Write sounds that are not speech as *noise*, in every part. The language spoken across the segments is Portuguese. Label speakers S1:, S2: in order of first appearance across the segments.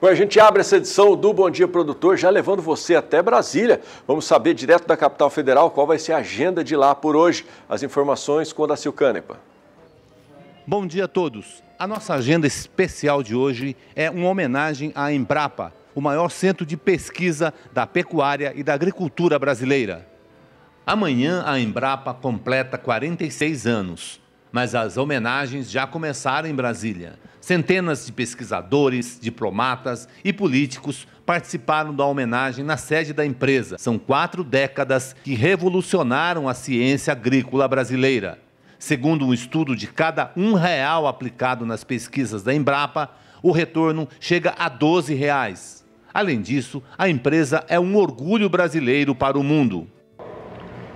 S1: Bom, a gente abre essa edição do Bom Dia Produtor, já levando você até Brasília. Vamos saber direto da capital federal qual vai ser a agenda de lá por hoje. As informações com a Dacil Canepa.
S2: Bom dia a todos. A nossa agenda especial de hoje é uma homenagem à Embrapa, o maior centro de pesquisa da pecuária e da agricultura brasileira. Amanhã a Embrapa completa 46 anos, mas as homenagens já começaram em Brasília. Centenas de pesquisadores, diplomatas e políticos participaram da homenagem na sede da empresa. São quatro décadas que revolucionaram a ciência agrícola brasileira. Segundo um estudo de cada um real aplicado nas pesquisas da Embrapa, o retorno chega a 12 reais. Além disso, a empresa é um orgulho brasileiro para o mundo.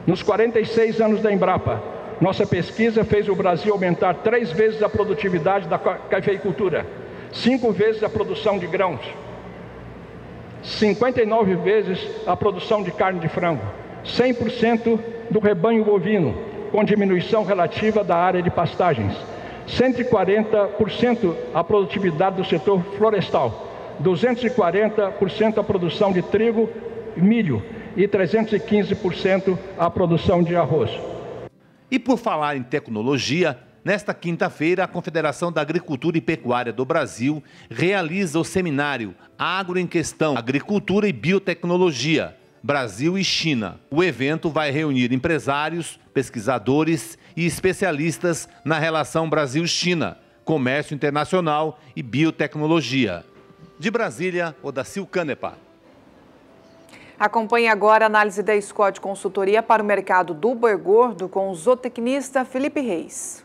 S2: Nos 46 anos da Embrapa, nossa
S1: pesquisa fez o Brasil aumentar três vezes a produtividade da cafeicultura, cinco vezes a produção de grãos, 59 vezes a produção de carne de frango, 100% do rebanho bovino, com diminuição relativa da área de pastagens, 140% a produtividade do setor florestal, 240% a produção de trigo e milho e 315% a produção de arroz.
S2: E por falar em tecnologia, nesta quinta-feira, a Confederação da Agricultura e Pecuária do Brasil realiza o seminário Agro em Questão, Agricultura e Biotecnologia, Brasil e China. O evento vai reunir empresários, pesquisadores e especialistas na relação Brasil-China, comércio internacional e biotecnologia. De Brasília, Odacil Canepa.
S3: Acompanhe agora a análise da Scott Consultoria para o mercado do boi gordo com o zootecnista Felipe Reis.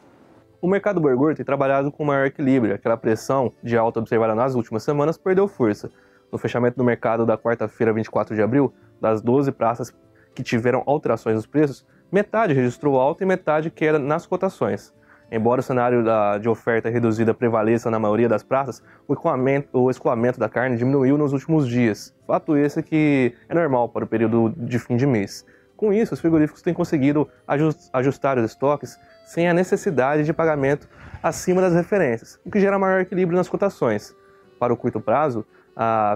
S4: O mercado boi gordo tem trabalhado com maior equilíbrio. Aquela pressão de alta observada nas últimas semanas perdeu força. No fechamento do mercado da quarta-feira, 24 de abril, das 12 praças que tiveram alterações nos preços, metade registrou alta e metade queda nas cotações. Embora o cenário da, de oferta reduzida prevaleça na maioria das praças, o escoamento, o escoamento da carne diminuiu nos últimos dias. Fato esse que é normal para o período de fim de mês. Com isso, os frigoríficos têm conseguido ajustar os estoques sem a necessidade de pagamento acima das referências, o que gera maior equilíbrio nas cotações. Para o curto prazo,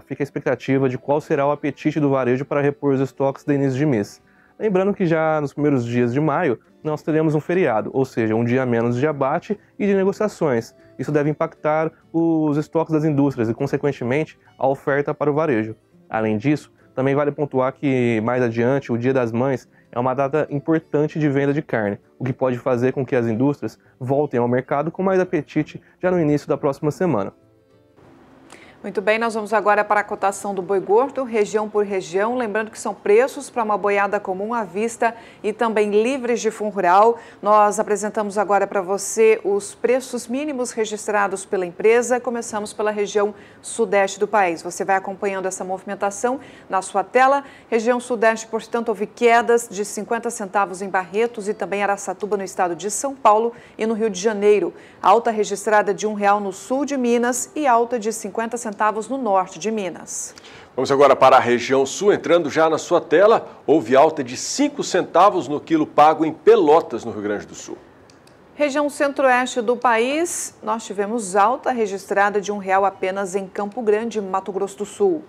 S4: fica a expectativa de qual será o apetite do varejo para repor os estoques de início de mês. Lembrando que já nos primeiros dias de maio, nós teremos um feriado, ou seja, um dia menos de abate e de negociações. Isso deve impactar os estoques das indústrias e, consequentemente, a oferta para o varejo. Além disso, também vale pontuar que mais adiante, o Dia das Mães é uma data importante de venda de carne, o que pode fazer com que as indústrias voltem ao mercado com mais apetite já no início da próxima semana.
S3: Muito bem, nós vamos agora para a cotação do boi gordo, região por região. Lembrando que são preços para uma boiada comum à vista e também livres de fundo rural. Nós apresentamos agora para você os preços mínimos registrados pela empresa. Começamos pela região sudeste do país. Você vai acompanhando essa movimentação na sua tela. Região sudeste, portanto, houve quedas de 50 centavos em Barretos e também Araçatuba, no estado de São Paulo e no Rio de Janeiro. Alta registrada de R$ 1,00 no sul de Minas e alta de 50 centavos centavos no norte de Minas.
S1: Vamos agora para a região sul, entrando já na sua tela, houve alta de 5 centavos no quilo pago em Pelotas, no Rio Grande do Sul.
S3: Região centro-oeste do país, nós tivemos alta registrada de um real apenas em Campo Grande, Mato Grosso do Sul.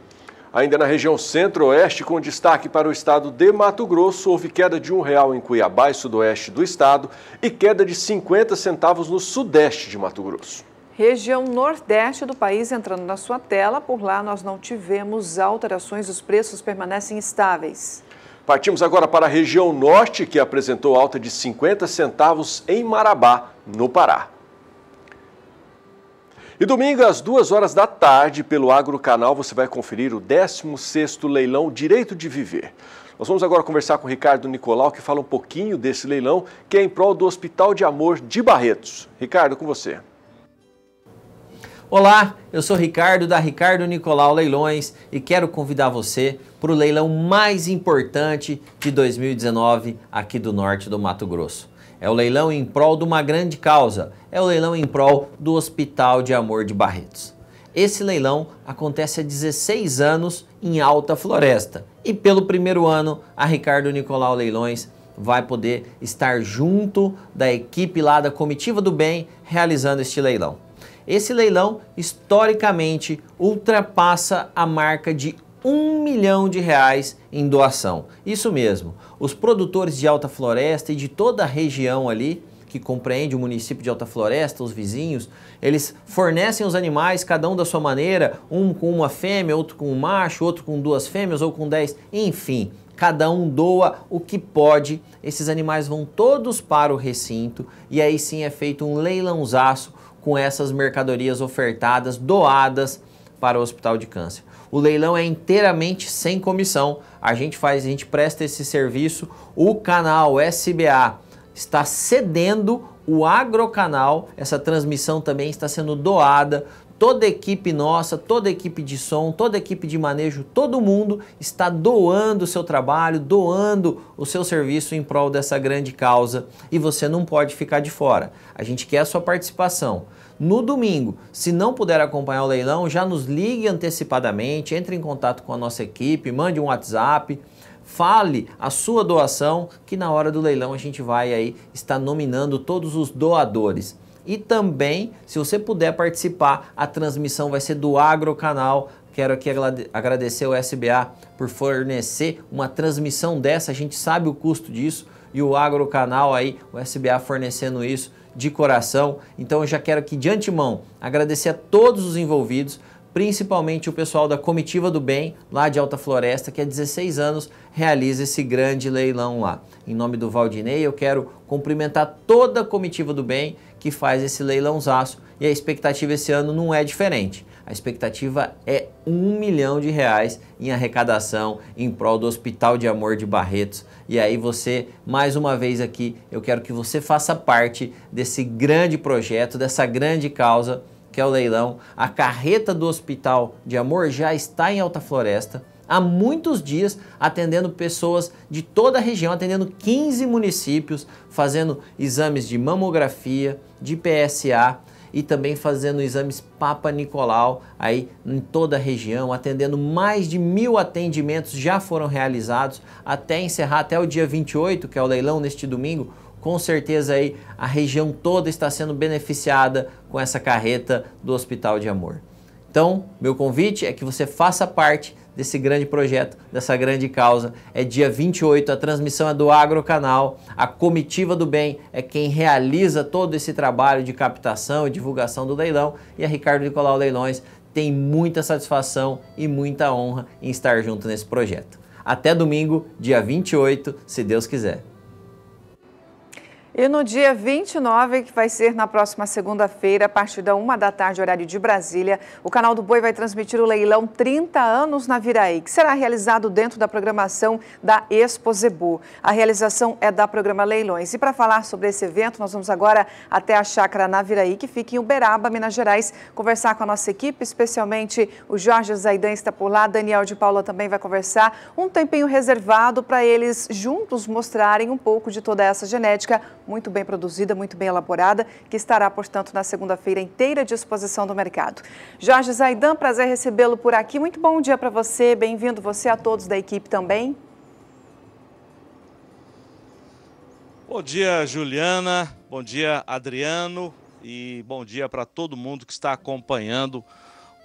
S1: Ainda na região centro-oeste, com destaque para o estado de Mato Grosso, houve queda de um real em Cuiabá e sudoeste do estado e queda de 50 centavos no sudeste de Mato Grosso
S3: região nordeste do país entrando na sua tela. Por lá nós não tivemos alterações, os preços permanecem estáveis.
S1: Partimos agora para a região norte, que apresentou alta de 50 centavos em Marabá, no Pará. E domingo, às duas horas da tarde, pelo Agro Canal, você vai conferir o 16º Leilão Direito de Viver. Nós vamos agora conversar com o Ricardo Nicolau, que fala um pouquinho desse leilão, que é em prol do Hospital de Amor de Barretos. Ricardo, com você.
S5: Olá, eu sou Ricardo da Ricardo Nicolau Leilões e quero convidar você para o leilão mais importante de 2019 aqui do norte do Mato Grosso. É o leilão em prol de uma grande causa, é o leilão em prol do Hospital de Amor de Barretos. Esse leilão acontece há 16 anos em Alta Floresta e pelo primeiro ano a Ricardo Nicolau Leilões vai poder estar junto da equipe lá da Comitiva do Bem realizando este leilão. Esse leilão historicamente ultrapassa a marca de um milhão de reais em doação. Isso mesmo, os produtores de Alta Floresta e de toda a região ali, que compreende o município de Alta Floresta, os vizinhos, eles fornecem os animais, cada um da sua maneira, um com uma fêmea, outro com um macho, outro com duas fêmeas ou com dez, enfim. Cada um doa o que pode, esses animais vão todos para o recinto e aí sim é feito um leilãozaço com essas mercadorias ofertadas, doadas para o Hospital de Câncer. O leilão é inteiramente sem comissão. A gente faz, a gente presta esse serviço. O canal SBA está cedendo o agrocanal. Essa transmissão também está sendo doada Toda equipe nossa, toda equipe de som, toda equipe de manejo, todo mundo está doando o seu trabalho, doando o seu serviço em prol dessa grande causa e você não pode ficar de fora. A gente quer a sua participação. No domingo, se não puder acompanhar o leilão, já nos ligue antecipadamente, entre em contato com a nossa equipe, mande um WhatsApp fale a sua doação, que na hora do leilão a gente vai aí estar nominando todos os doadores. E também, se você puder participar, a transmissão vai ser do Agrocanal. Quero aqui agradecer o SBA por fornecer uma transmissão dessa. A gente sabe o custo disso e o Agrocanal aí, o SBA fornecendo isso de coração. Então eu já quero aqui de antemão agradecer a todos os envolvidos, principalmente o pessoal da Comitiva do Bem, lá de Alta Floresta, que há 16 anos realiza esse grande leilão lá. Em nome do Valdinei, eu quero cumprimentar toda a Comitiva do Bem que faz esse leilãozaço e a expectativa esse ano não é diferente. A expectativa é um milhão de reais em arrecadação em prol do Hospital de Amor de Barretos. E aí você, mais uma vez aqui, eu quero que você faça parte desse grande projeto, dessa grande causa que é o leilão. A carreta do Hospital de Amor já está em Alta Floresta há muitos dias, atendendo pessoas de toda a região, atendendo 15 municípios, fazendo exames de mamografia, de PSA e também fazendo exames Papa Nicolau aí em toda a região, atendendo mais de mil atendimentos já foram realizados até encerrar até o dia 28, que é o leilão neste domingo. Com certeza aí a região toda está sendo beneficiada com essa carreta do Hospital de Amor. Então, meu convite é que você faça parte desse grande projeto, dessa grande causa. É dia 28, a transmissão é do Agrocanal. A Comitiva do Bem é quem realiza todo esse trabalho de captação e divulgação do leilão. E a Ricardo Nicolau Leilões tem muita satisfação e muita honra em estar junto nesse projeto. Até domingo, dia 28, se Deus quiser.
S3: E no dia 29, que vai ser na próxima segunda-feira, a partir da uma da tarde, horário de Brasília, o Canal do Boi vai transmitir o leilão 30 anos na Viraí, que será realizado dentro da programação da Expo Zebu. A realização é da programa Leilões. E para falar sobre esse evento, nós vamos agora até a chácara na Viraí, que fica em Uberaba, Minas Gerais, conversar com a nossa equipe, especialmente o Jorge Zaidan está por lá, Daniel de Paula também vai conversar. Um tempinho reservado para eles juntos mostrarem um pouco de toda essa genética muito bem produzida, muito bem elaborada, que estará, portanto, na segunda-feira inteira à disposição do mercado. Jorge Zaidan, prazer recebê-lo por aqui. Muito bom dia para você, bem-vindo você a todos da equipe também.
S6: Bom dia, Juliana. Bom dia, Adriano. E bom dia para todo mundo que está acompanhando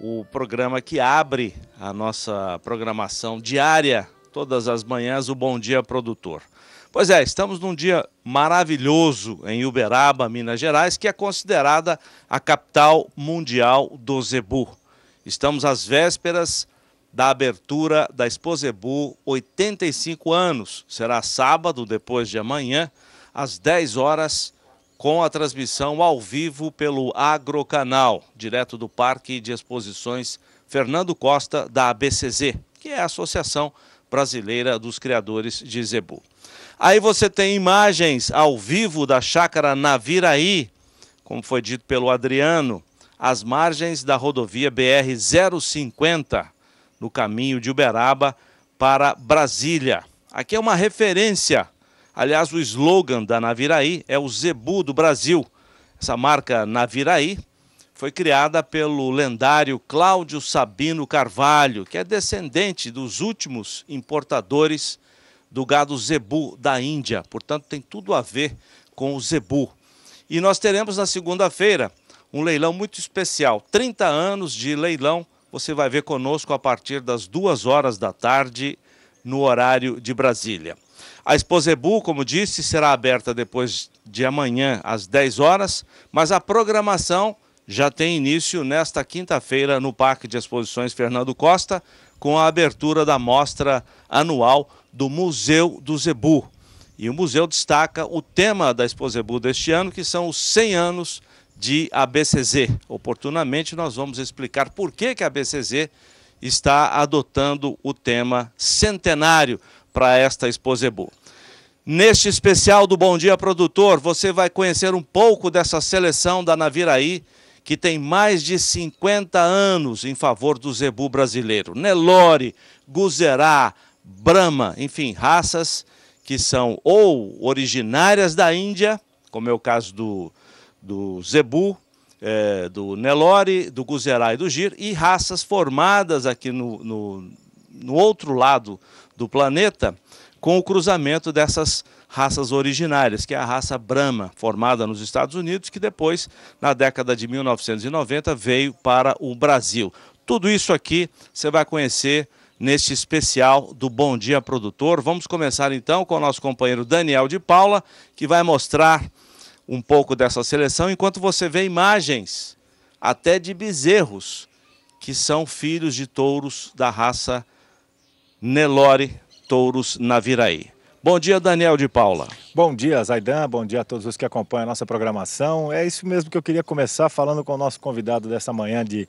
S6: o programa que abre a nossa programação diária, todas as manhãs, o Bom Dia Produtor. Pois é, estamos num dia maravilhoso em Uberaba, Minas Gerais, que é considerada a capital mundial do Zebu. Estamos às vésperas da abertura da Zebu 85 anos. Será sábado, depois de amanhã, às 10 horas, com a transmissão ao vivo pelo Agrocanal, direto do Parque de Exposições Fernando Costa, da ABCZ, que é a Associação Brasileira dos Criadores de Zebu. Aí você tem imagens ao vivo da chácara Naviraí, como foi dito pelo Adriano, às margens da rodovia BR-050, no caminho de Uberaba para Brasília. Aqui é uma referência. Aliás, o slogan da Naviraí é o Zebu do Brasil. Essa marca Naviraí foi criada pelo lendário Cláudio Sabino Carvalho, que é descendente dos últimos importadores do gado zebu da Índia. Portanto, tem tudo a ver com o zebu. E nós teremos na segunda-feira um leilão muito especial, 30 anos de leilão. Você vai ver conosco a partir das duas horas da tarde no horário de Brasília. A Exposebu, como disse, será aberta depois de amanhã às 10 horas, mas a programação já tem início nesta quinta-feira no Parque de Exposições Fernando Costa, com a abertura da mostra anual do Museu do Zebu. E o museu destaca o tema da Expo Zebu deste ano, que são os 100 anos de ABCZ. Oportunamente, nós vamos explicar por que, que a ABCZ está adotando o tema centenário para esta Expo Zebu. Neste especial do Bom Dia Produtor, você vai conhecer um pouco dessa seleção da Naviraí, que tem mais de 50 anos em favor do zebu brasileiro. Nelore, Guzerá, Brahma, enfim, raças que são ou originárias da Índia, como é o caso do, do Zebu, é, do Nelore, do Guzerá e do Gir, e raças formadas aqui no, no, no outro lado do planeta com o cruzamento dessas raças originárias, que é a raça Brahma, formada nos Estados Unidos, que depois, na década de 1990, veio para o Brasil. Tudo isso aqui você vai conhecer neste especial do Bom Dia Produtor. Vamos começar então com o nosso companheiro Daniel de Paula, que vai mostrar um pouco dessa seleção, enquanto você vê imagens até de bezerros, que são filhos de touros da raça Nelore Touros Naviraí. Bom dia, Daniel de Paula.
S7: Bom dia, Zaidan. Bom dia a todos os que acompanham a nossa programação. É isso mesmo que eu queria começar falando com o nosso convidado dessa manhã de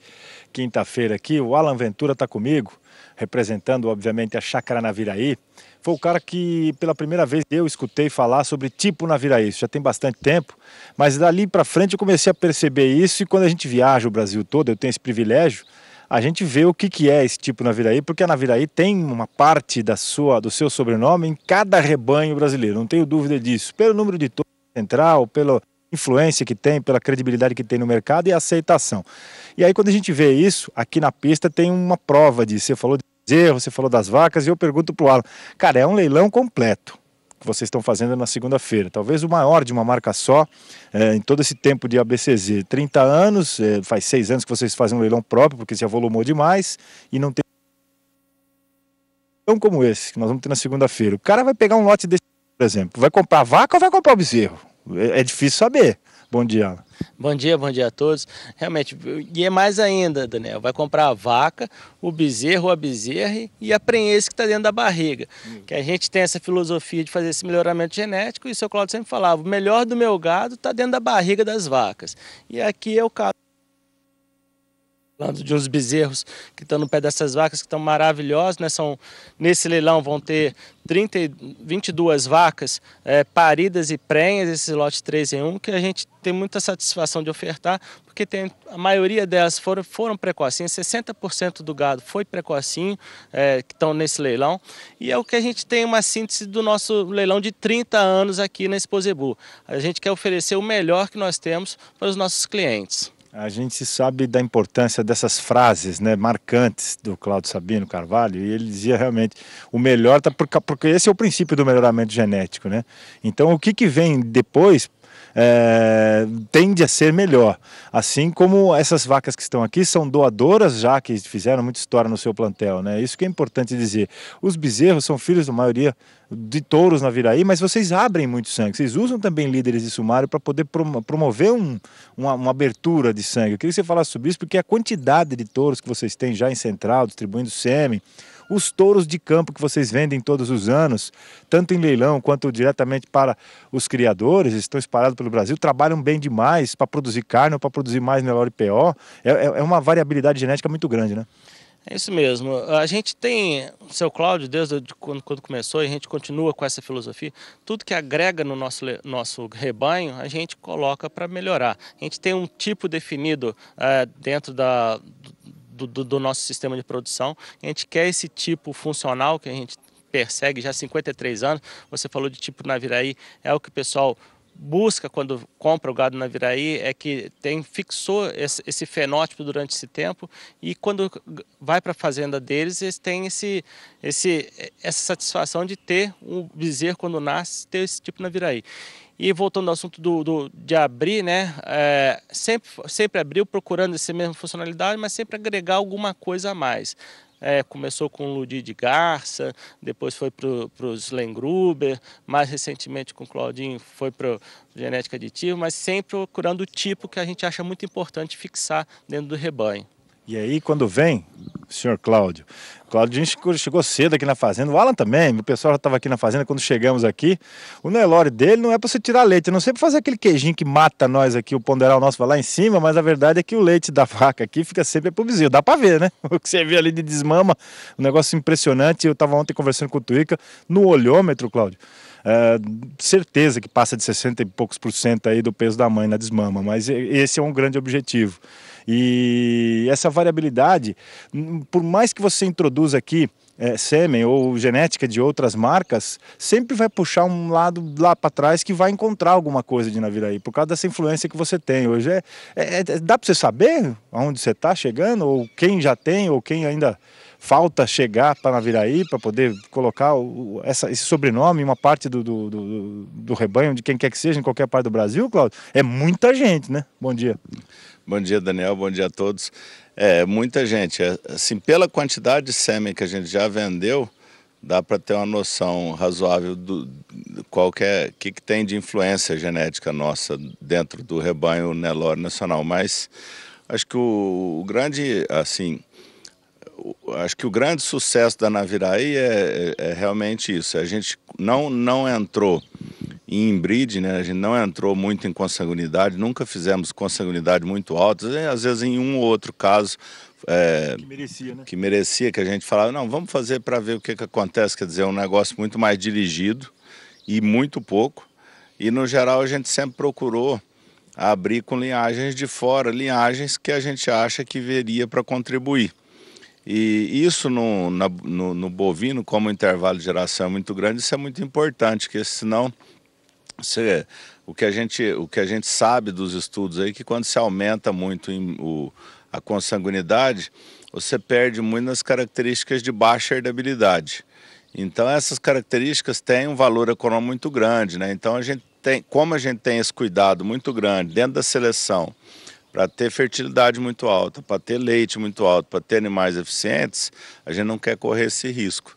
S7: quinta-feira aqui. O Alan Ventura está comigo representando obviamente a Chácara Naviraí, foi o cara que pela primeira vez eu escutei falar sobre tipo Naviraí. Isso já tem bastante tempo, mas dali para frente eu comecei a perceber isso e quando a gente viaja o Brasil todo, eu tenho esse privilégio, a gente vê o que, que é esse tipo Naviraí, porque a Naviraí tem uma parte da sua, do seu sobrenome em cada rebanho brasileiro, não tenho dúvida disso, pelo número de torres central, pelo influência que tem, pela credibilidade que tem no mercado e aceitação. E aí, quando a gente vê isso, aqui na pista tem uma prova de Você falou de erro, você falou das vacas, e eu pergunto pro Alan, cara, é um leilão completo que vocês estão fazendo na segunda-feira, talvez o maior de uma marca só é, em todo esse tempo de ABCZ. 30 anos, é, faz seis anos que vocês fazem um leilão próprio, porque se avolumou demais e não tem. Então, como esse, que nós vamos ter na segunda-feira, o cara vai pegar um lote desse, por exemplo, vai comprar vaca ou vai comprar o bezerro? É, é difícil saber. Bom dia.
S8: Bom dia, bom dia a todos. Realmente, e é mais ainda, Daniel, vai comprar a vaca, o bezerro, a bezerra e a prenhez que está dentro da barriga. Hum. Que a gente tem essa filosofia de fazer esse melhoramento genético e o seu Claudio sempre falava, o melhor do meu gado está dentro da barriga das vacas. E aqui é o caso. Falando de uns bezerros que estão no pé dessas vacas, que estão maravilhosos, né? São, nesse leilão vão ter 30, 22 vacas é, paridas e prenhas, esse lote 3 em 1, que a gente tem muita satisfação de ofertar, porque tem, a maioria delas foram, foram precocinhas, 60% do gado foi precocinho, é, que estão nesse leilão, e é o que a gente tem uma síntese do nosso leilão de 30 anos aqui na Exposebu. A gente quer oferecer o melhor que nós temos para os nossos clientes.
S7: A gente sabe da importância dessas frases né, marcantes do Cláudio Sabino Carvalho, e ele dizia realmente: o melhor está porque, porque esse é o princípio do melhoramento genético. Né? Então, o que, que vem depois é, tende a ser melhor. Assim como essas vacas que estão aqui são doadoras já, que fizeram muita história no seu plantel, né? Isso que é importante dizer. Os bezerros são filhos da maioria de touros na Viraí, mas vocês abrem muito sangue. Vocês usam também líderes de sumário para poder promover um, uma, uma, abertura de sangue. Eu queria que você falasse sobre isso, porque a quantidade de touros que vocês têm já em Central, distribuindo sêmen, os touros de campo que vocês vendem todos os anos, tanto em leilão quanto diretamente para os criadores, estão espalhados pelo Brasil, trabalham bem demais para produzir carne ou para produzir mais Nelore PO. É, é, é uma variabilidade genética muito grande, né?
S8: É isso mesmo. A gente tem, seu Cláudio, desde quando, quando, começou, e a gente continua com essa filosofia. Tudo que agrega no nosso, nosso rebanho, a gente coloca para melhorar. A gente tem um tipo definido é, dentro da, do, do nosso sistema de produção. A gente quer esse tipo funcional que a gente persegue já há 53 anos. Você falou de tipo Naviraí, é o que o pessoal busca quando compra o gado naviraí, é que tem fixou esse, esse fenótipo durante esse tempo e quando vai para a fazenda deles eles têm esse, esse essa satisfação de ter um bezerro quando nasce ter esse tipo naviraí. E voltando ao assunto do, do de abrir, né? É, sempre, sempre abriu procurando essa mesma funcionalidade, mas sempre agregar alguma coisa a mais. É, começou com o Ludi de Garça, depois foi para os Lengruber, mais recentemente com o Claudinho foi para genética aditiva, mas sempre procurando o tipo que a gente acha muito importante fixar dentro do rebanho.
S7: E aí, quando vem, senhor Cláudio. Cláudio, a gente chegou cedo aqui na fazenda, o Alan também, o pessoal já estava aqui na fazenda quando chegamos aqui. O Nelore dele não é para você tirar leite, não sei para fazer aquele queijinho que mata nós aqui, o ponderal nosso vai lá em cima, mas a verdade é que o leite da *laughs* vaca aqui fica sempre pro vizinho. Dá para ver, né? *laughs* O que você vê ali de desmama, um negócio impressionante. Eu estava ontem conversando com o Tuica no olhômetro, Cláudio. É, certeza que passa de 60 e poucos por cento aí do peso da mãe na desmama, mas esse é um grande objetivo. E essa variabilidade, por mais que você introduza aqui é, sêmen ou genética de outras marcas, sempre vai puxar um lado lá para trás que vai encontrar alguma coisa de Naviraí, por causa dessa influência que você tem. Hoje é, é, é dá para você saber aonde você está chegando, ou quem já tem, ou quem ainda falta chegar para Naviraí para poder colocar o, essa, esse sobrenome, uma parte do, do, do, do rebanho, de quem quer que seja, em qualquer parte do Brasil, Claudio É muita gente, né? Bom dia.
S9: Bom dia, Daniel. Bom dia a todos. É, muita gente. É, assim, pela quantidade de sêmen que a gente já vendeu, dá para ter uma noção razoável do qual que, é, que, que tem de influência genética nossa dentro do rebanho Nelore Nacional. Mas acho que o, o grande, assim, acho que o grande sucesso da Naviraí é, é, é realmente isso. A gente não, não entrou em breed, né? A gente não entrou muito em consanguinidade, nunca fizemos consanguinidade muito alta, às vezes em um ou outro caso. É,
S7: que merecia, né?
S9: Que merecia, que a gente falava, não, vamos fazer para ver o que, que acontece. Quer dizer, é um negócio muito mais dirigido e muito pouco. E no geral a gente sempre procurou abrir com linhagens de fora, linhagens que a gente acha que veria para contribuir. E isso no, na, no, no, bovino, como o intervalo de geração é muito grande, isso é muito importante, porque senão o, que a gente, o que a gente sabe dos estudos aí é que quando se aumenta muito em, o, a consanguinidade, você perde muito nas características de baixa herdabilidade. Então essas características têm um valor econômico muito grande, né? Então a gente tem, como a gente tem esse cuidado muito grande dentro da seleção para ter fertilidade muito alta, para ter leite muito alto, para ter animais eficientes, a gente não quer correr esse risco.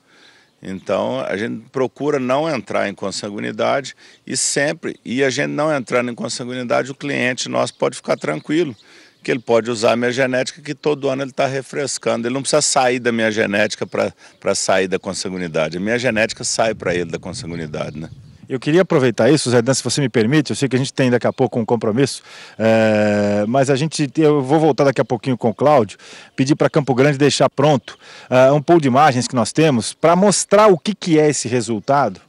S9: Então, a gente procura não entrar em consanguinidade e sempre, e a gente não entrando em consanguinidade, o cliente nosso pode ficar tranquilo, que ele pode usar a minha genética, que todo ano ele está refrescando. Ele não precisa sair da minha genética para sair da consanguinidade. A minha genética sai para ele da consanguinidade, né?
S7: Eu queria aproveitar isso, Zé Dan, se você me permite, eu sei que a gente tem daqui a pouco um compromisso, é, mas a gente, eu vou voltar daqui a pouquinho com o Cláudio, pedir para Campo Grande deixar pronto é, um pouco de imagens que nós temos para mostrar o que, que é esse resultado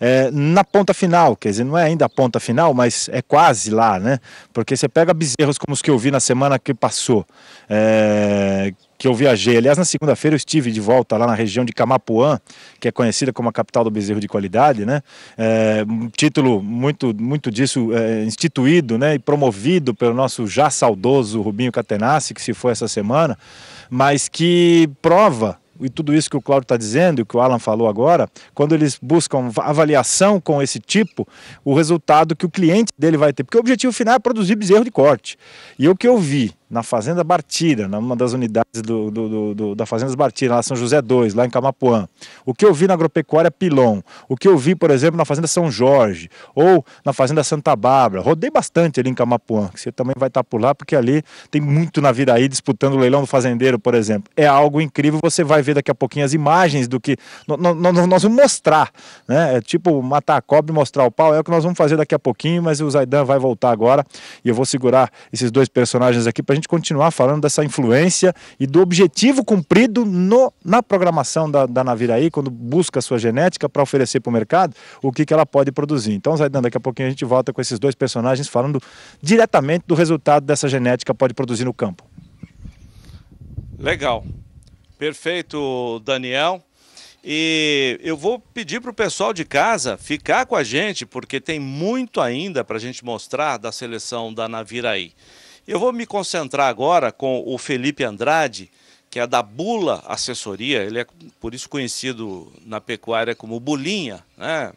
S7: é, na ponta final, quer dizer, não é ainda a ponta final, mas é quase lá, né? Porque você pega bezerros como os que eu vi na semana que passou, é, que eu viajei. Aliás, na segunda-feira eu estive de volta lá na região de Camapuã, que é conhecida como a capital do bezerro de qualidade, né? É, um título muito, muito disso é, instituído né? e promovido pelo nosso já saudoso Rubinho Catenassi, que se foi essa semana, mas que prova e tudo isso que o Claudio está dizendo e que o Alan falou agora, quando eles buscam avaliação com esse tipo, o resultado que o cliente dele vai ter. Porque o objetivo final é produzir bezerro de corte. E o que eu vi na Fazenda Bartira, numa das unidades do, do, do, da Fazenda Bartira, lá São José 2, lá em Camapuã. O que eu vi na agropecuária Pilon, o que eu vi, por exemplo, na Fazenda São Jorge, ou na Fazenda Santa Bárbara. Rodei bastante ali em Camapuã, que você também vai estar tá por lá, porque ali tem muito na vida aí disputando o leilão do fazendeiro, por exemplo. É algo incrível, você vai ver daqui a pouquinho as imagens do que nós vamos mostrar, né? É tipo matar a cobra e mostrar o pau, é o que nós vamos fazer daqui a pouquinho, mas o Zaidan vai voltar agora e eu vou segurar esses dois personagens aqui para gente continuar falando dessa influência e do objetivo cumprido no, na programação da, da Naviraí, quando busca a sua genética para oferecer para o mercado o que, que ela pode produzir. Então, Zaidan, daqui a pouquinho a gente volta com esses dois personagens falando diretamente do resultado dessa genética pode produzir no campo.
S6: Legal. Perfeito, Daniel. E eu vou pedir para o pessoal de casa ficar com a gente, porque tem muito ainda para a gente mostrar da seleção da Naviraí. Eu vou me concentrar agora com o Felipe Andrade, que é da Bula Assessoria, ele é por isso conhecido na pecuária como Bulinha, né?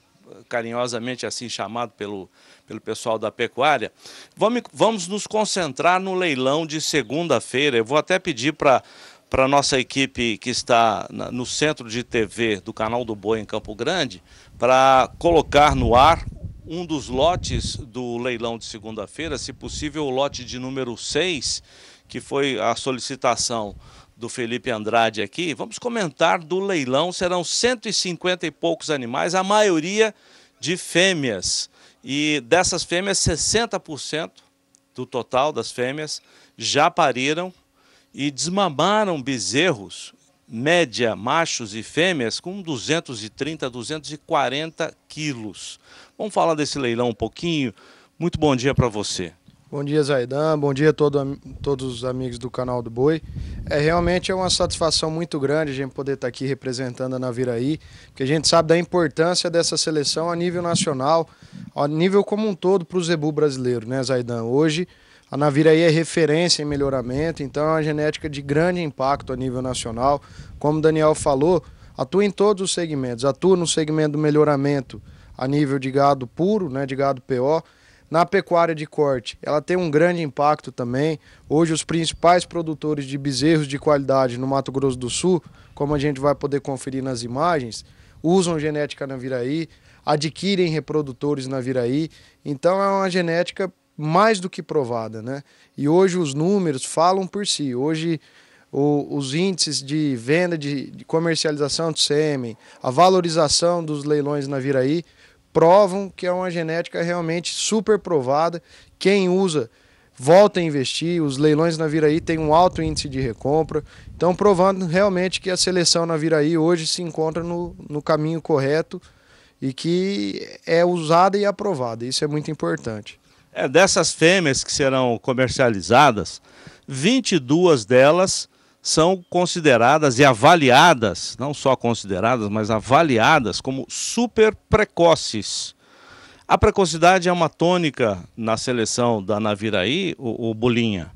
S6: carinhosamente assim chamado pelo, pelo pessoal da pecuária. Vamos, vamos nos concentrar no leilão de segunda-feira. Eu vou até pedir para para nossa equipe que está no centro de TV do canal do Boi em Campo Grande, para colocar no ar um dos lotes do leilão de segunda-feira, se possível o lote de número 6, que foi a solicitação do Felipe Andrade aqui, vamos comentar do leilão. Serão 150 e poucos animais, a maioria de fêmeas. E dessas fêmeas, 60% do total das fêmeas já pariram e desmamaram bezerros média, machos e fêmeas, com 230 a 240 quilos. Vamos falar desse leilão um pouquinho? Muito bom dia para você.
S10: Bom dia, Zaidan. Bom dia a todo, todos os amigos do canal do Boi. É realmente é uma satisfação muito grande a gente poder estar tá aqui representando a Naviraí, porque a gente sabe da importância dessa seleção a nível nacional, a nível como um todo para o Zebu brasileiro, né, Zaidan? Hoje a Naviraí é referência em melhoramento, então é uma genética de grande impacto a nível nacional. Como o Daniel falou, atua em todos os segmentos. Atua no segmento do melhoramento a nível de gado puro, né, de gado PO. Na pecuária de corte, ela tem um grande impacto também. Hoje, os principais produtores de bezerros de qualidade no Mato Grosso do Sul, como a gente vai poder conferir nas imagens, usam genética na Viraí, adquirem reprodutores na Viraí. Então, é uma genética mais do que provada, né? E hoje os números falam por si. Hoje o, os índices de venda, de, de, comercialização do sêmen, a valorização dos leilões na Viraí provam que é uma genética realmente super provada. Quem usa volta a investir. Os leilões na Viraí têm um alto índice de recompra. Então, provando realmente que a seleção na Viraí hoje se encontra no, no caminho correto e que é usada e aprovada. Isso é muito importante. É, dessas fêmeas
S6: que serão comercializadas, 22 delas são consideradas e avaliadas, não só consideradas, mas avaliadas como super precoces. A precocidade é uma tônica na seleção da Naviraí, o, o Bolinha?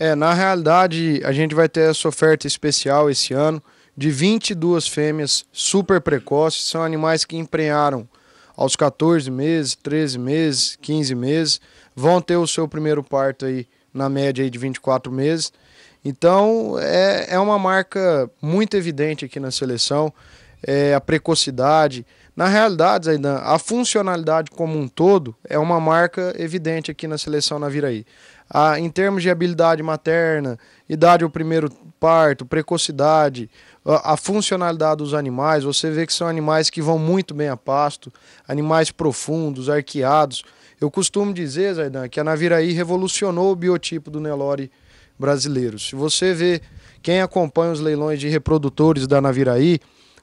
S10: É, na realidade, a gente vai ter essa oferta especial esse ano de 22 fêmeas super precoces, são animais que emprenharam aos 14 meses, 13 meses, 15 meses, vão ter o seu primeiro parto aí na média aí de 24 meses. Então é, é uma marca muito evidente aqui na seleção, é, a precocidade. Na realidade, Zaidan, a funcionalidade como um todo é uma marca evidente aqui na seleção na Viraí em termos de habilidade materna, idade ao primeiro parto, precocidade, a, a funcionalidade dos animais, você vê que são animais que vão muito bem a pasto, animais profundos, arqueados. Eu costumo dizer, Zaidan, que a Naviraí revolucionou o biotipo do Nelore brasileiro. Se você vê quem acompanha os leilões de reprodutores da Naviraí,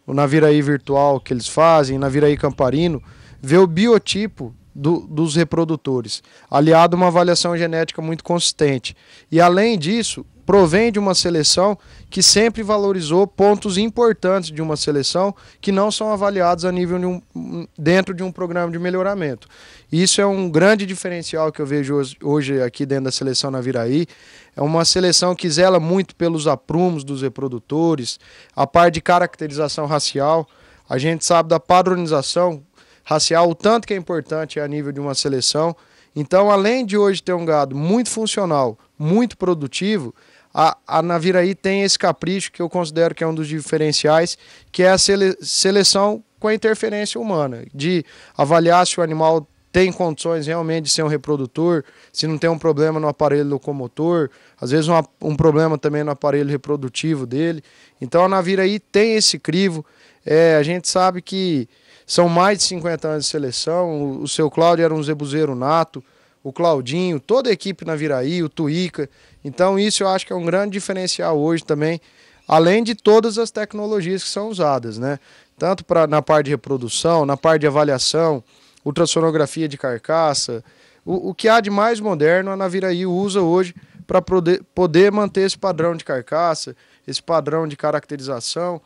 S10: o Naviraí virtual que eles fazem, Naviraí Camparino, vê o biotipo do, dos reprodutores, aliado a uma avaliação genética muito consistente. E além disso, provém de uma seleção que sempre valorizou pontos importantes de uma seleção que não são avaliados a nível de um, dentro de um programa de melhoramento. Isso é um grande diferencial que eu vejo hoje aqui dentro da seleção na Viraí. É uma seleção que zela muito pelos aprumos dos reprodutores, a par de caracterização racial. A gente sabe da padronização racial, o tanto que é importante a nível de uma seleção. Então, além de hoje ter um gado muito funcional, muito produtivo, a, a Naviraí tem esse capricho que eu considero que é um dos diferenciais, que é a sele, seleção com a interferência humana, de avaliar se o animal tem condições realmente de ser um reprodutor, se não tem um problema no aparelho locomotor, às vezes uma, um problema também no aparelho reprodutivo dele. Então a Naviraí tem esse crivo. É, a gente sabe que são mais de 50 anos de seleção. O, seu Cláudio era um zebuzeiro nato, o Claudinho, toda a equipe na Viraí, o Tuica. Então, isso eu acho que é um grande diferencial hoje também, além de todas as tecnologias que são usadas, né? Tanto pra, na parte de reprodução, na parte de avaliação, ultrassonografia de carcaça. O, o que há de mais moderno a Naviraí usa hoje para poder manter esse padrão de carcaça, esse padrão de caracterização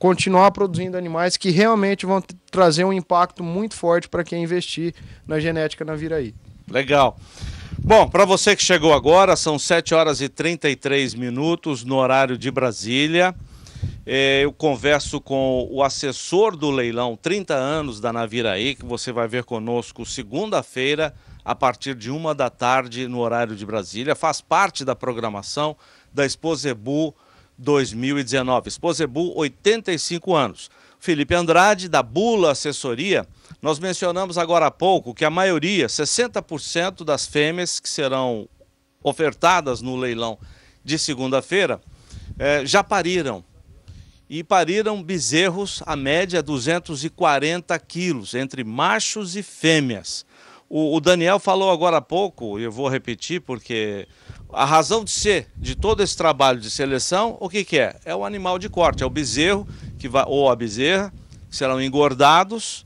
S10: continuar produzindo animais que realmente vão trazer um impacto muito forte para quem investir na genética na Viraí.
S6: Legal. Bom, para você que chegou agora, são 7 horas e 33 minutos no horário de Brasília. É, eu converso com o assessor do leilão 30 anos da Naviraí, que você vai ver conosco segunda-feira, a partir de uma da tarde, no horário de Brasília. Faz parte da programação da Exposebu 2019. Sposebu, 85 anos. Felipe Andrade, da Bula Assessoria, nós mencionamos agora há pouco que a maioria, 60% das fêmeas que serão ofertadas no leilão de segunda-feira, eh, já pariram. E pariram bezerros, a média 240 quilos, entre machos e fêmeas. O, o Daniel falou agora há pouco, e eu vou repetir porque a razão de ser de todo esse trabalho de seleção, o que, que é? É o animal de corte, é o bezerro que vai, ou a bezerra, que serão engordados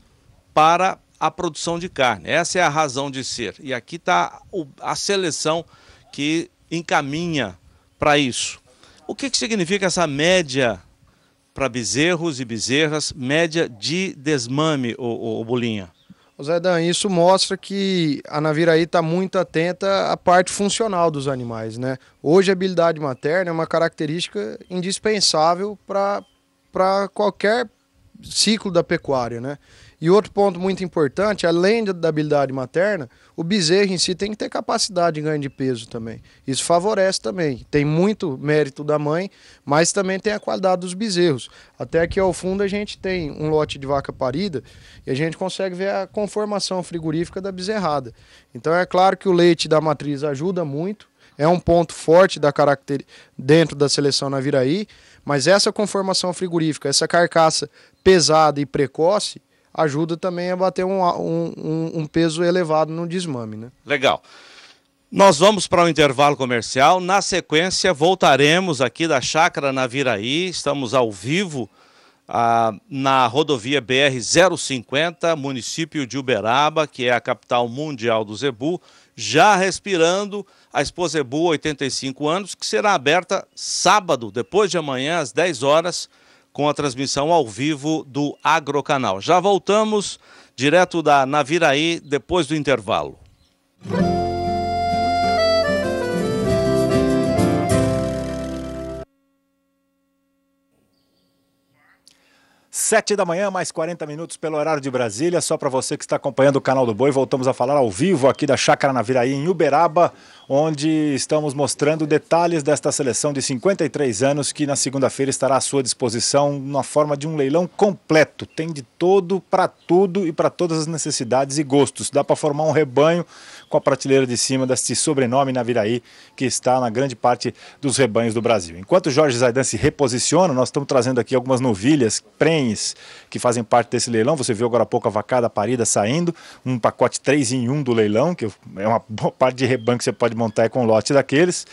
S6: para a produção de carne. Essa é a razão de ser. E aqui está a seleção que encaminha para isso. O que, que significa essa média para bezerros e bezerras, média de desmame, o,
S10: o, o bolinha? Zé Dan, isso mostra que a Naviraí está muito atenta à parte funcional dos animais, né? Hoje a habilidade materna é uma característica indispensável para qualquer ciclo da pecuária, né? E outro ponto muito importante, além da habilidade materna, o bezerro em si tem que ter capacidade de ganho de peso também. Isso favorece também. Tem muito mérito da mãe, mas também tem a qualidade dos bezerros. Até aqui ao fundo a gente tem um lote de vaca parida e a gente consegue ver a conformação frigorífica da bezerrada. Então é claro que o leite da matriz ajuda muito, é um ponto forte da caracter... dentro da seleção na Viraí, mas essa conformação frigorífica, essa carcaça pesada e precoce, ajuda também a bater um, um, um peso elevado no desmame. Né?
S6: Legal. Nós vamos para o um intervalo comercial. Na sequência, voltaremos aqui da Chácara Naviraí. Estamos ao vivo ah, na rodovia BR-050, município de Uberaba, que é a capital mundial do Zebu. Já respirando a Expo Zebu 85 anos, que será aberta sábado, depois de amanhã, às 10 horas com a transmissão ao vivo do Agrocanal. Já voltamos direto da Naviraí depois do intervalo.
S7: Sete da manhã, mais 40 minutos pelo horário de Brasília. Só para você que está acompanhando o canal do Boi, voltamos a falar ao vivo aqui da Chácara Naviraí, em Uberaba onde estamos mostrando detalhes desta seleção de 53 anos que na segunda-feira estará à sua disposição na forma de um leilão completo. Tem de todo para tudo e para todas as necessidades e gostos. Dá para formar um rebanho com a prateleira de cima deste sobrenome Naviraí que está na grande parte dos rebanhos do Brasil. Enquanto Jorge Zaidan se reposiciona, nós estamos trazendo aqui algumas novilhas, prens que fazem parte desse leilão. Você viu agora há pouco a vacada parida saindo, um pacote 3 em 1 do leilão, que é uma boa parte de rebanho que você pode de montar com um lote daqueles.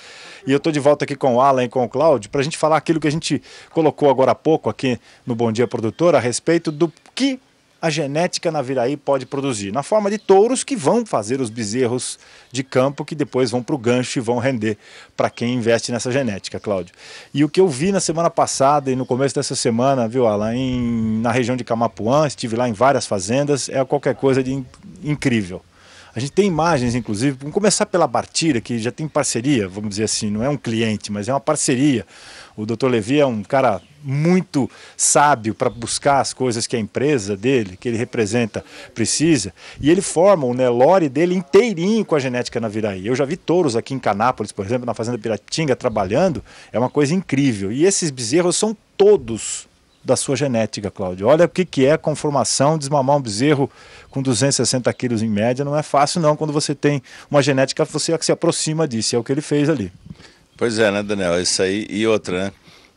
S7: E eu estou de volta aqui com o Alan e com o Cláudio para a gente falar aquilo que a gente colocou agora há pouco aqui no Bom Dia Produtor a respeito do que a genética na Viraí pode produzir, na forma de touros que vão fazer os bezerros de campo que depois vão para o gancho e vão render para quem investe nessa genética, Cláudio. E o que eu vi na semana passada e no começo dessa semana, viu, Alan, em, na região de Camapuã, estive lá em várias fazendas, é qualquer coisa de in, incrível. A gente tem imagens, inclusive, vamos começar pela Bartira, que já tem parceria, vamos dizer assim, não é um cliente, mas é uma parceria. O Dr. Levi é um cara muito sábio para buscar as coisas que a empresa dele, que ele representa, precisa. E ele forma o Nelore dele inteirinho com a genética na Viraí. Eu já vi touros aqui em Canápolis, por exemplo, na Fazenda Piratinga, trabalhando. É uma coisa incrível. E esses bezerros são todos da sua genética, Cláudio. Olha o que, que é a conformação, desmamar um bezerro com 260 quilos em média, não é fácil não, quando você tem uma genética, você é que se aproxima disso, é o que ele fez ali.
S9: Pois é, né, Daniel, isso aí e outra, né?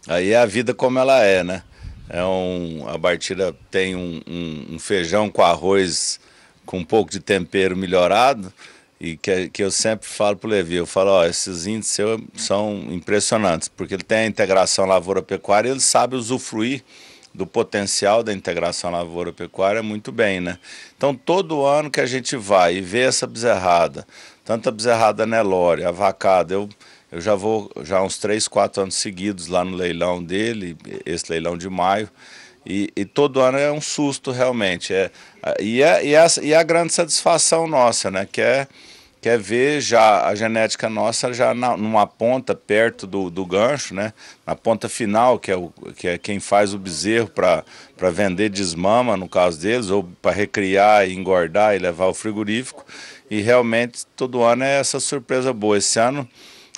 S9: Aí é a vida como ela é, né? É um, a partida tem um, um, um feijão com arroz com um pouco de tempero melhorado, e que, que eu sempre falo para o Levi, eu falo, ó, esses índices são impressionantes, porque ele tem a integração lavoura-pecuária, ele sabe usufruir do potencial da integração lavoura-pecuária muito bem, né? Então, todo ano que a gente vai e vê essa bezerrada, tanto a bezerrada Nelore, a vacada, eu, eu já vou já uns 3, 4 anos seguidos lá no leilão dele, esse leilão de maio, e, e, todo ano é um susto realmente. É, e, é, e, é, e é a grande satisfação nossa, né? Que é quer ver já a genética nossa já na, numa ponta perto do, do gancho, né? Na ponta final, que é, o, que é quem faz o bezerro para vender desmama, no caso deles, ou para recriar, e engordar e levar ao frigorífico. E realmente todo ano é essa surpresa boa. Esse ano,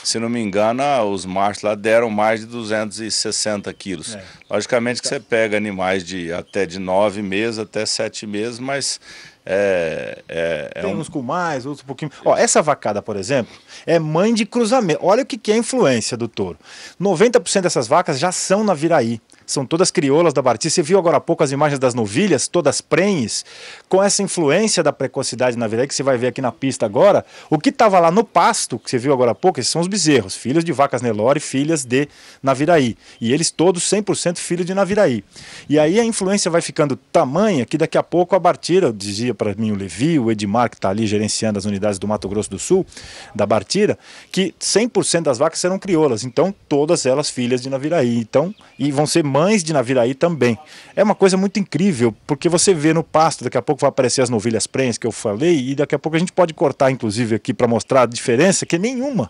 S9: se não me engano, os machos lá deram mais de 260 quilos. É. Logicamente que tá. você pega animais de até de nove meses até sete meses,
S7: mas é, é, é Tem um... uns com mais, outros um pouquinho. Ó, essa vacada, por exemplo, é mãe de cruzamento. Olha o que, que é a influência do touro. 90% dessas vacas já são na Viraí são todas crioulas da Bartira. Você viu agora há pouco as imagens das novilhas, todas prenhes, com essa influência da precocidade na verdade que você vai ver aqui na pista agora. O que estava lá no pasto, que você viu agora há pouco, esses são os bezerros, filhos de vacas Nelore, filhas de Naviraí. E eles todos 100% filhos de Naviraí. E aí a influência vai ficando tamanha que daqui a pouco a Bartira, dizia para mim o Levi, o Edmar, que está ali gerenciando as unidades do Mato Grosso do Sul, da Bartira, que 100% das vacas serão crioulas. Então todas elas filhas de Naviraí. Então, e vão ser mães de Naviraí também. É uma coisa muito incrível, porque você vê no pasto, daqui a pouco vai aparecer as novilhas prens que eu falei, e daqui a pouco a gente pode cortar, inclusive, aqui para mostrar a diferença, que é nenhuma.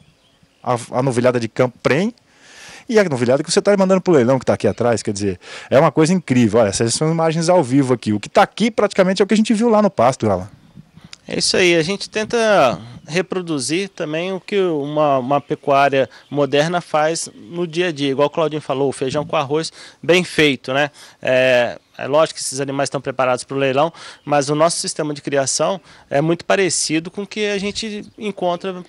S7: A, a novilhada de campo pren e a novilhada que você está mandando para o leilão que está aqui atrás, quer dizer, é uma coisa incrível. Olha, essas são imagens ao vivo aqui. O que está aqui praticamente é o que a gente viu lá no pasto, Alan. É isso
S8: aí, a gente tenta reproduzir também o que uma, uma pecuária moderna faz no dia a dia. Igual o Claudinho falou, feijão com arroz bem feito, né? É, é lógico que esses animais estão preparados para o leilão, mas o nosso sistema de criação é muito parecido com o que a gente encontra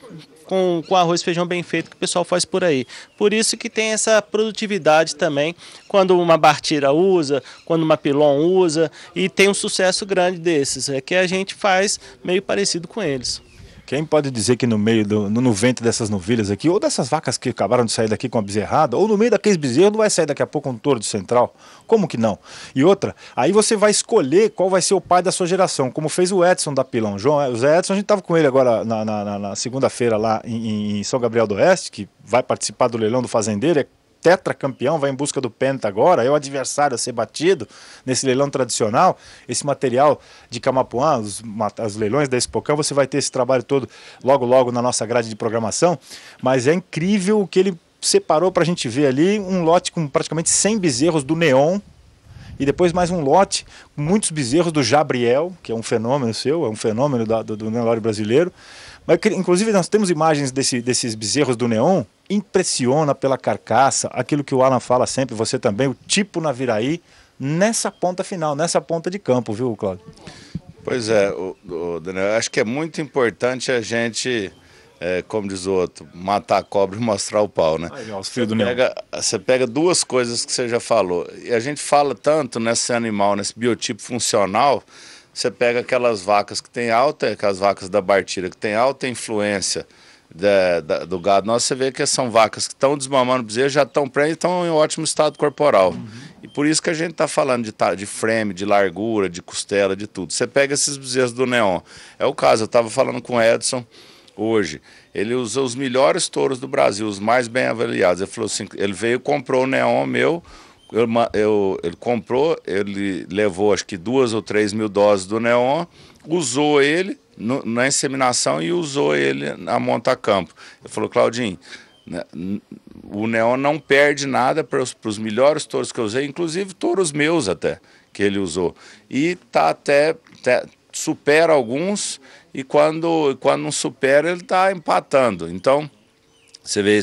S8: com, com arroz e feijão bem feito que o pessoal faz por aí. Por isso que tem essa produtividade também, quando uma Bartira usa, quando uma Pilon usa, e tem um sucesso grande
S7: desses. É que a gente faz meio parecido com eles. Quem pode dizer que no meio, do, no, no ventre dessas novilhas aqui, ou dessas vacas que acabaram de sair daqui com a bezerrada, ou no meio daqueles bezerros, não vai sair daqui a pouco um touro de central? Como que não? E outra, aí você vai escolher qual vai ser o pai da sua geração, como fez o Edson da Pilão. João, o Zé Edson, a gente estava com ele agora na, na, na segunda-feira lá em, em São Gabriel do Oeste, que vai participar do leilão do fazendeiro, é tetracampeão, vai em busca do penta agora, é o adversário a ser batido nesse leilão tradicional, esse material de Camapuã, os, os leilões da Espocão, você vai ter esse trabalho todo logo logo na nossa grade de programação, mas é incrível o que ele separou para a gente ver ali, um lote com praticamente 100 bezerros do Neon, e depois mais um lote, muitos bezerros do Jabriel, que é um fenômeno seu, é um fenômeno da, do, do brasileiro, mas, inclusive, nós temos imagens desse, desses bezerros do neon. Impressiona pela carcaça, aquilo que o Alan fala sempre, você também, o tipo na Viraí, nessa ponta final, nessa ponta de campo, viu, Claudio
S9: Pois é, o, o Daniel, acho que é muito importante a gente, é, como diz o outro, matar a cobra e mostrar o pau, né? Aí, ó, os filhos do pega, Você pega duas coisas que você já falou, e a gente fala tanto nesse animal, nesse biotipo funcional, você pega aquelas vacas que tem alta, aquelas vacas da Bartira que tem alta influência da, da, do gado nosso, você vê que são vacas que estão desmamando bezerro, já estão prêmios, estão em ótimo estado corporal. Uhum. E por isso que a gente está falando de, de frame, de largura, de costela, de tudo. Você pega esses bezerros do Neon. É o caso, eu estava falando com o Edson hoje. Ele usou os melhores touros do Brasil, os mais bem avaliados. Ele falou assim: ele veio, comprou o Neon meu, eu, eu, ele comprou, ele levou acho que duas ou três mil doses do Neon, usou ele no, na inseminação e usou ele na monta-campo. Ele falou, Claudinho, né, o Neon não perde nada para os, para os melhores touros que eu usei, inclusive touros meus até, que ele usou. E tá até, até supera alguns e quando, quando não supera ele está empatando. Então você vê,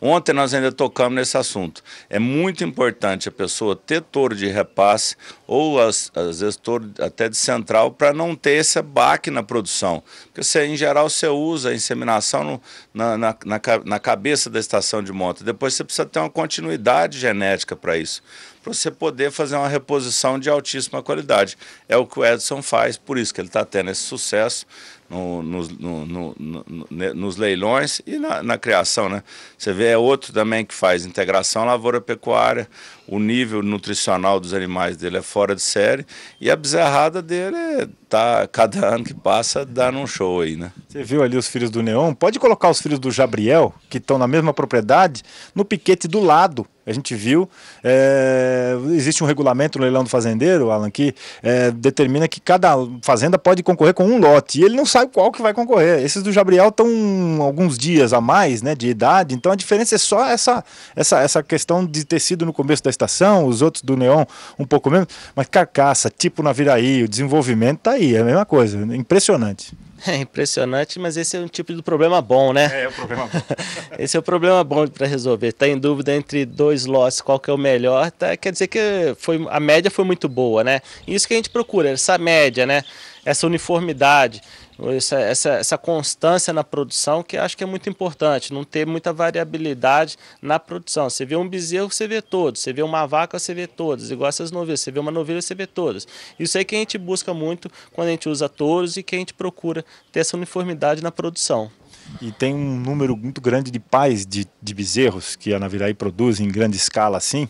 S9: ontem nós ainda tocamos nesse assunto. É muito importante a pessoa ter touro de repasse ou às, às vezes touro até de central para não ter esse baque na produção. Porque você, em geral você usa a inseminação no, na, na, na, na, cabeça da estação de monta. Depois você precisa ter uma continuidade genética para isso, para você poder fazer uma reposição de altíssima qualidade. É o que o Edson faz, por isso que ele está tendo esse sucesso no, nos, no, no, nos leilões e na, na, criação, né? Você vê, é outro também que faz integração lavoura-pecuária, o nível nutricional dos animais dele é fora de série e a bezerrada dele tá, cada ano que passa, dando um show aí,
S7: né? Você viu ali os filhos do Neon? Pode colocar os filhos do Jabriel, que estão na mesma propriedade, no piquete do lado, a gente viu. É, existe um regulamento no leilão do fazendeiro, Alan, que é, determina que cada fazenda pode concorrer com um lote. E ele não sabe qual que vai concorrer. Esses do Jabriel estão alguns dias a mais né, de idade, então a diferença é só essa, essa, essa questão de ter sido no começo da estação, os outros do Neon um pouco menos. Mas carcaça, tipo na Viraí, o desenvolvimento tá aí, é a mesma coisa. Impressionante.
S8: É impressionante, mas esse é um tipo de problema bom, né? É, é um problema bom. *laughs* esse é o um problema bom para resolver. Está em dúvida entre dois lotes, qual que é o melhor, tá, quer dizer que foi, a média foi muito boa, né? Isso que a gente procura, essa média, né? Essa uniformidade. Essa, essa, essa constância na produção que acho que é muito importante, não ter muita variabilidade na produção. Você vê um bezerro, você vê todos. Você vê uma vaca, você vê todos. Igual essas novilhas, você vê uma novilha, você vê todas. Isso aí é que a gente busca muito quando a gente usa touros e que a gente procura ter essa uniformidade na produção.
S7: E tem um número muito grande de pais de, de bezerros que a Naviraí produz em grande escala assim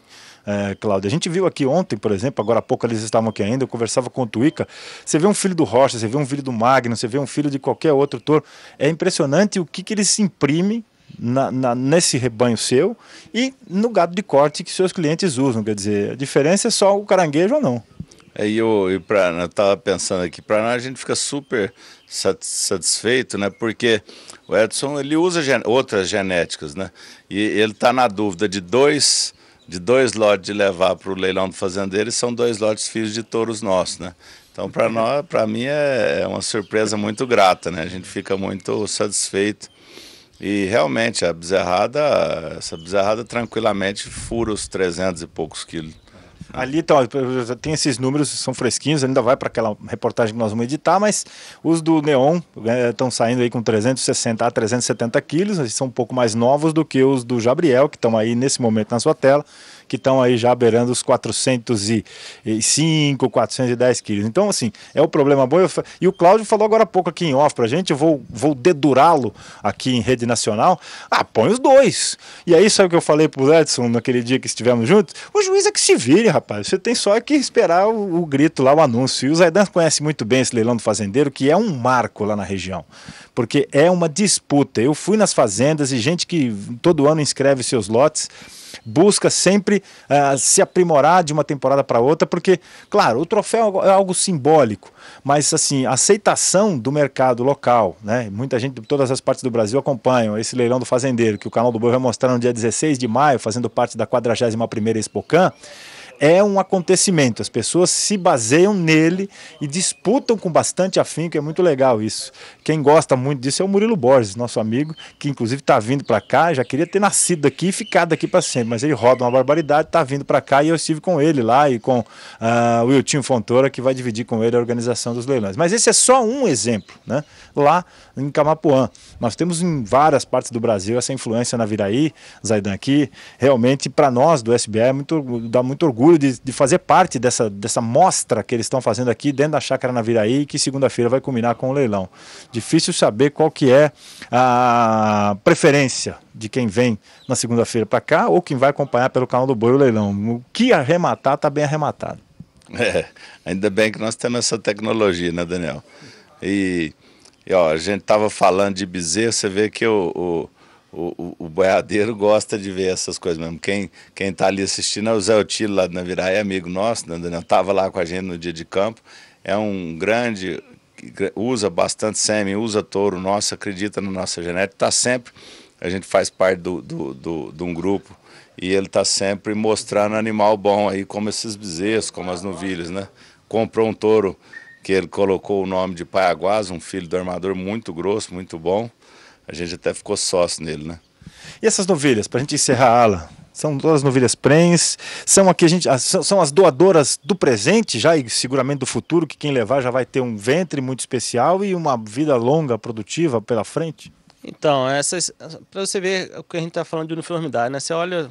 S7: é, Cláudia. A gente viu aqui ontem, por exemplo, agora há pouco eles estavam aqui ainda, eu conversava com o Tuica. Você vê um filho do Rocha, você vê um filho do Magno, você vê um filho de qualquer outro touro. É impressionante o que, que eles imprimem na, na, nesse rebanho seu e no gado de corte que seus clientes usam. Quer dizer, a diferença é só o caranguejo ou não.
S9: É, e né, eu, estava tava pensando aqui, para nós a gente fica super satisfeito, né? Porque o Edson ele usa gen outras genéticas, né? E ele está na dúvida de dois de dois lotes de levar para o leilão do fazendeiro e são dois lotes filhos de touros nossos, né? Então, para uhum. nós, para mim é, é uma surpresa muito grata, né? A gente fica muito satisfeito. E realmente a bezerrada, essa bezerrada tranquilamente fura os 300 e poucos quilos.
S7: Ali então, tem esses números, são fresquinhos, ainda vai para aquela reportagem que nós vamos editar, mas os do Neon estão né, é, saindo aí com 360 a 370 quilos, são um pouco mais novos do que os do Jabriel, que estão aí nesse momento na sua tela que estão aí já beirando os 405, 410 quilos. Então, assim, é o problema bom. E o Cláudio falou agora há pouco aqui em off pra gente, eu vou, vou dedurá-lo aqui em rede nacional. Ah, põe os dois. E aí, sabe o que eu falei pro Edson naquele dia que estivemos juntos? O juiz é que se vire, rapaz. Você tem só que esperar o, o grito lá, o anúncio. E o Zaidan conhece muito bem esse leilão do fazendeiro, que é um marco lá na região. Porque é uma disputa. Eu fui nas fazendas e gente que todo ano inscreve seus lotes busca sempre uh, se aprimorar de uma temporada para outra, porque, claro, o troféu é, é algo simbólico, mas assim, a aceitação do mercado local, né? Muita gente de todas as partes do Brasil acompanham esse leilão do fazendeiro, que o canal do Boi vai mostrar no dia 16 de maio, fazendo parte da 41ª Expocan, é um acontecimento. As pessoas se baseiam nele e disputam com bastante afinco, é muito legal isso. Quem gosta muito disso é o Murilo Borges, nosso amigo, que inclusive está vindo para cá, já queria ter nascido aqui e ficado aqui para sempre, mas ele roda uma barbaridade, está vindo para cá e eu estive com ele lá e com uh, o Wiltinho Fontoura, que vai dividir com ele a organização dos leilões. Mas esse é só um exemplo, né? Lá em Camapuã. Nós temos em várias partes do Brasil essa influência na Viraí, Zaidan, que realmente para nós do SBA é muito, dá muito orgulho orgulho de, de, fazer parte dessa, dessa mostra que eles estão fazendo aqui dentro da Chácara na Viraí, que segunda-feira vai combinar com o leilão. Difícil saber qual que é a preferência de quem vem na segunda-feira para cá ou quem vai acompanhar pelo canal do Boi o leilão. O que arrematar está bem arrematado. *laughs*
S9: É, ainda bem que nós temos essa tecnologia, né, Daniel? E, e ó, a gente estava falando de bezerro, você vê que o, o o, o, boiadeiro gosta de ver essas coisas mesmo. Quem, quem tá ali assistindo é o Zé Otilo lá do Navirá, é amigo nosso, né? Tava lá com a gente no dia de campo. É um grande, usa bastante sêmen, usa touro nosso, acredita na nossa genética, tá sempre, a gente faz parte do, do, do, de um grupo e ele tá sempre mostrando animal bom aí, como esses bezerros, como as novilhas, né? Comprou um touro que ele colocou o nome de Paiaguás, um filho do armador muito grosso, muito bom. A gente até ficou sócio
S7: nele, né? E essas novilhas, para a gente encerrar, ala, são todas novilhas prens, são aqui a gente, são, as doadoras do presente já e seguramente do futuro, que quem levar já vai ter um ventre muito especial e uma vida longa, produtiva pela frente.
S8: Então, essas para você ver o que a gente está falando de uniformidade, né? Você olha,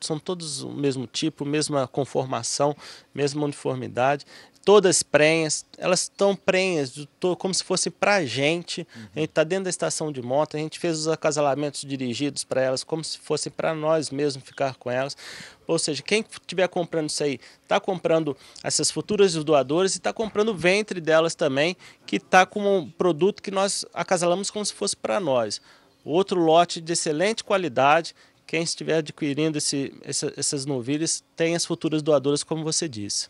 S8: são todos o mesmo tipo, mesma conformação, mesma uniformidade todas prenhas, elas estão prenhas, como se fosse a gente. Uhum. A gente está dentro da estação de moto, a gente fez os acasalamentos dirigidos para elas, como se fosse para nós mesmos ficar com elas. Ou seja, quem estiver comprando isso aí, está comprando essas futuras doadoras e está comprando o ventre delas também, que está com um produto que nós acasalamos como se fosse para nós. Outro lote de excelente qualidade, quem estiver adquirindo esse, essa, essas novilhas tem
S7: as futuras doadoras, como você disse.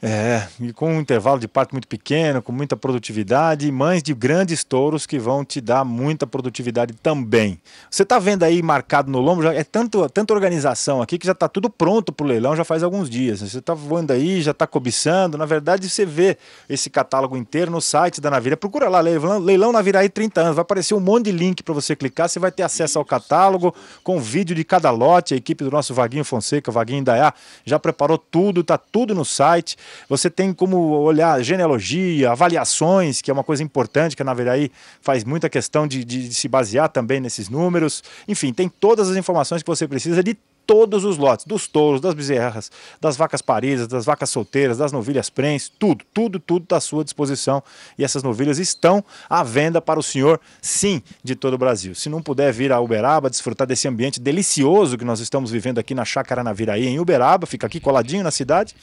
S7: É, com um intervalo de parto muito pequeno, com muita produtividade, mães de grandes touros que vão te dar muita produtividade também. Você está vendo aí marcado no lombo, já é tanto, tanta organização aqui que já está tudo pronto para o leilão já faz alguns dias. Você está voando aí, já está cobiçando. Na verdade, você vê esse catálogo inteiro no site da Navira. Procura lá, leilão, leilão aí 30 anos. Vai aparecer um monte de link para você clicar. Você vai ter acesso ao catálogo com vídeo de cada lote. A equipe do nosso Vaguinho Fonseca, Vaguinho Indaiá, já preparou tudo, está tudo no site. Você tem como olhar genealogia, avaliações, que é uma coisa importante, que a Naveraí faz muita questão de, de, de se basear também nesses números. Enfim, tem todas as informações que você precisa de todos os lotes, dos touros, das bezerras, das vacas paridas, das vacas solteiras, das novilhas prens, tudo, tudo, tudo está à sua disposição. E essas novilhas estão à venda para o senhor, sim, de todo o Brasil. Se não puder vir a Uberaba desfrutar desse ambiente delicioso que nós estamos vivendo aqui na Chácara Naviraí, em Uberaba, fica aqui coladinho na cidade,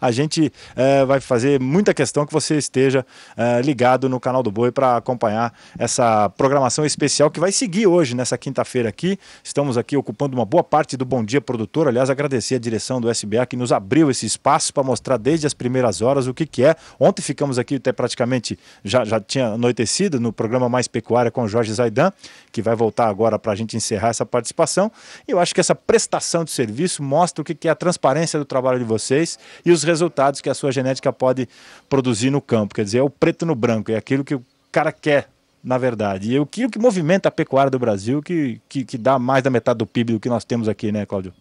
S7: a gente é, vai fazer muita questão que você esteja é, ligado no canal do Boi para acompanhar essa programação especial que vai seguir hoje, nessa quinta-feira aqui. Estamos aqui ocupando uma boa parte do Bom Dia dia, produtor. Aliás, agradecer a direção do SBA que nos abriu esse espaço para mostrar desde as primeiras horas o que, que é. Ontem ficamos aqui até praticamente, já, já tinha anoitecido, no programa Mais Pecuária com o Jorge Zaidan, que vai voltar agora para a gente encerrar essa participação. E eu acho que essa prestação de serviço mostra o que, que é a transparência do trabalho de vocês e os resultados que a sua genética pode produzir no campo. Quer dizer, é o preto no branco, é aquilo que o cara quer na verdade. E o que, o que movimenta a pecuária do Brasil, que, que, que dá mais da metade do PIB do que nós temos aqui, né, Cláudio?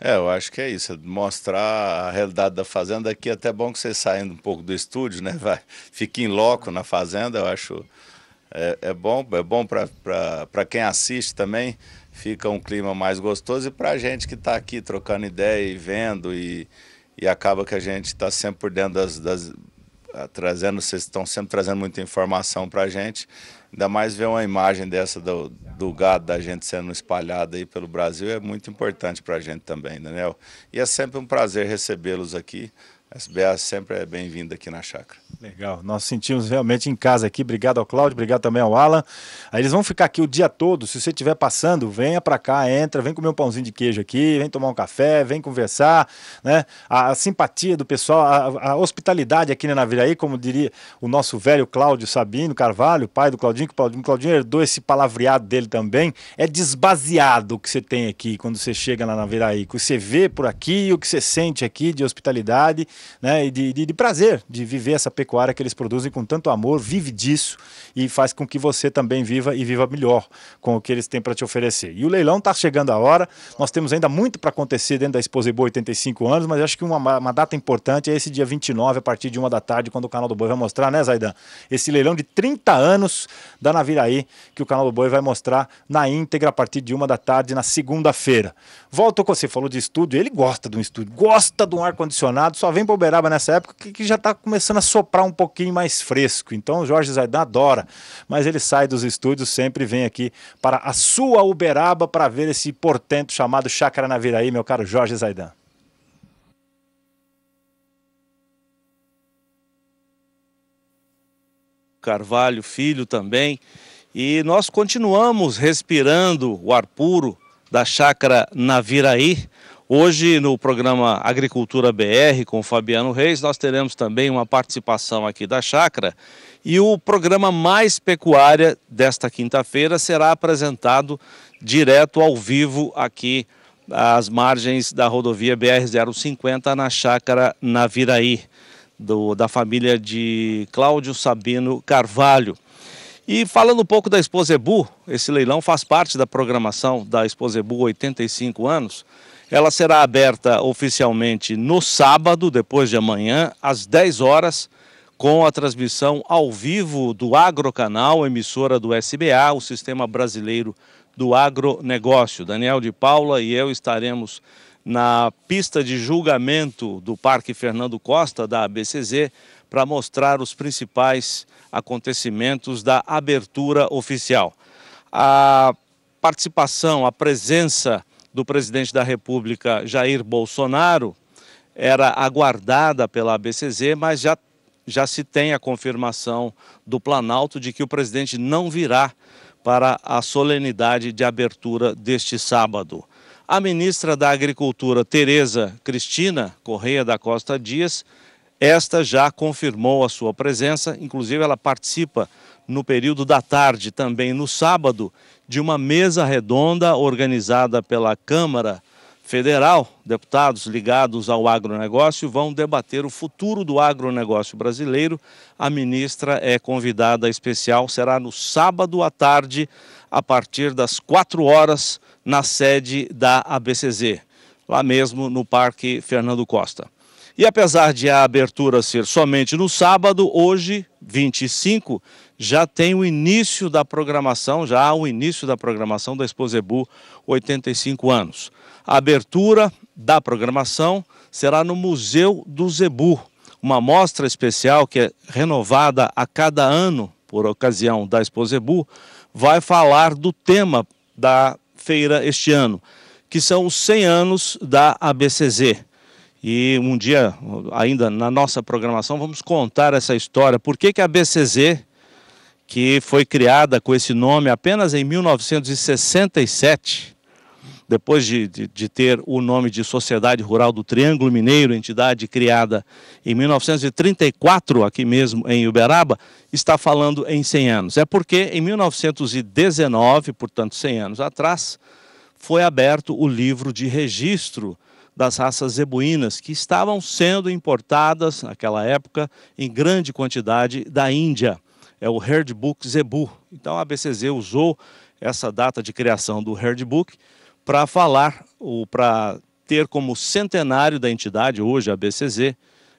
S9: É, eu acho que é isso, é mostrar a realidade da fazenda aqui. É até bom que você saindo um pouco do estúdio, né? Vai, fique em loco na fazenda, eu acho. É, é bom, é bom para quem assiste também, fica um clima mais gostoso e para a gente que está aqui trocando ideia e vendo, e, e acaba que a gente está sempre por dentro das, das ah, trazendo, vocês estão sempre trazendo muita informação para a gente. Ainda mais ver uma imagem dessa do, do gado da gente sendo espalhada aí pelo Brasil é muito importante para a gente também, Daniel. E é sempre um prazer recebê-los aqui. SBA sempre é bem-vinda aqui na chácara.
S7: Legal, nós sentimos realmente em casa aqui. Obrigado ao Cláudio, obrigado também ao Alan. Aí eles vão ficar aqui o dia todo. Se você estiver passando, venha para cá, entra, vem comer um pãozinho de queijo aqui, vem tomar um café, vem conversar, né? A, a simpatia do pessoal, a, a hospitalidade aqui né, na Naviraí, como diria o nosso velho Cláudio Sabino Carvalho, pai do Claudinho, que o Claudinho, Claudinho herdou esse palavreado dele também. É desbaseado o que você tem aqui quando você chega lá na Naviraí, o que você vê por aqui, o que você sente aqui de hospitalidade né, e de, de, de, prazer de viver essa pecuária que eles produzem com tanto amor, vive disso e faz com que você também viva e viva melhor com o que eles têm para te oferecer. E o leilão está chegando a hora, nós temos ainda muito para acontecer dentro da Expo Boa 85 anos, mas acho que uma, uma data importante é esse dia 29, a partir de uma da tarde, quando o Canal do Boi vai mostrar, né, Zaidan? Esse leilão de 30 anos da Naviraí, que o Canal do Boi vai mostrar na íntegra a partir de uma da tarde, na segunda-feira. Volto com você, falou de estúdio, ele gosta de um estúdio, gosta de um ar-condicionado, só vem Uberaba nessa época que, que já está começando a soprar um pouquinho mais fresco. Então o Jorge Zaidan adora, mas ele sai dos estúdios, sempre vem aqui para a sua Uberaba para ver esse portento chamado Chácara na meu caro Jorge Zaidan.
S6: Carvalho, filho também. E nós continuamos respirando o ar puro da chácara Naviraí, Hoje, no programa Agricultura BR, com Fabiano Reis, nós teremos também uma participação aqui da Chácara. E o programa Mais Pecuária desta quinta-feira será apresentado direto ao vivo aqui às margens da rodovia BR-050 na Chácara Naviraí, do, da família de Cláudio Sabino Carvalho. E falando um pouco da Exposebu, esse leilão faz parte da programação da Exposebu 85 anos. Ela será aberta oficialmente no sábado, depois de amanhã, às 10 horas, com a transmissão ao vivo do Agrocanal, emissora do SBA, o Sistema Brasileiro do Agronegócio. Daniel de Paula e eu estaremos na pista de julgamento do Parque Fernando Costa, da ABCZ, para mostrar os principais acontecimentos da abertura oficial. A participação, a presença do presidente da República Jair Bolsonaro era aguardada pela ABCZ, mas já, já se tem a confirmação do Planalto de que o presidente não virá para a solenidade de abertura deste sábado. A ministra da Agricultura, Tereza Cristina Correia da Costa Dias, esta já confirmou a sua presença, inclusive ela participa no período da tarde, também no sábado, de uma mesa redonda organizada pela Câmara Federal. Deputados ligados ao agronegócio vão debater o futuro do agronegócio brasileiro. A ministra é convidada especial, será no sábado à tarde, a partir das 4 horas, na sede da ABCZ, lá mesmo no Parque Fernando Costa. E apesar de a abertura ser somente no sábado, hoje, 25, já tem o início da programação, já há o início da programação da Exposebu 85 anos. A abertura da programação será no Museu do Zebu, uma mostra especial que é renovada a cada ano por ocasião da Exposebu, vai falar do tema da feira este ano, que são os 100 anos da ABCZ. E um dia, ainda na nossa programação, vamos contar essa história. Por que, que a ABCZ que foi criada com esse nome apenas em 1967, depois de, de, de, ter o nome de Sociedade Rural do Triângulo Mineiro, entidade criada em 1934, aqui mesmo em Uberaba, está falando em 100 anos. É porque em 1919, portanto 100 anos atrás, foi aberto o livro de registro das raças zebuínas que estavam sendo importadas naquela época em grande quantidade da Índia é o Herdbook Zebu. Então a ABCZ usou essa data de criação do Herdbook para falar, ou para ter como centenário da entidade, hoje a ABCZ,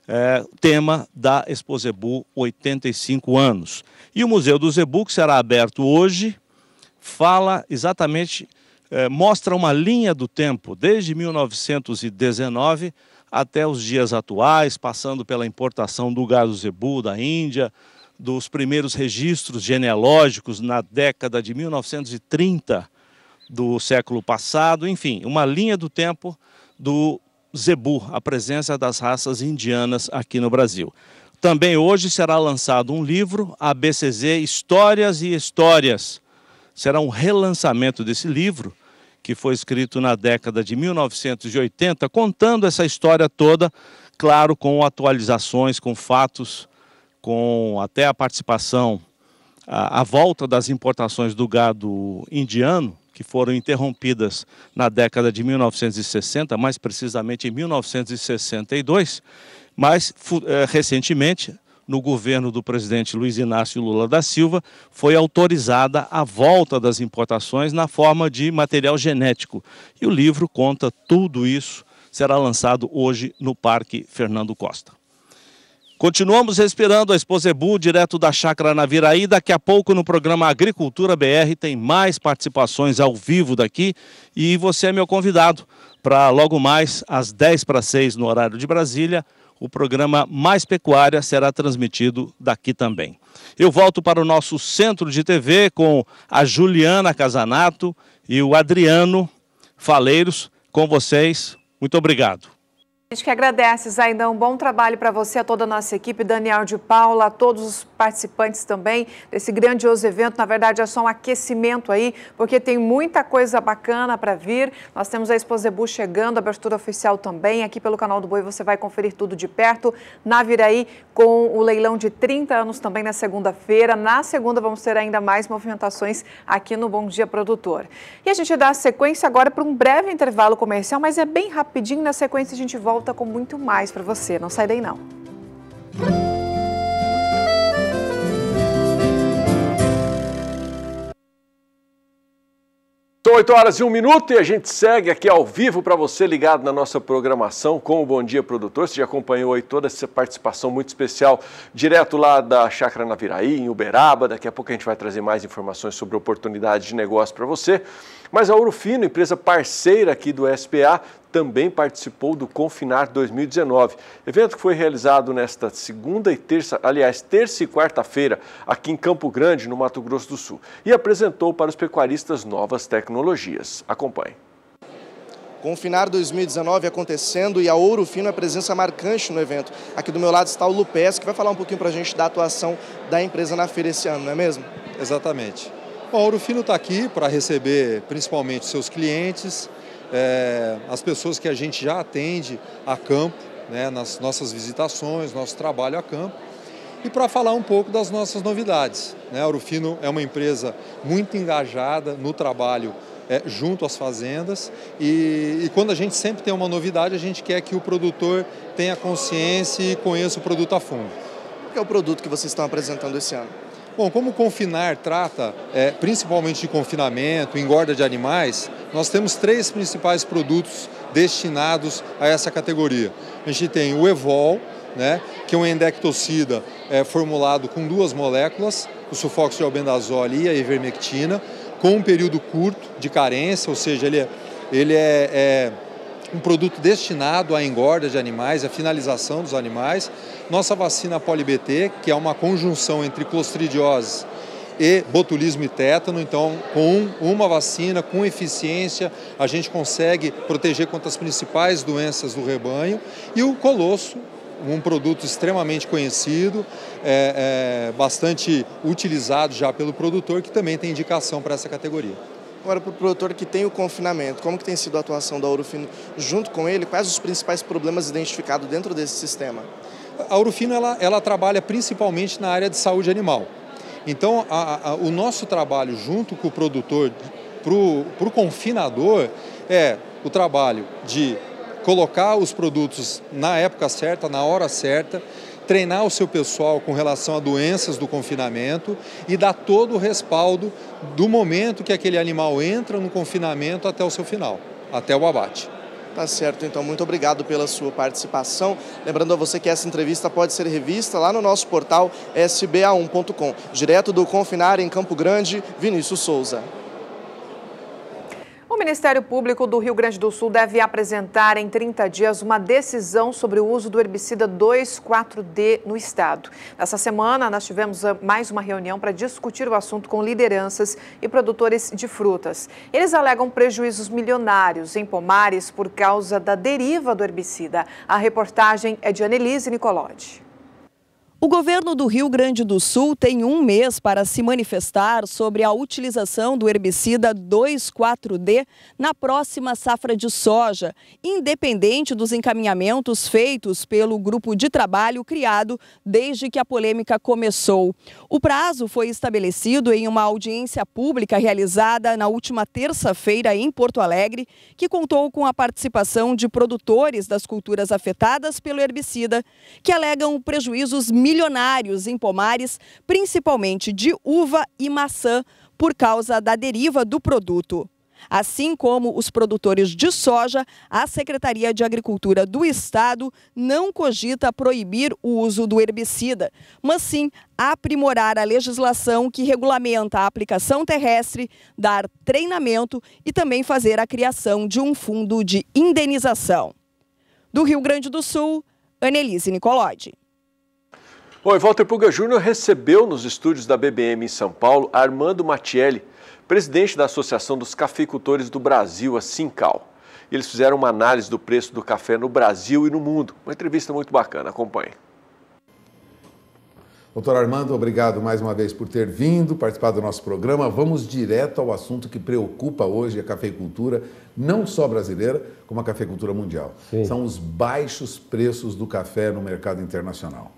S6: é, tema da Expo Zebu 85 anos. E o Museu do Zebu, que será aberto hoje, fala exatamente, é, mostra uma linha do tempo, desde 1919 até os dias atuais, passando pela importação do gado zebu da Índia, dos primeiros registros genealógicos na década de 1930 do século passado, enfim, uma linha do tempo do zebu, a presença das raças indianas aqui no Brasil. Também hoje será lançado um livro, ABCZ Histórias e Histórias. Será um relançamento desse livro, que foi escrito na década de 1980, contando essa história toda, claro, com atualizações, com fatos com até a participação, a, a volta das importações do gado indiano, que foram interrompidas na década de 1960, mais precisamente em 1962, mas eh, recentemente, no governo do presidente Luiz Inácio Lula da Silva, foi autorizada a volta das importações na forma de material genético. E o livro conta tudo isso, será lançado hoje no Parque Fernando Costa. Continuamos respirando a Exposebu, direto da Chácara Naviraí. Daqui a pouco, no programa Agricultura BR, tem mais participações ao vivo daqui. E você é meu convidado para logo mais, às 10 para 6, no horário de Brasília, o programa Mais Pecuária será transmitido daqui também. Eu volto para o nosso centro de TV com a Juliana Casanato e o Adriano Faleiros com vocês. Muito obrigado.
S3: A gente que agradece, Zaidan, então, um bom trabalho para você, a toda a nossa equipe, Daniel de Paula, a todos os participantes também desse grandioso evento. Na verdade, é só um aquecimento aí, porque tem muita coisa bacana para vir. Nós temos a Exposebu chegando, abertura oficial também. Aqui pelo canal do Boi você vai conferir tudo de perto. Na Viraí, com o leilão de 30 anos também na segunda-feira. Na segunda vamos ter ainda mais movimentações aqui no Bom Dia Produtor. E a gente dá a sequência agora para um breve intervalo comercial, mas é bem rapidinho. Na sequência a gente volta volta com muito mais para você. Não sai daí não.
S1: São 8 horas e 1 minuto e a gente segue aqui ao vivo para você ligado na nossa programação com o Bom Dia Produtor. Você já acompanhou aí toda essa participação muito especial direto lá da Chácara Naviraí, em Uberaba. Daqui a pouco a gente vai trazer mais informações sobre oportunidades de negócio para você. Mas a Ouro Fino, empresa parceira aqui do SPA, também participou do Confinar 2019, evento que foi realizado nesta segunda e terça, aliás, terça e quarta-feira, aqui em Campo Grande, no Mato Grosso do Sul, e apresentou para os pecuaristas novas tecnologias. Acompanhe.
S11: Confinar 2019 acontecendo e a Ouro Fino é presença marcante no evento. Aqui do meu lado está o Lupes, que vai falar um pouquinho para a gente da atuação da empresa na feira esse ano, não é mesmo?
S12: Exatamente. Bom, a Ouro Fino está aqui para receber principalmente seus clientes, é, as pessoas que a gente já atende a campo, né, nas nossas visitações, nosso trabalho a campo, e para falar um pouco das nossas novidades. Né? A é uma empresa muito engajada no trabalho é, junto às fazendas e, e, quando a gente sempre tem uma novidade, a gente quer que o produtor tenha consciência e conheça o produto a fundo. O que é o produto que
S11: vocês estão apresentando
S12: esse ano? Bom, como confinar trata é, principalmente de confinamento, engorda de animais, nós temos três principais produtos destinados a essa categoria. A gente tem o Evol, né, que é um endectocida é, formulado com duas moléculas, o sulfoxo de albendazole e a ivermectina, com um período curto de carência, ou seja, ele é, ele é, é um produto destinado à engorda de animais, à finalização dos animais. Nossa vacina PoliBT, que é uma conjunção entre clostridiose e botulismo e tétano. Então, com uma vacina, com eficiência, a gente consegue proteger contra as principais doenças do rebanho. E o colosso, um produto extremamente conhecido, é, é, bastante utilizado já pelo produtor, que também tem indicação para essa categoria.
S11: Agora, para o produtor que tem o confinamento, como que tem sido a atuação da Ourofino junto com ele? Quais os principais problemas
S12: identificados dentro desse sistema? A Ourofino ela, ela trabalha principalmente na área de saúde animal. Então, a, a, o nosso trabalho junto com o produtor, para o confinador, é o trabalho de colocar os produtos na época certa, na hora certa, treinar o seu pessoal com relação a doenças do confinamento e dar todo o respaldo do momento que aquele animal entra no confinamento até o seu final, até o abate.
S11: Tá certo, então muito obrigado pela sua participação. Lembrando a você que essa entrevista pode ser revista lá no nosso portal sba1.com. Direto do Confinar em Campo Grande, Vinícius Souza.
S3: O Ministério Público do Rio Grande do Sul deve apresentar em 30 dias uma decisão sobre o uso do herbicida 2,4-D no estado. Nessa semana, nós tivemos ah, mais uma reunião para discutir o assunto com lideranças e produtores de frutas. Eles alegam prejuízos milionários em pomares por causa da deriva do herbicida. A reportagem é de Annelise Nicolodi.
S13: O governo do Rio Grande do Sul tem um mês para se manifestar sobre a utilização do herbicida 2,4-D na próxima safra de soja, independente dos encaminhamentos feitos pelo grupo de trabalho criado desde que a polêmica começou. O prazo foi estabelecido em uma audiência pública realizada na última terça-feira em Porto Alegre, que contou com a participação de produtores das culturas afetadas pelo herbicida, que alegam prejuízos milionários bilionários em pomares, principalmente de uva e maçã, por causa da deriva do produto. Assim como os produtores de soja, a Secretaria de Agricultura do Estado não cogita proibir o uso do herbicida, mas sim aprimorar a legislação que regulamenta a aplicação terrestre, dar treinamento e também fazer a criação de um fundo de indenização. Do Rio Grande do Sul, Anelise Nicolodi.
S1: Oi, Walter Puga Júnior recebeu nos estúdios da BBM em São Paulo Armando Mattielli, presidente da Associação dos Cafeicultores do Brasil, a Sincal. Eles fizeram uma análise do preço do café no Brasil e no mundo. Uma entrevista muito bacana, acompanhe.
S14: Doutor Armando, obrigado mais uma vez por ter vindo, participar do nosso programa. Vamos direto ao assunto que preocupa hoje a cafeicultura, não só brasileira, como a cafeicultura mundial. Sim. São os baixos preços do café no mercado internacional.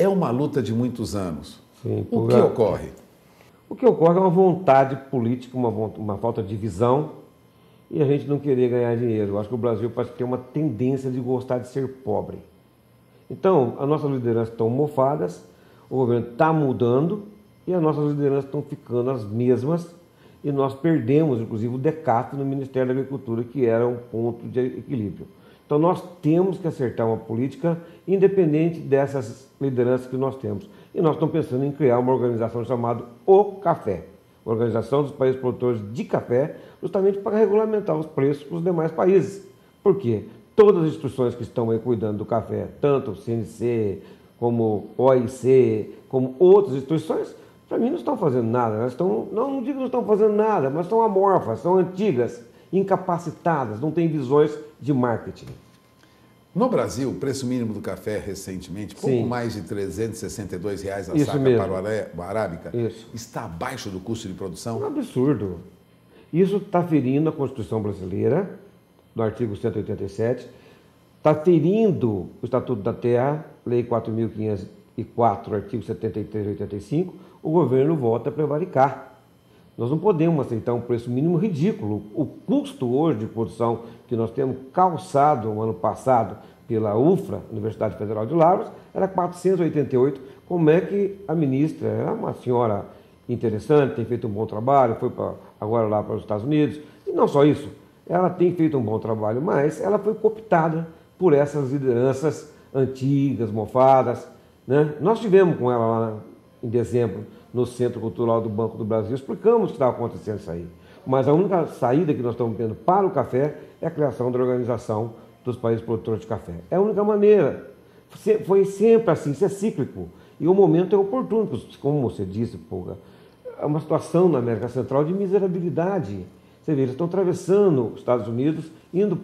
S14: É uma luta de muitos anos. Sim, o que a... ocorre? O que ocorre é uma vontade política, uma, uma falta de visão
S15: e a gente não querer ganhar dinheiro. Eu acho que o Brasil pode ter uma tendência de gostar de ser pobre. Então, as nossas lideranças estão mofadas, o governo está mudando e as nossas lideranças estão ficando as mesmas e nós perdemos, inclusive, o decato no Ministério da Agricultura, que era um ponto de equilíbrio. Então nós temos que acertar uma política independente dessas lideranças que nós temos. E nós estamos pensando em criar uma organização chamada O Café, Organização dos Países Produtores de Café, justamente para regulamentar os preços para os demais países. Por quê? Todas as instituições que estão aí cuidando do café, tanto o CNC, como OIC, como outras instituições, para mim não estão fazendo nada. Elas estão, não, não digo que não estão fazendo nada, mas são amorfas, são antigas, incapacitadas, não têm visões de marketing.
S14: No Brasil, o preço mínimo do café recentemente, pouco Sim. mais de 362 reais a Isso saca mesmo. para o arábica, Isso. está abaixo do custo de produção? É um absurdo. Isso está ferindo
S15: a Constituição brasileira, no artigo 187, está ferindo o Estatuto da Terra, Lei 4.504, artigo 73 e 85, o governo volta a prevaricar. Nós não podemos aceitar um preço mínimo ridículo. O custo hoje de produção que nós temos calçado no ano passado pela UFRA, Universidade Federal de Lavras, era 488. Como é que a ministra, era uma senhora interessante, tem feito um bom trabalho, foi pra, agora lá para os Estados Unidos, e não só isso, ela tem feito um bom trabalho, mas ela foi cooptada por essas lideranças antigas, mofadas. Né? Nós tivemos com ela lá em dezembro, no Centro Cultural do Banco do Brasil, explicamos o que está acontecendo isso aí. Mas a única saída que nós estamos tendo para o café é a criação da organização dos países produtores de café. É a única maneira. Foi sempre assim, isso é cíclico. E o momento é oportuno, como você disse, Pulga, é uma situação na América Central de miserabilidade. Você vê, eles estão atravessando os Estados Unidos, indo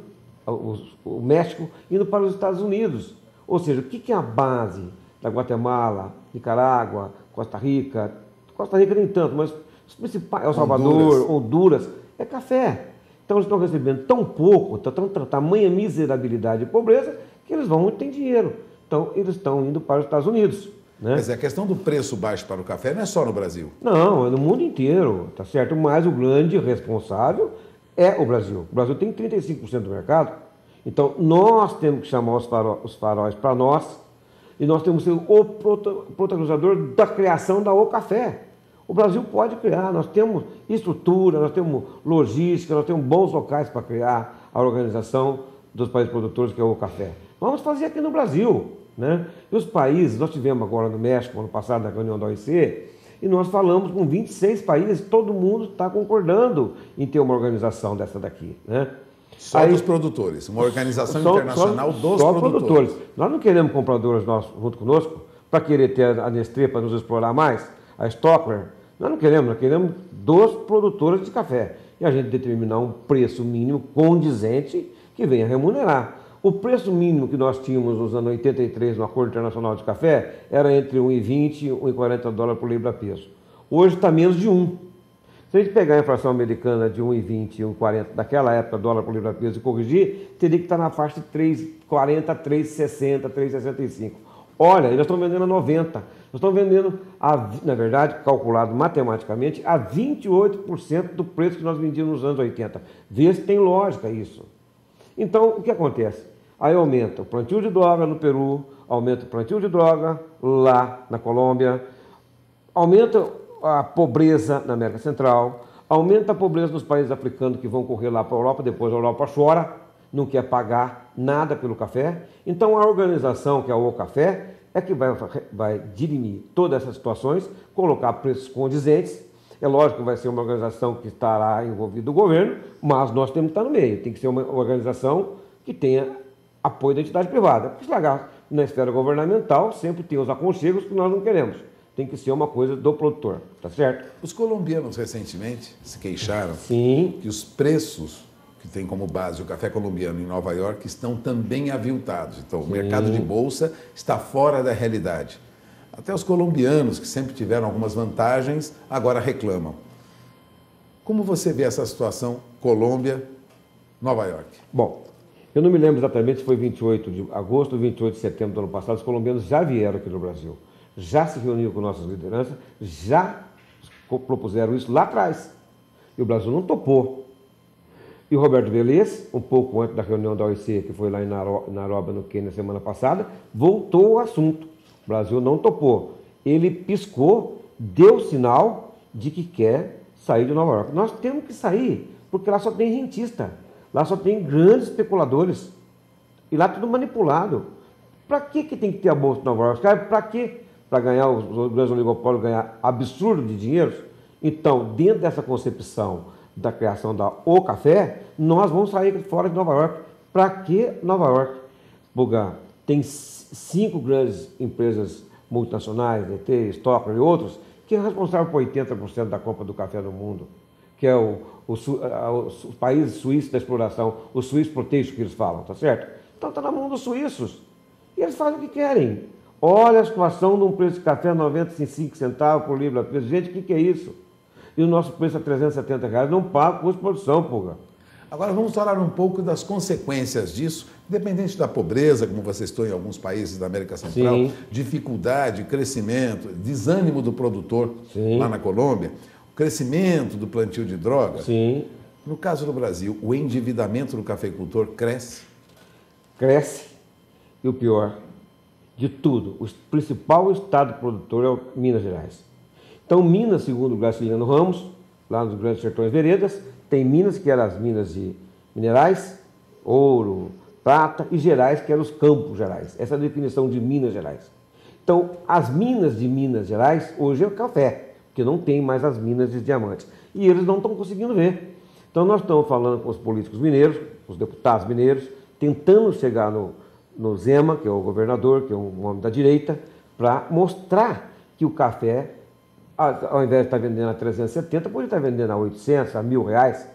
S15: o México, indo para os Estados Unidos. Ou seja, o que é a base da Guatemala, Nicarágua, Costa Rica, Costa Rica nem tanto, mas os principais, El Salvador, Honduras. Honduras, é café. Então eles estão recebendo tão pouco, tá tão, tão, tamanha miserabilidade e pobreza, que eles vão
S14: onde tem dinheiro. Então eles estão indo para os Estados Unidos. Né? Mas a questão do preço baixo para o café não é só no Brasil.
S15: Não, é no mundo inteiro, tá certo? Mas o grande responsável é o Brasil. O Brasil tem 35% do mercado. Então nós temos que chamar os faróis, os faróis para nós e nós temos que ser o protagonizador da criação da O Café. O Brasil pode criar, nós temos estrutura, nós temos logística, nós temos bons locais para criar a organização dos países produtores, que é o café. Vamos fazer aqui no Brasil. Né? E os países, nós tivemos agora no México, ano passado, na reunião da OIC, e nós falamos com 26 países, todo mundo está concordando em ter uma organização dessa daqui. Né? Só Aí, dos produtores, uma organização só, internacional só, dos só produtores. produtores. Nós não queremos compradores nossos junto conosco para querer ter a Nestlé para nos explorar mais, a Stockler. Nós não queremos, nós queremos dos produtores de café. E a gente determinar um preço mínimo condizente que venha remunerar. O preço mínimo que nós tínhamos nos anos 83 no Acordo Internacional de Café era entre 1,20 e 1,40 dólares por libra peso. Hoje está menos de 1. Se a gente pegar a inflação americana de 1,20, 1,40 daquela época, dólar por libra peso e corrigir, teria que estar tá na faixa de 3,40, 3,60, 3,65. Olha, eles estão vendendo a 90. Nós estamos vendendo, a, na verdade, calculado matematicamente, a 28% do preço que nós vendíamos nos anos 80. Vê se tem lógica isso. Então, o que acontece? Aí aumenta o plantio de droga no Peru, aumenta o plantio de droga lá na Colômbia, aumenta a pobreza na América Central, aumenta a pobreza nos países africanos que vão correr lá para a Europa, depois a Europa chora, não quer pagar nada pelo café. Então a organização que é o Café é que vai, vai dirimir todas essas situações, colocar preços condizentes. É lógico que vai ser uma organização que estará envolvida o governo, mas nós temos que estar no meio. Tem que ser uma organização que tenha apoio da entidade privada. Porque se largar na esfera governamental, sempre tem os aconchegos que nós não queremos tem que ser uma coisa do
S14: produtor, tá certo? Os colombianos recentemente se queixaram Sim. que os preços que tem como base o café colombiano em Nova York estão também aviltados. Então, Sim. o mercado de bolsa está fora da realidade. Até os colombianos, que sempre tiveram algumas vantagens, agora reclamam. Como você vê essa situação Colômbia, Nova York? Bom, eu não me lembro exatamente se foi 28 de agosto ou
S15: 28 de setembro do ano passado, os colombianos já vieram aqui no Brasil já se reuniu com nossas lideranças, já propuseram isso lá atrás. E o Brasil não topou. E o Roberto Velez, um pouco antes da reunião da OIC, que foi lá em Naroba, no Quênia, semana passada, voltou ao assunto. O Brasil não topou. Ele piscou, deu sinal de que quer sair de Nova York. Nós temos que sair, porque lá só tem rentista, lá só tem grandes especuladores. E lá tudo manipulado. Para que, que tem que ter a Bolsa de Nova York? Para que para ganhar os grandes oligopólios, ganhar absurdo de dinheiro. Então, dentro dessa concepção da criação da O Café, nós vamos sair fora de Nova York. Para que Nova York? Bugar tem cinco grandes empresas multinacionais, ET, Stockholm e outros, que é responsável por 80% da compra do café do mundo, que é o, o, o, o país suíço da exploração, o suíço protege que eles falam, tá certo? Então está na mão dos suíços. E eles fazem o que querem. Olha a situação de um preço de café 95 centavos por libra peso. Gente, o que, que é isso? E o nosso preço é 370 reais não paga custo de produção, porra.
S14: Agora vamos falar um pouco das consequências disso, independente da pobreza, como vocês estão em alguns países da América Central, Sim. dificuldade, crescimento, desânimo do produtor Sim. lá na Colômbia, o crescimento do plantio de drogas. Sim. No caso do Brasil, o endividamento do cafeicultor cresce? Cresce. E o
S15: pior, de tudo. O principal estado produtor é o Minas Gerais. Então, Minas, segundo o Graciliano Ramos, lá nos Grandes Sertões Veredas, tem Minas, que eram as minas de minerais, ouro, prata, e Gerais, que eram os campos gerais. Essa é a definição de Minas Gerais. Então, as minas de Minas Gerais hoje é o café, porque não tem mais as minas de diamantes. E eles não estão conseguindo ver. Então, nós estamos falando com os políticos mineiros, os deputados mineiros, tentando chegar no, no Zema, que é o governador, que é um homem da direita, para mostrar que o café, ao invés de estar tá vendendo a 370, pode estar tá vendendo a 800, a mil reais.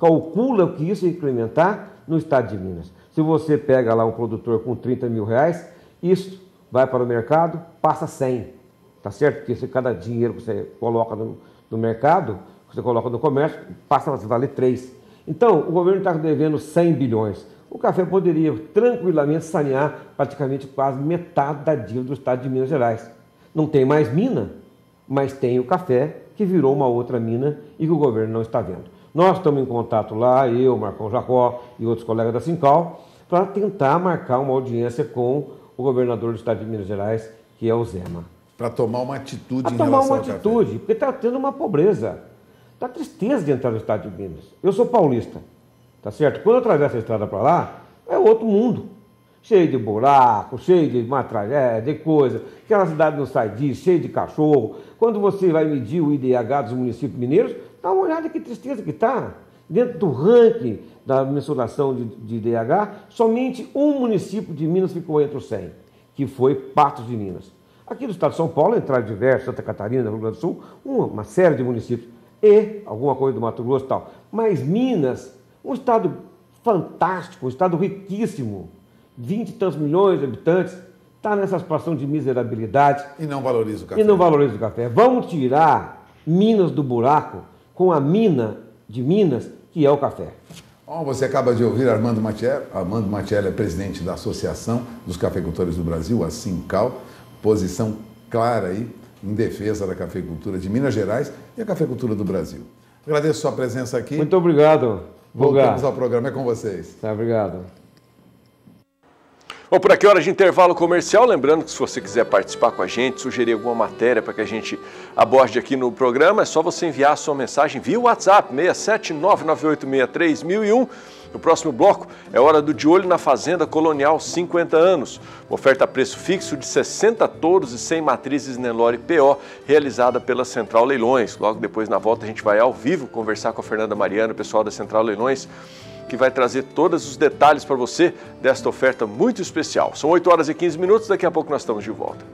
S15: Calcula o que isso é incrementar no estado de Minas. Se você pega lá um produtor com 30 mil reais, isso vai para o mercado, passa 100. Tá certo? Porque se cada dinheiro que você coloca no, no mercado, que você coloca no comércio, passa a valer 3. Então, o governo está devendo 100 bilhões o café poderia tranquilamente sanear praticamente quase metade da dívida do Estado de Minas Gerais. Não tem mais mina, mas tem o café, que virou uma outra mina e que o governo não está vendo. Nós estamos em contato lá, eu, Marcão Jacó e outros colegas da Sincal, para tentar marcar uma audiência com o governador do Estado de Minas Gerais, que é o Zema. Para tomar uma atitude pra em tomar uma atitude, café. porque está tendo uma pobreza. Está tristeza de entrar no Estado de Minas. Eu sou paulista. Tá certo? Quando atravessa a estrada para lá, é outro mundo. Cheio de buraco, cheio de matragédia, é, de coisa. Aquela cidade não sai disso, cheio de cachorro. Quando você vai medir o IDH dos municípios mineiros, dá uma olhada que tristeza que tá. Dentro do ranking da mensuração de, de IDH, somente um município de Minas ficou entre os 100, que foi Patos de Minas. Aqui no estado de São Paulo entraram diversos, Santa Catarina, Rio Grande do Sul, uma, uma série de municípios. E alguma coisa do Mato Grosso e tal. Mas Minas um estado fantástico, um estado riquíssimo, 20 e tantos milhões de habitantes, está nessa situação de miserabilidade. E não valoriza o café. E não valoriza o café. Vamos tirar Minas do buraco com a mina de Minas, que é o café.
S14: Bom, você acaba de ouvir Armando Matiello. Armando Matiello é presidente da Associação dos Cafeicultores do Brasil, a SINCAL. Posição clara aí em defesa da cafeicultura de Minas Gerais e a cafeicultura do Brasil. Agradeço sua presença aqui. Muito obrigado. Voltamos ao programa, é com vocês. Tá, obrigado. Bom, por aqui hora de
S1: intervalo comercial. Lembrando que se você quiser participar com a gente, sugerir alguma matéria para que a gente aborde aqui no programa, é só você enviar a sua mensagem via WhatsApp 67998631001 no próximo bloco é hora do De Olho na Fazenda Colonial 50 anos, oferta a preço fixo de 60 touros e 100 matrizes Nelore PO, realizada pela Central Leilões. Logo depois, na volta, a gente vai ao vivo conversar com a Fernanda Mariano, o pessoal da Central Leilões, que vai trazer todos os detalhes para você desta oferta muito especial. São 8 horas e 15 minutos, daqui a pouco nós estamos de volta.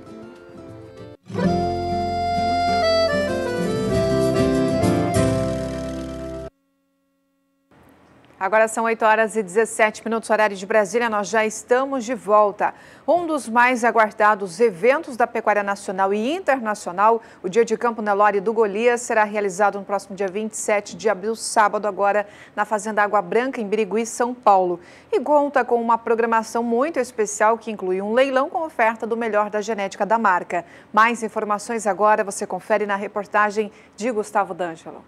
S3: Agora são 8 horas e 17 minutos, horário de Brasília. Nós já estamos de volta. Um dos mais aguardados eventos da pecuária nacional e internacional, o Dia de Campo Nelore do Golias, será realizado no próximo dia 27 de abril, sábado, agora na Fazenda Água Branca, em Birigui, São Paulo. E conta com uma programação muito especial que inclui um leilão com oferta do melhor da genética da marca. Mais informações agora você confere na reportagem de Gustavo D'Angelo.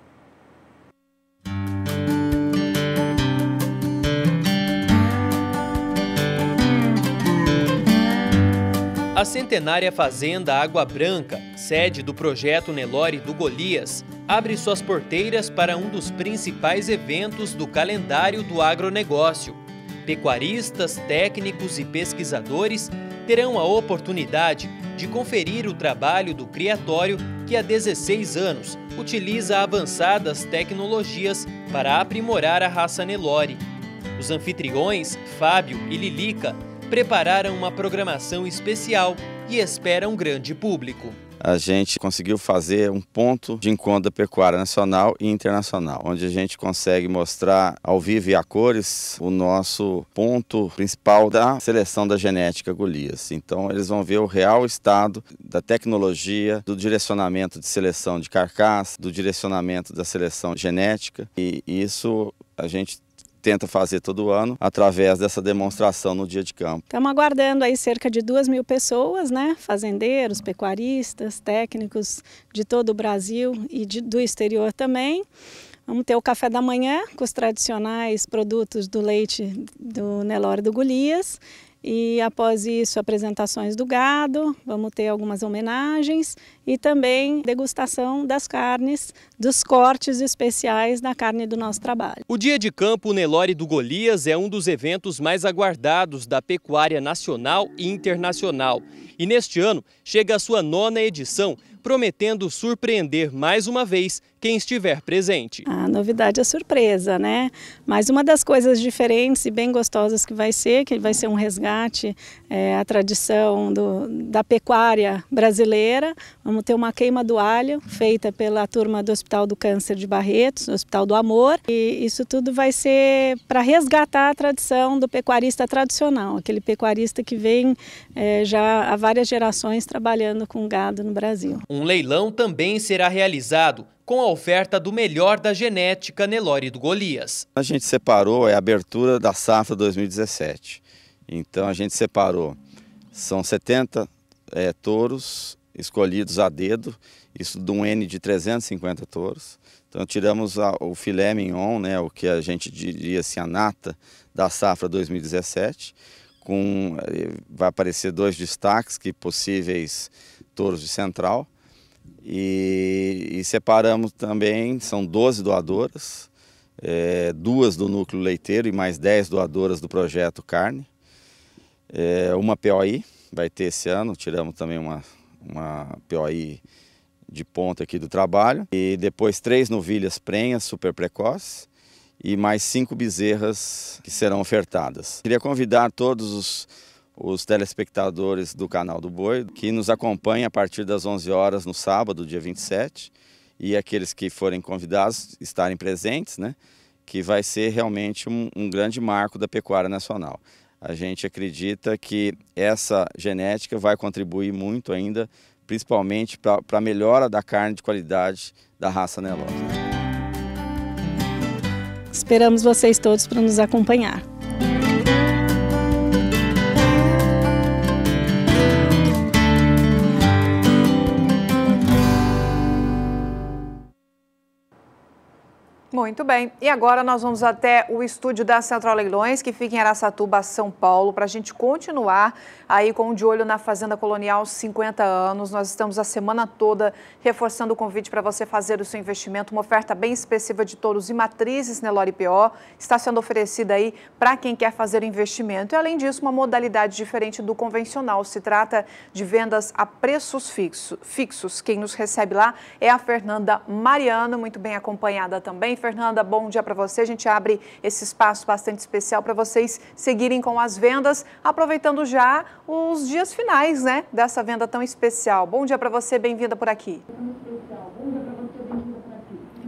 S16: A centenária Fazenda Água Branca, sede do projeto Nelore do Golias, abre suas porteiras para um dos principais eventos do calendário do agronegócio. Pecuaristas, técnicos e pesquisadores terão a oportunidade de conferir o trabalho do criatório que há 16 anos utiliza avançadas tecnologias para aprimorar a raça Nelore. Os anfitriões, Fábio e Lilica, prepararam uma programação especial e esperam um grande público.
S17: A gente conseguiu fazer um ponto de encontro da pecuária nacional e internacional, onde a gente consegue mostrar ao vivo e a cores o nosso ponto principal da seleção da genética Golias. Então, eles vão ver o real estado da tecnologia, do direcionamento de seleção de carcaça, do direcionamento da seleção genética, e isso a gente tenta fazer todo ano através dessa demonstração no dia de campo.
S18: Estamos aguardando aí cerca de duas mil pessoas, né? Fazendeiros, pecuaristas, técnicos de todo o Brasil e de, do exterior também. Vamos ter o café da manhã com os tradicionais produtos do leite do Nelore do Golias e após isso, apresentações do gado, vamos ter algumas homenagens e também degustação das carnes, dos cortes especiais da carne do nosso trabalho.
S16: O Dia de Campo Nelore do Golias é um dos eventos mais aguardados da pecuária nacional e internacional. E neste ano chega a sua nona edição, prometendo surpreender mais uma vez quem estiver presente.
S18: A novidade é surpresa, né? Mas uma das coisas diferentes e bem gostosas que vai ser, que vai ser um resgate é, a tradição do, da pecuária brasileira. Vamos ter uma queima do alho feita pela turma do Hospital do Câncer de Barretos, do Hospital do Amor. E isso tudo vai ser para resgatar a tradição do pecuarista tradicional, aquele pecuarista que vem é, já há várias gerações trabalhando com gado no Brasil.
S16: Um leilão também será realizado com a oferta do melhor da genética Nelore do Golias.
S17: A gente separou é a abertura da safra 2017. Então a gente separou, são 70 é, touros escolhidos a dedo, isso de um N de 350 touros. Então tiramos a, o filé mignon, né, o que a gente diria assim, a nata da safra 2017, com eh, vai aparecer dois destaques que possíveis touros de central e, e separamos também, são 12 doadoras, é, duas do núcleo leiteiro e mais 10 doadoras do projeto Carne. É, uma POI vai ter esse ano, tiramos também uma, uma POI de ponta aqui do trabalho. E depois três novilhas prenhas super precoces e mais cinco bezerras que serão ofertadas. Queria convidar todos os os telespectadores do canal do Boi, que nos acompanha a partir das 11 horas no sábado, dia 27, e aqueles que forem convidados estarem presentes, né? que vai ser realmente um, um grande marco da pecuária nacional. A gente acredita que essa genética vai contribuir muito ainda, principalmente para a melhora da carne de qualidade da raça Nelore.
S18: Esperamos vocês todos para nos acompanhar.
S3: Muito bem. E agora nós vamos até o estúdio da Central Leilões, que fica em Aracatuba, São Paulo, para a gente continuar aí com o de olho na Fazenda Colonial 50 anos. Nós estamos a semana toda reforçando o convite para você fazer o seu investimento, uma oferta bem expressiva de touros e matrizes Nelore né, PO, está sendo oferecida aí para quem quer fazer investimento. E além disso, uma modalidade diferente do convencional. Se trata de vendas a preços fixo, fixos. Quem nos recebe lá é a Fernanda Mariano, muito bem acompanhada também. Fernanda, bom dia para você. A gente abre esse espaço bastante especial para vocês seguirem com as vendas, aproveitando já os dias finais, né, dessa venda tão especial. Bom dia para você, bem-vinda por aqui. Bom dia para
S19: você, bem-vinda.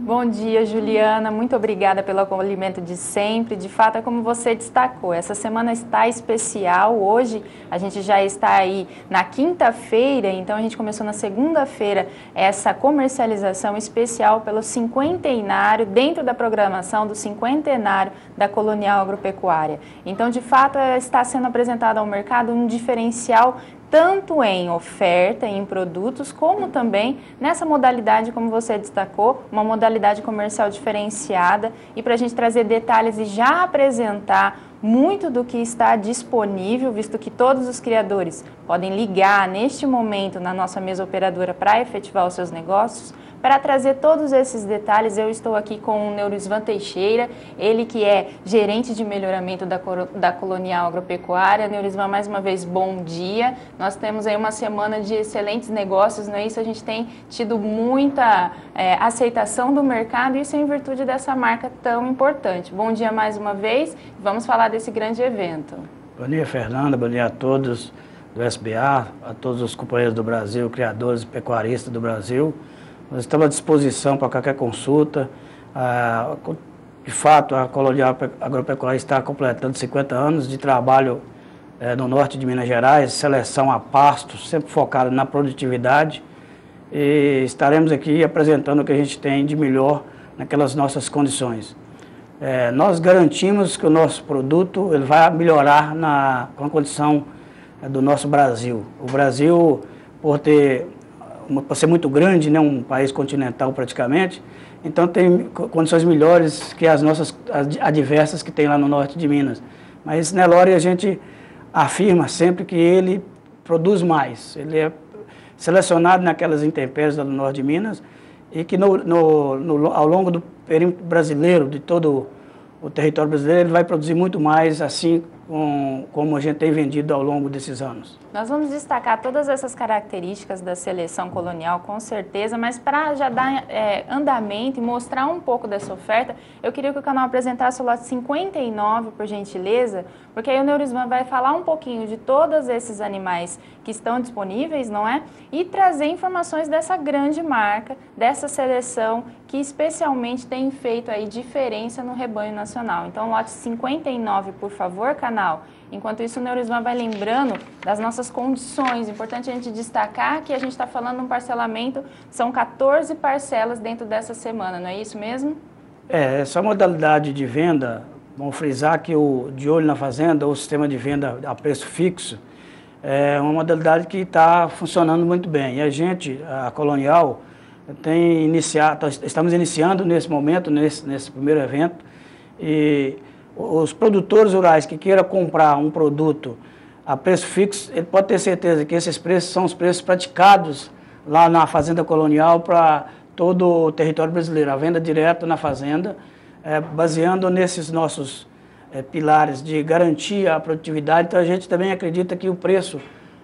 S19: Bom dia, Juliana. Muito obrigada pelo acolhimento de sempre. De fato, é como você destacou, essa semana está especial. Hoje a gente já está aí na quinta-feira, então a gente começou na segunda-feira essa comercialização especial pelo cinquentenário, dentro da programação do cinquentenário da Colonial Agropecuária. Então, de fato, eh, está sendo apresentado ao mercado um diferencial tanto em oferta, em produtos, como também nessa modalidade, como você destacou, uma modalidade comercial diferenciada. E para a gente trazer detalhes e já apresentar muito do que está disponível, visto que todos os criadores podem ligar neste momento na nossa mesa operadora para efetivar os seus negócios. Para trazer todos esses detalhes, eu estou aqui com o Neurisvan Teixeira, ele que é gerente de melhoramento da, da Colonial Agropecuária. Neurisvan, mais uma vez, bom dia. Nós temos aí uma semana de excelentes negócios, não é isso? A gente tem tido muita é, aceitação do mercado, isso em virtude dessa marca tão importante. Bom dia mais uma vez, vamos falar desse grande evento.
S20: Bom dia, Fernanda, bom dia a todos do SBA, a todos os companheiros do Brasil, criadores e pecuaristas do Brasil. Nós estamos à disposição para qualquer consulta. de fato, a Colônia Agropecuária está completando 50 anos de trabalho é, no norte de Minas Gerais, seleção a pasto, sempre focada na produtividade. E estaremos aqui apresentando o que a gente tem de melhor naquelas nossas condições. É, nós garantimos que o nosso produto ele vai melhorar na, com a condição é, do nosso Brasil. O Brasil, por ter por ser muito grande, né, um país continental praticamente, então tem condições melhores que as nossas adversas que tem lá no norte de Minas. Mas Nelore a gente afirma sempre que ele produz mais, ele é selecionado naquelas intempéries do norte de Minas e que no, no, no, ao longo do perímetro brasileiro, de todo o território brasileiro, ele vai produzir muito mais assim com, como a gente tem vendido ao longo desses anos.
S19: Nós vamos destacar todas essas características da seleção colonial, com certeza, mas para já dar é, andamento e mostrar um pouco dessa oferta, eu queria que o canal apresentasse o lote 59, por gentileza, porque aí o Neurisman vai falar um pouquinho de todos esses animais que estão disponíveis, não é? E trazer informações dessa grande marca, dessa seleção que especialmente tem feito aí diferença no rebanho nacional. Então, lote 59, por favor, canal. Enquanto isso, o Neurisma vai lembrando das nossas condições. Importante a gente destacar que a gente está falando um parcelamento, são 14 parcelas dentro dessa semana, não é isso mesmo?
S20: É, essa modalidade de venda, vamos frisar que o de olho na fazenda, ou sistema de venda a preço fixo, é uma modalidade que está funcionando muito bem. E a gente, a Colonial, tem iniciado, tá, estamos iniciando nesse momento, nesse, nesse primeiro evento, e os produtores rurais que queiram comprar um produto a preço fixo, ele pode ter certeza que esses preços são os preços praticados lá na Fazenda Colonial para todo o território brasileiro, a venda direta na fazenda, é, baseando nesses nossos é, pilares de garantia à produtividade. Então a gente também acredita que o preço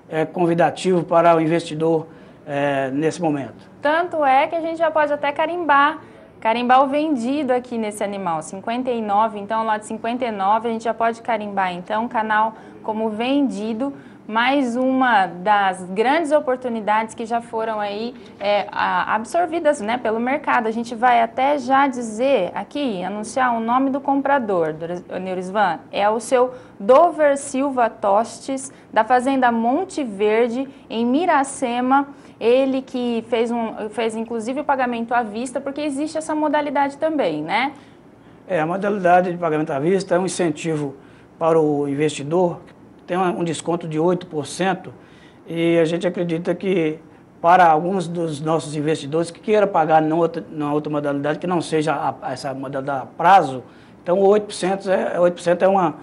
S20: é convidativo para o investidor é, nesse momento.
S19: Tanto é que a gente já pode até carimbar, carimbar o vendido aqui nesse animal, 59, então lá de 59 a gente já pode carimbar, então, canal como vendido, mais uma das grandes oportunidades que já foram aí é, absorvidas né, pelo mercado. A gente vai até já dizer aqui, anunciar o nome do comprador, Neurisvan, é o seu Dover Silva Tostes, da Fazenda Monte Verde, em Miracema, ele que fez, um, fez inclusive o pagamento à vista, porque existe essa modalidade também, né?
S20: É, a modalidade de pagamento à vista é um incentivo para o investidor, tem um desconto de 8%, e a gente acredita que para alguns dos nossos investidores que queiram pagar na outra, na outra modalidade, que não seja a, essa modalidade a prazo, então 8% é, 8 é uma,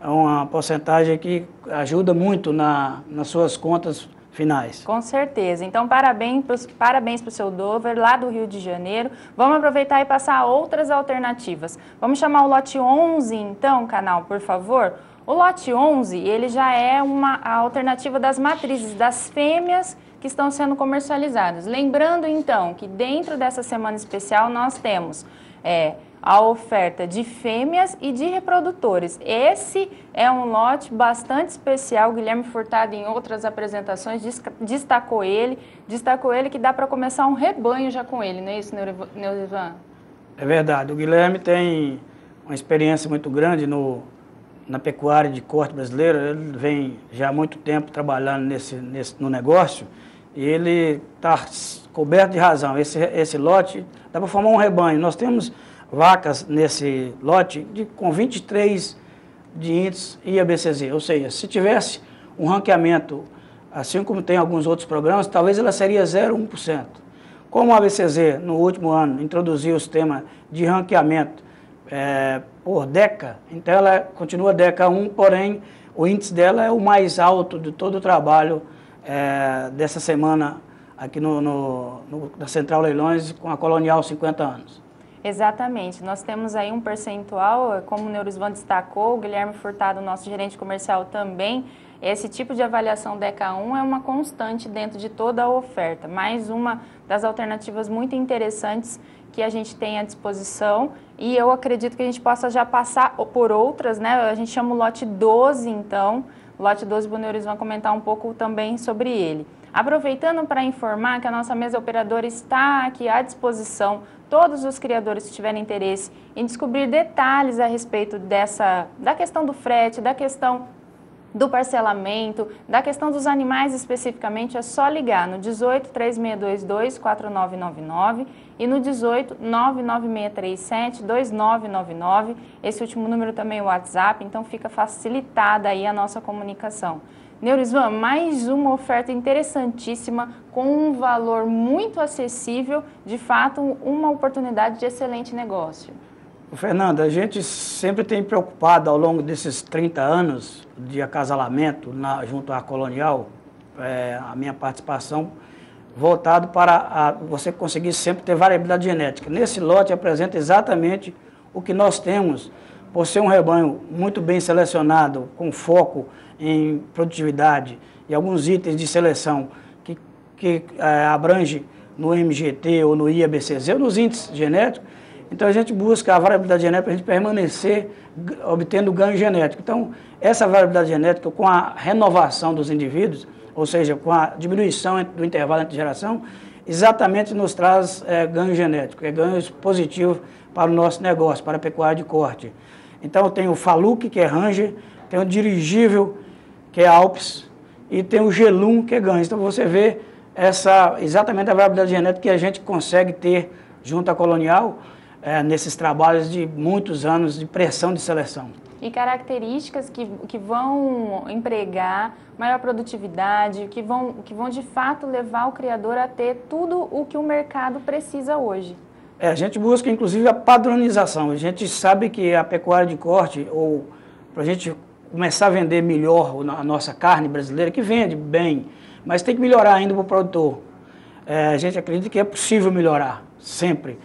S20: é uma porcentagem que ajuda muito na, nas suas contas finais.
S19: Com certeza. Então, parabéns para o parabéns seu Dover, lá do Rio de Janeiro. Vamos aproveitar e passar outras alternativas. Vamos chamar o lote 11, então, canal, por favor? O lote 11, ele já é uma a alternativa das matrizes, das fêmeas que estão sendo comercializadas. Lembrando, então, que dentro dessa semana especial nós temos... É, a oferta de fêmeas e de reprodutores. Esse é um lote bastante especial. O Guilherme Furtado, em outras apresentações, destacou ele. Destacou ele que dá para começar um rebanho já com ele, não é isso, Neuzivan?
S20: É verdade. O Guilherme tem uma experiência muito grande no, na pecuária de corte brasileira. Ele vem já há muito tempo trabalhando nesse, nesse, no negócio e ele está coberto de razão. Esse, esse lote dá para formar um rebanho. Nós temos vacas nesse lote de, com 23 de índices IABCZ. Ou seja, se tivesse um ranqueamento, assim como tem alguns outros programas, talvez ela seria 0,1%. Como a ABCZ, no último ano, introduziu o sistema de ranqueamento é, por DECA, então ela continua DECA 1, porém o índice dela é o mais alto de todo o trabalho é, dessa semana aqui no, no, no, na Central Leilões com a Colonial 50 anos.
S19: Exatamente. Nós temos aí um percentual, é como o Neurosvan destacou, o Guilherme Furtado, nosso gerente comercial também, esse tipo de avaliação DECA1 é uma constante dentro de toda a oferta, mais uma das alternativas muito interessantes que a gente tem à disposição e eu acredito que a gente possa já passar por outras, né? A gente chama o lote 12, então, lote 12, o Boneuris vai comentar um pouco também sobre ele. Aproveitando para informar que a nossa mesa operadora está aqui à disposição, todos os criadores que tiverem interesse em descobrir detalhes a respeito dessa, da questão do frete, da questão do parcelamento, da questão dos animais especificamente, é só ligar no 18 3622 4999 e no 18 99637 2999. Esse último número também é o WhatsApp, então fica facilitada aí a nossa comunicação. Neurisvan, né, mais uma oferta interessantíssima, com um valor muito acessível, de fato, uma oportunidade de excelente negócio.
S20: Fernanda, a gente sempre tem preocupado ao longo desses 30 anos de acasalamento na, junto à Colonial, é, a minha participação voltado para a, você conseguir sempre ter variabilidade genética. Nesse lote apresenta exatamente o que nós temos, por ser um rebanho muito bem selecionado, com foco em produtividade e alguns itens de seleção que, que é, abrange no MGT ou no IABCZ, ou nos índices genéticos, então a gente busca a variabilidade genética para a gente permanecer obtendo ganho genético. Então, essa variabilidade genética com a renovação dos indivíduos, ou seja, com a diminuição do intervalo entre geração, exatamente nos traz é, ganho genético, é ganho positivo para o nosso negócio, para a pecuária de corte. Então, tem o Faluc, que é range, tem o dirigível que é Alpes, e tem o Gelum, que é Gans. Então você vê essa, exatamente a variabilidade genética que a gente consegue ter junto à colonial é, nesses trabalhos de muitos anos de pressão de seleção.
S19: E características que, que vão empregar maior produtividade, que vão, que vão de fato levar o criador a ter tudo o que o mercado precisa
S20: hoje. É, a gente busca inclusive a padronização. A gente sabe que a pecuária de corte, ou para a gente começar a vender melhor a nossa carne brasileira, que vende bem, mas tem que melhorar ainda para o produtor. É, a gente acredita que é possível melhorar, sempre.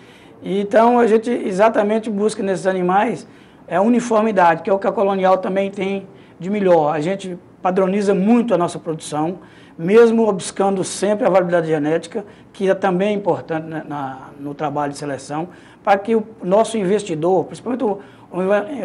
S20: Então a gente exatamente busca nesses animais é uniformidade, que é o que a colonial também tem de melhor. A gente padroniza muito a nossa produção, mesmo buscando sempre a variabilidade genética, que é também importante na, na, no trabalho de seleção, para que o nosso investidor, principalmente o,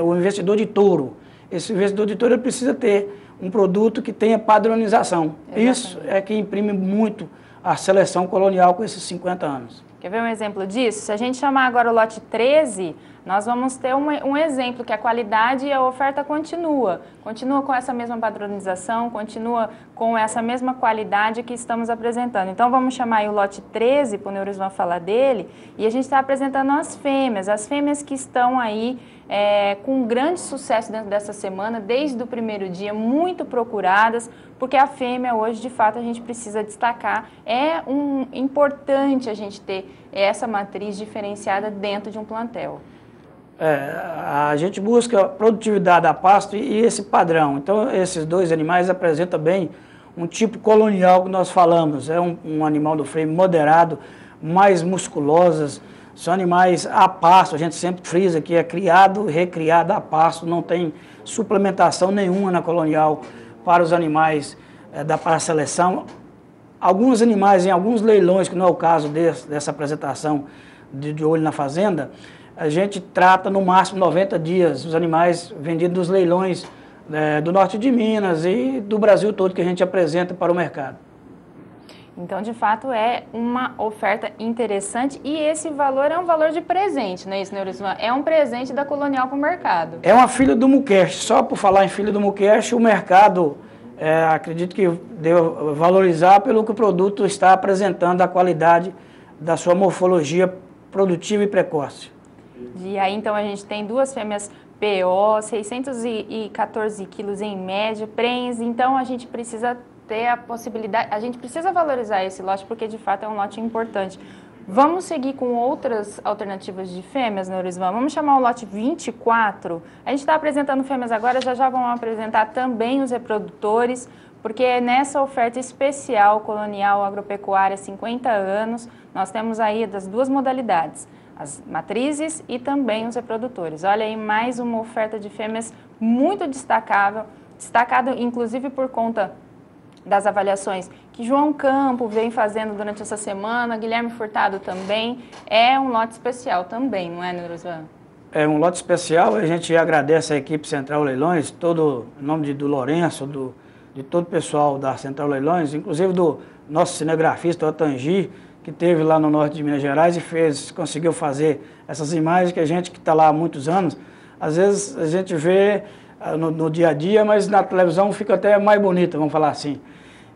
S20: o investidor de touro, esse investidor de editora precisa ter um produto que tenha padronização. Exatamente. Isso é que imprime muito a seleção colonial com esses 50 anos.
S19: Quer ver um exemplo disso? Se a gente chamar agora o lote 13, nós vamos ter uma, um exemplo que a qualidade e a oferta continua, continua com essa mesma padronização, continua com essa mesma qualidade que estamos apresentando. Então vamos chamar o lote 13, para o Neurisvan falar dele, e a gente está apresentando as fêmeas, as fêmeas que estão aí é, com grande sucesso dentro dessa semana, desde o primeiro dia, muito procuradas, porque a fêmea hoje, de fato, a gente precisa destacar. É um, importante a gente ter essa matriz diferenciada dentro de um plantel.
S20: É, a gente busca produtividade da pasto e, e, esse padrão. Então, esses dois animais apresentam bem um tipo colonial que nós falamos. É um, um animal do freio moderado, mais musculosas, são animais a pasto, a gente sempre frisa que é criado, recriado a pasto, não tem suplementação nenhuma na colonial para os animais é, da paraseleção. Alguns animais, em alguns leilões, que não é o caso desse, dessa apresentação de, de olho na fazenda, a gente trata no máximo 90 dias os animais vendidos nos leilões é, do norte de Minas e do Brasil todo que a gente apresenta para o mercado.
S19: Então, de fato, é uma oferta interessante e esse valor é um valor de presente, não é isso, Neurisman? É um presente da Colonial para o mercado. É
S20: uma filha do Mukesh. Só por falar em filha do Mukesh, o mercado, é, acredito que deu valorizar pelo que o produto está apresentando, a qualidade da sua morfologia produtiva e precoce.
S19: E aí, então, a gente tem duas fêmeas PO, 614 quilos em média, prens, então a gente precisa ter a possibilidade, a gente precisa valorizar esse lote porque de fato é um lote importante. Vamos seguir com outras alternativas de fêmeas, Neurisman? Vamos chamar o lote 24? A gente está apresentando fêmeas agora, já já vão apresentar também os reprodutores, porque é nessa oferta especial colonial agropecuária 50 anos, nós temos aí das duas modalidades as matrizes e também os reprodutores. Olha aí mais uma oferta de fêmeas muito destacável, destacado inclusive por conta das avaliações que João Campo vem fazendo durante essa semana, Guilherme Furtado também, é um lote especial também, não é, Nerosvan?
S20: É um lote especial, a gente agradece a equipe Central Leilões, todo em nome de, do Lourenço, do, de todo o pessoal da Central Leilões, inclusive do nosso cinegrafista Otangi, que teve lá no norte de Minas Gerais e fez, conseguiu fazer essas imagens que a gente que está lá há muitos anos, às vezes a gente vê ah, no, no, dia a dia, mas na televisão fica até mais bonita, vamos falar assim.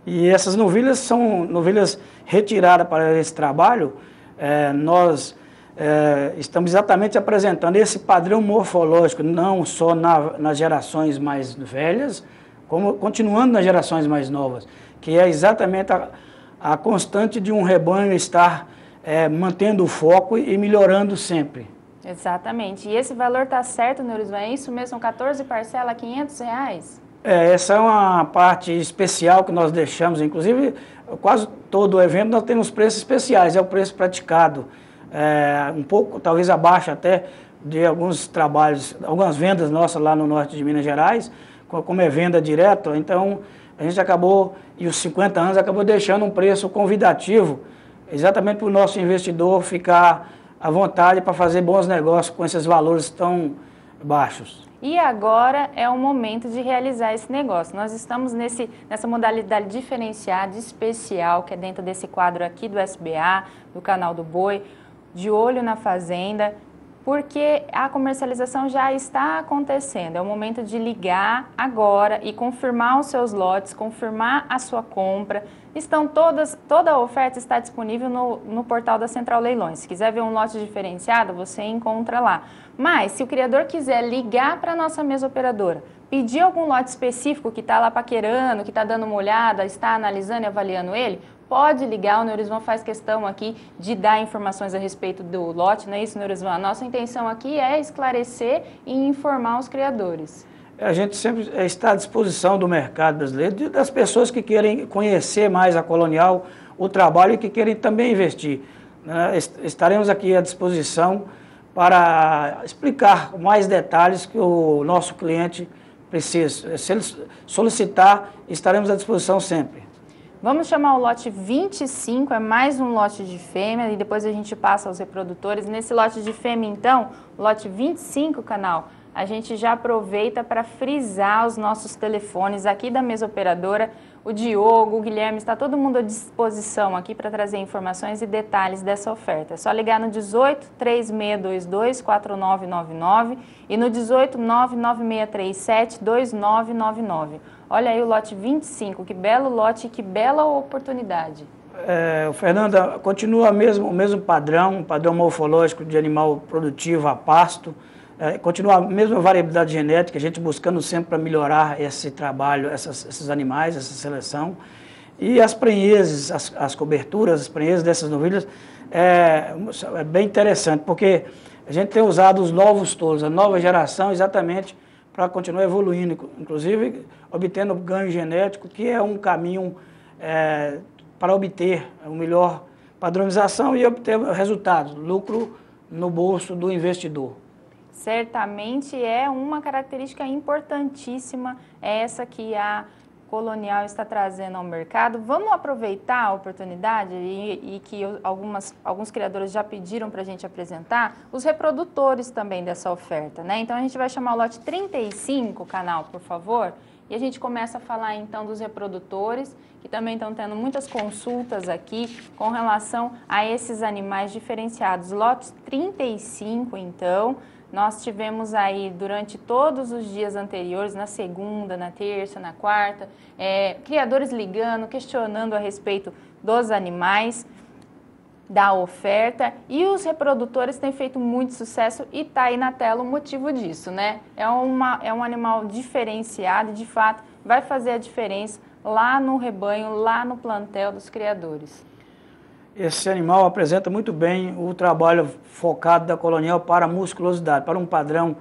S20: E essas novilhas são novilhas retiradas para esse trabalho. É, nós é, estamos exatamente apresentando esse padrão morfológico, não só na, nas gerações mais velhas, como continuando nas gerações mais novas, que é exatamente a, a constante de um rebanho estar é, mantendo o foco e melhorando sempre.
S19: Exatamente. E esse valor está certo, Neurisvan? É isso mesmo? São 14 parcelas, 500 reais?
S20: É, essa é uma parte especial que nós deixamos. Inclusive, quase todo o evento nós temos preços especiais. É o preço praticado. É, um pouco, talvez abaixo até, de alguns trabalhos, algumas vendas nossas lá no norte de Minas Gerais, como é venda direta. Então, a gente acabou e os 50 anos acabou deixando um preço convidativo, exatamente para o nosso investidor ficar à vontade para fazer bons negócios com esses valores tão baixos.
S19: E agora é o momento de realizar esse negócio. Nós estamos nesse, nessa modalidade diferenciada, especial, que é dentro desse quadro aqui do SBA, do canal do Boi, de olho na fazenda, porque a comercialização já está acontecendo. É o momento de ligar agora e confirmar os seus lotes, confirmar a sua compra. Estão todas, toda a oferta está disponível no, no portal da Central Leilões. Se quiser ver um lote diferenciado, você encontra lá. Mas se o criador quiser ligar para a nossa mesa operadora, pedir algum lote específico que está lá paquerando, que está dando uma olhada, está analisando e avaliando ele, pode ligar, o Neurisvan faz questão aqui de dar informações a respeito do lote, não é isso, Neurisvan? A nossa intenção aqui é esclarecer e informar os criadores.
S20: É, a gente sempre é, está à disposição do mercado brasileiro, das pessoas que querem conhecer mais a colonial, o trabalho e que querem também investir. Né? Estaremos aqui à disposição para explicar mais detalhes que o nosso cliente precisa. Se ele solicitar, estaremos à disposição sempre.
S19: Vamos chamar o lote 25, é mais um lote de fêmea e depois a gente passa aos reprodutores. Nesse lote de fêmea, então, lote 25, canal, a gente já aproveita para frisar os nossos telefones aqui da mesa operadora. O Diogo, o Guilherme, está todo mundo à disposição aqui para trazer informações e detalhes dessa oferta. É só ligar no 18 3622 4999 e no 18 99637 2999. Olha aí o lote 25, que belo lote, que bela oportunidade.
S20: É, Fernanda, continua mesmo, o mesmo padrão, padrão morfológico de animal produtivo a pasto, é, continua a mesma variabilidade genética, a gente buscando sempre para melhorar esse trabalho, essas, esses animais, essa seleção. E as prenheses, as, as coberturas, as prenheses dessas novilhas, é, é bem interessante, porque a gente tem usado os novos touros, a nova geração, exatamente para continuar evoluindo, inclusive obtendo ganho genético, que é um caminho é, para obter a melhor padronização e obter resultados, lucro no bolso do investidor.
S19: Certamente é uma característica importantíssima essa que a Colonial está trazendo ao mercado. Vamos aproveitar a oportunidade e, e que algumas, alguns criadores já pediram para a gente apresentar, os reprodutores também dessa oferta, né? Então a gente vai chamar o lote 35, canal, por favor, e a gente começa a falar então dos reprodutores, que também estão tendo muitas consultas aqui com relação a esses animais diferenciados. Lotes 35, então. Nós tivemos aí durante todos os dias anteriores, na segunda, na terça, na quarta, é, criadores ligando, questionando a respeito dos animais, da oferta e os reprodutores têm feito muito sucesso e está aí na tela o motivo disso, né? É, uma, é um animal diferenciado, de fato, vai fazer a diferença lá no rebanho, lá no plantel dos criadores
S20: esse animal apresenta muito bem o trabalho focado da colonial para a musculosidade, para um padrão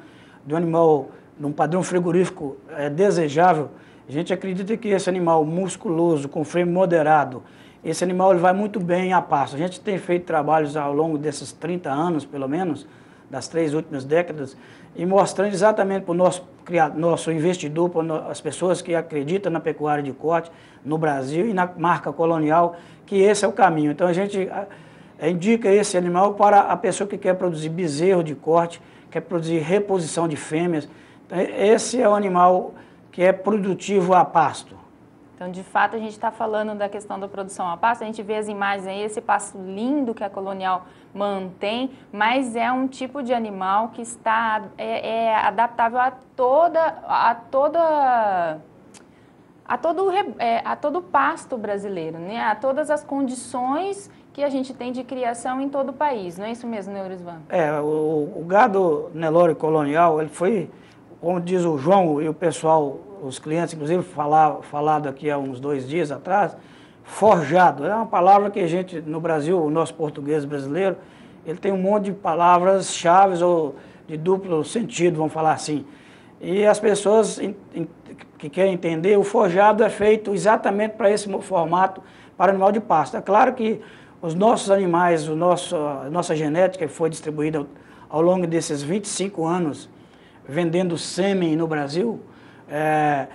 S20: do animal, num padrão frigorífico é, desejável. A gente acredita que esse animal musculoso, com frame moderado, esse animal ele vai muito bem a pasto A gente tem feito trabalhos ao longo desses 30 anos, pelo menos, das três últimas décadas, e mostrando exatamente para o nosso, nosso investidor, para as pessoas que acreditam na pecuária de corte no Brasil e na marca colonial, que esse é o caminho. Então a gente indica esse animal para a pessoa que quer produzir bezerro de corte, quer produzir reposição de fêmeas. Então, esse é o animal que é produtivo a pasto.
S19: Então, de fato, a gente está falando da questão da produção a pasto, a gente vê as imagens aí, esse pasto lindo que a colonial mantém, mas é um tipo de animal que está é, é adaptável a toda a toda a todo, é, a todo pasto brasileiro, né? a todas as condições que a gente tem de criação em todo o país, não é isso mesmo, Neurisvan? Né,
S20: é, o, o gado Nelore colonial, ele foi, como diz o João e o pessoal, os clientes, inclusive, falar, falado aqui há uns dois dias atrás, forjado. É uma palavra que a gente, no Brasil, o nosso português brasileiro, ele tem um monte de palavras chaves ou de duplo sentido, vamos falar assim. E as pessoas que quer entender, o forjado é feito exatamente para esse formato, para animal de pasto. É claro que os nossos animais, o nosso, a nossa genética foi distribuída ao, longo desses 25 anos vendendo sêmen no Brasil. É,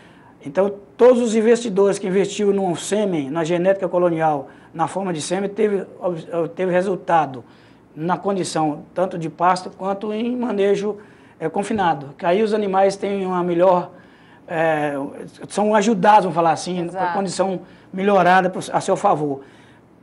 S20: então, todos os investidores que investiram no sêmen, na genética colonial, na forma de sêmen, teve, teve resultado na condição tanto de pasto quanto em manejo é, confinado. Que aí os animais têm uma melhor é, são ajudados, vamos falar assim, a condição melhorada a seu favor.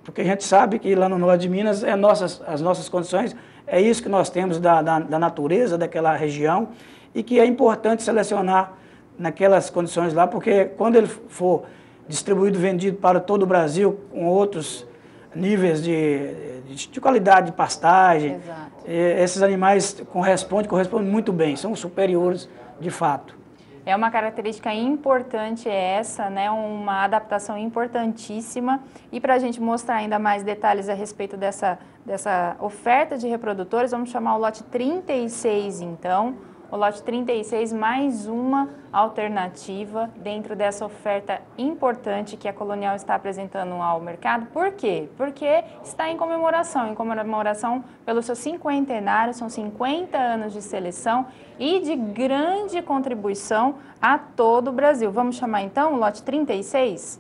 S20: Porque a gente sabe que lá no norte de Minas, é nossas, as nossas condições, é isso que nós temos da, da, da natureza daquela região e que é importante selecionar naquelas condições lá, porque quando ele for distribuído, vendido para todo o Brasil, com outros níveis de, de, de qualidade de pastagem, esses animais correspondem, correspondem muito bem, são superiores de fato.
S19: É uma característica importante essa, né? uma adaptação importantíssima. E para a gente mostrar ainda mais detalhes a respeito dessa, dessa oferta de reprodutores, vamos chamar o lote 36 então. O lote 36 mais uma alternativa dentro dessa oferta importante que a Colonial está apresentando ao mercado. Por quê? Porque está em comemoração, em comemoração pelo seu cinquentenário, são 50 anos de seleção e de grande contribuição a todo o Brasil. Vamos chamar então o lote 36?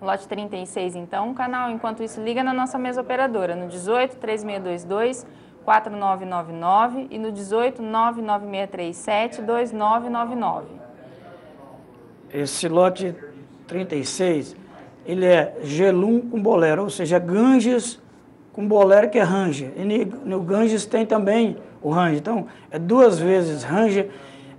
S19: lote 36 então, o canal enquanto isso liga na nossa mesa operadora no 18 3622 4999 e no 2999.
S20: Esse lote 36, ele é Gelum com Bolero, ou seja, Ganges com Bolero que é Ranger. E no Ganges tem também o range Então, é duas vezes range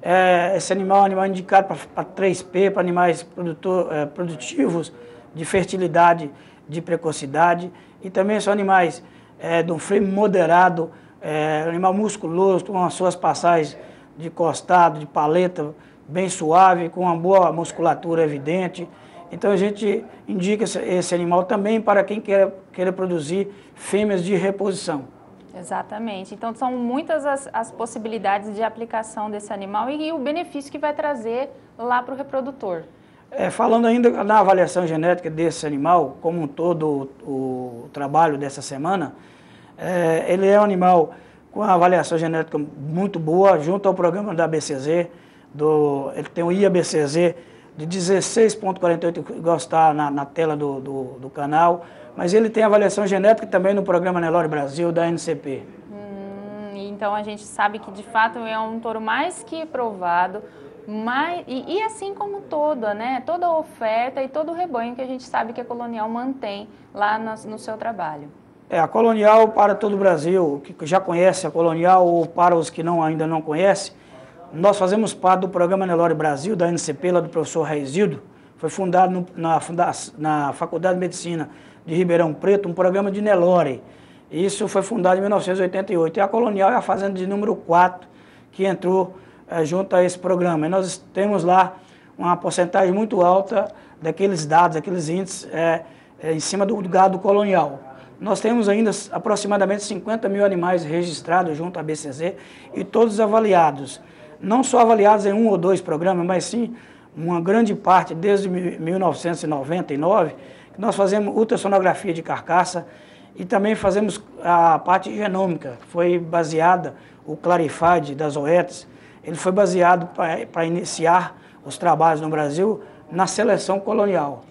S20: É, esse animal é um animal indicado para 3P, para animais produtor, é, produtivos de fertilidade, de precocidade. E também são animais é, de um frame moderado, é, animal musculoso, com as suas passagens de costado, de paleta bem suave, com uma boa musculatura evidente. Então a gente indica esse, animal também para quem queira, queira produzir fêmeas de reposição.
S19: Exatamente. Então são muitas as, as possibilidades de aplicação desse animal e, e o benefício que vai trazer lá para o reprodutor.
S20: É, falando ainda na avaliação genética desse animal, como todo o, o trabalho dessa semana, é, ele é um animal com avaliação genética muito boa, junto ao programa da ABCZ, do, ele tem o um IABCZ de 16,48, igual está na, na tela do, do, do, canal, mas ele tem avaliação genética também no programa Nelore Brasil, da NCP.
S19: Hum, então a gente sabe que de fato é um touro mais que provado, mas, e, e, assim como toda, né? Toda oferta e todo o rebanho que a gente sabe que a Colonial mantém lá no, no seu trabalho.
S20: É, a Colonial para todo o Brasil, que já conhece a Colonial ou para os que não, ainda não conhecem, nós fazemos parte do programa Nelore Brasil, da NCP, lá do professor Raizildo. Foi fundado no, na, na Faculdade de Medicina de Ribeirão Preto, um programa de Nelore. Isso foi fundado em 1988. E a Colonial é a fazenda de número 4, que entrou é, junto a esse programa. E nós temos lá uma porcentagem muito alta daqueles dados, daqueles índices é, é, em cima do, gado colonial. Nós temos ainda aproximadamente 50 mil animais registrados junto à BCZ e todos avaliados. Não só avaliados em um ou dois programas, mas sim uma grande parte desde 1999, que nós fazemos ultrassonografia de carcaça e também fazemos a parte genômica, foi baseada o Clarified das OETs, ele foi baseado para iniciar os trabalhos no Brasil na seleção colonial.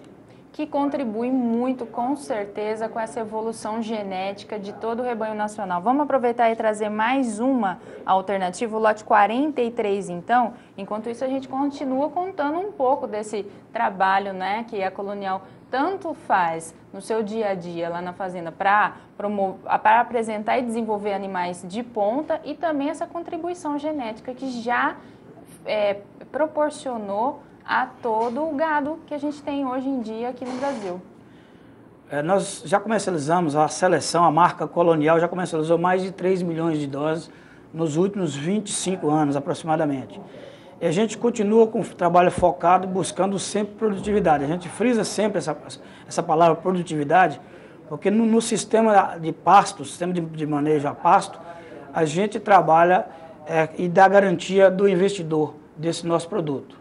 S20: Que
S19: contribui muito, com certeza, com essa evolução genética de todo o rebanho nacional. Vamos aproveitar e trazer mais uma alternativa, o lote 43, então. Enquanto isso, a gente continua contando um pouco desse trabalho né, que a colonial tanto faz no seu dia a dia lá na fazenda para apresentar e desenvolver animais de ponta e também essa contribuição genética que já é, proporcionou a todo o gado que a gente tem hoje em dia aqui no Brasil.
S20: É, nós já comercializamos a seleção, a marca colonial já comercializou mais de 3 milhões de doses nos últimos 25 anos aproximadamente. E a gente continua com o trabalho focado, buscando sempre produtividade. A gente frisa sempre essa, essa palavra produtividade, porque no, no sistema de pasto, sistema de, de, manejo a pasto, a gente trabalha é, e dá garantia do investidor desse nosso produto.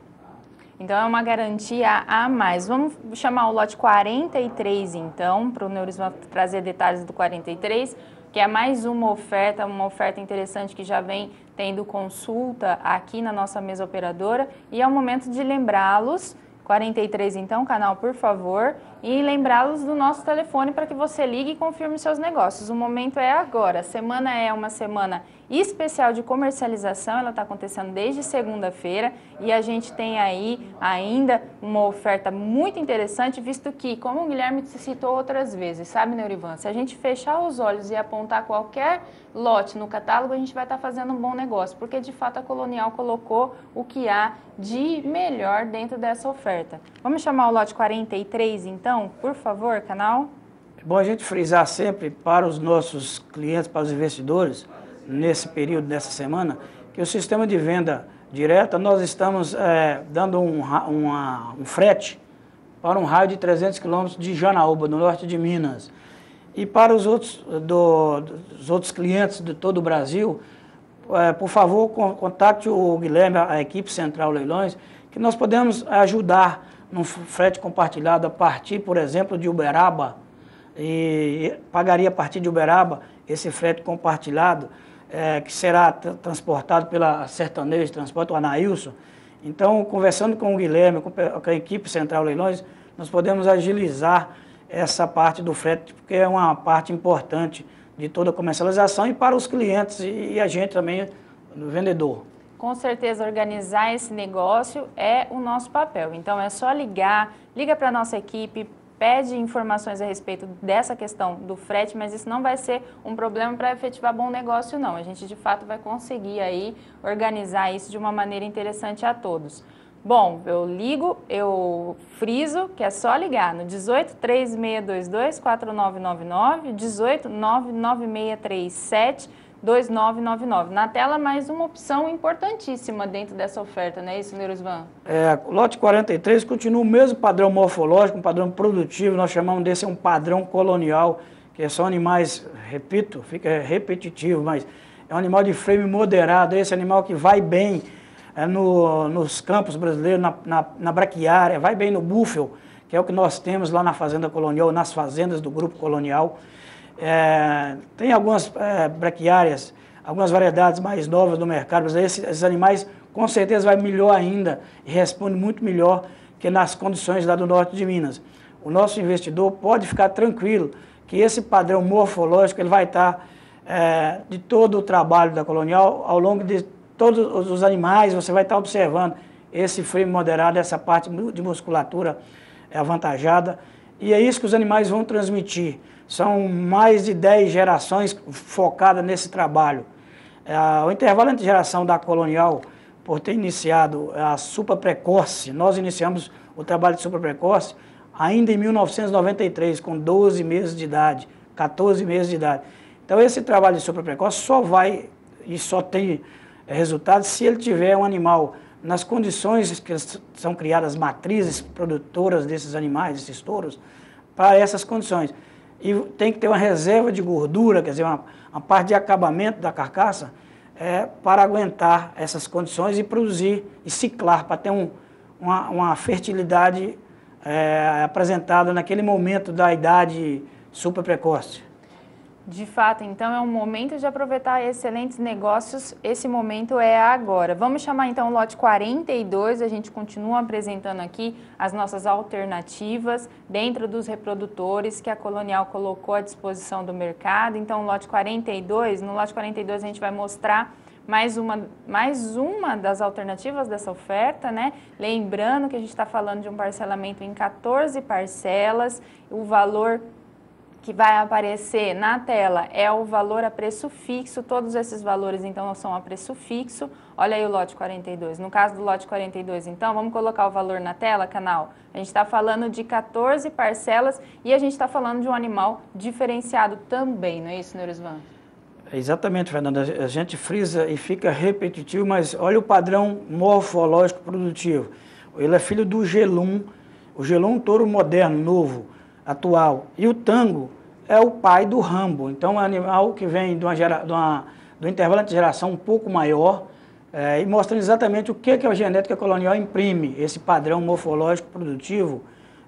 S19: Então é uma garantia a mais. Vamos chamar o lote 43 então, para o Neurisma trazer detalhes do 43 que é mais uma oferta, uma oferta interessante que já vem tendo consulta aqui na nossa mesa operadora. E é o momento de lembrá-los, 43 então, canal, por favor, e lembrá-los do nosso telefone para que você ligue e confirme seus negócios. O momento é agora. A semana é uma semana especial de comercialização, ela está acontecendo desde segunda-feira e a gente tem aí ainda uma oferta muito interessante, visto que, como o Guilherme citou outras vezes, sabe, Neurivan, se a gente fechar os olhos e apontar qualquer lote no catálogo, a gente vai estar tá fazendo um bom negócio, porque de fato a Colonial colocou o que há de melhor dentro dessa oferta. Vamos chamar o lote 43, então? por favor, canal.
S20: É bom a gente frisar sempre para os nossos clientes, para os investidores, nesse período, nessa semana, que o sistema de venda direta, nós estamos é, dando um, uma, um frete para um raio de 300 quilômetros de Janaúba, no norte de Minas. E para os outros, do, dos outros clientes de todo o Brasil, é, por favor, contate o Guilherme, a equipe Central Leilões, que nós podemos ajudar num frete compartilhado a partir, por exemplo, de Uberaba, e pagaria a partir de Uberaba esse frete compartilhado, é, que será transportado pela Sertaneja de Transporte, o Anailson. Então, conversando com o Guilherme, com a equipe Central Leilões, nós podemos agilizar essa parte do frete, porque é uma parte importante de toda a comercialização e para os clientes e a gente também, no vendedor
S19: com certeza organizar esse negócio é o nosso papel. Então é só ligar, liga para a nossa equipe, pede informações a respeito dessa questão do frete, mas isso não vai ser um problema para efetivar bom negócio, não. A gente de fato vai conseguir aí organizar isso de uma maneira interessante a todos. Bom, eu ligo, eu friso que é só ligar no 18 3622 4999, 18 99637 2999. Na tela, mais uma opção importantíssima dentro dessa oferta, não é isso, Neurosvan?
S20: É, lote 43 continua o mesmo padrão morfológico, um padrão produtivo, nós chamamos desse é um padrão colonial, que é são animais, repito, fica repetitivo, mas é um animal de frame moderado, esse animal que vai bem é, no, nos campos brasileiros, na, na, na braquiária, vai bem no búfalo, que é o que nós temos lá na Fazenda Colonial, nas fazendas do Grupo Colonial. É, tem algumas é, braquiárias, algumas variedades mais novas no mercado, mas esses, esses animais com certeza vai melhor ainda e responde muito melhor que nas condições lá do norte de Minas. O nosso investidor pode ficar tranquilo que esse padrão morfológico ele vai estar é, de todo o trabalho da colonial ao longo de todos os animais você vai estar observando esse frame moderado, essa parte de musculatura é avantajada e é isso que os animais vão transmitir. São mais de 10 gerações focadas nesse trabalho. É, o intervalo entre geração da colonial, por ter iniciado a super precoce, nós iniciamos o trabalho de super precoce ainda em 1993, com 12 meses de idade, 14 meses de idade. Então esse trabalho de super precoce só vai e só tem é, resultado se ele tiver um animal nas condições que são criadas matrizes produtoras desses animais, desses touros, para essas condições e tem que ter uma reserva de gordura, quer dizer, uma, uma parte de acabamento da carcaça, é, para aguentar essas condições e produzir e ciclar, para ter um, uma, uma, fertilidade é, apresentada naquele momento da idade super precoce.
S19: De fato, então é um momento de aproveitar excelentes negócios. Esse momento é agora. Vamos chamar então o lote 42. A gente continua apresentando aqui as nossas alternativas dentro dos reprodutores que a Colonial colocou à disposição do mercado. Então, o lote 42, no lote 42 a gente vai mostrar mais uma, mais uma das alternativas dessa oferta, né? Lembrando que a gente está falando de um parcelamento em 14 parcelas, o valor que vai aparecer na tela é o valor a preço fixo, todos esses valores então são a preço fixo. Olha aí o lote 42. No caso do lote 42, então, vamos colocar o valor na tela, canal? A gente está falando de 14 parcelas e a gente está falando de um animal diferenciado também, não é isso, Neurisvan?
S20: É exatamente, Fernanda. A gente frisa e fica repetitivo, mas olha o padrão morfológico produtivo. Ele é filho do gelum. O gelum é um touro moderno, novo atual. E o tango é o pai do rambo, então é um animal que vem de uma, gera, de uma do intervalo de geração um pouco maior é, e mostrando exatamente o que, que a é genética colonial imprime, esse padrão morfológico produtivo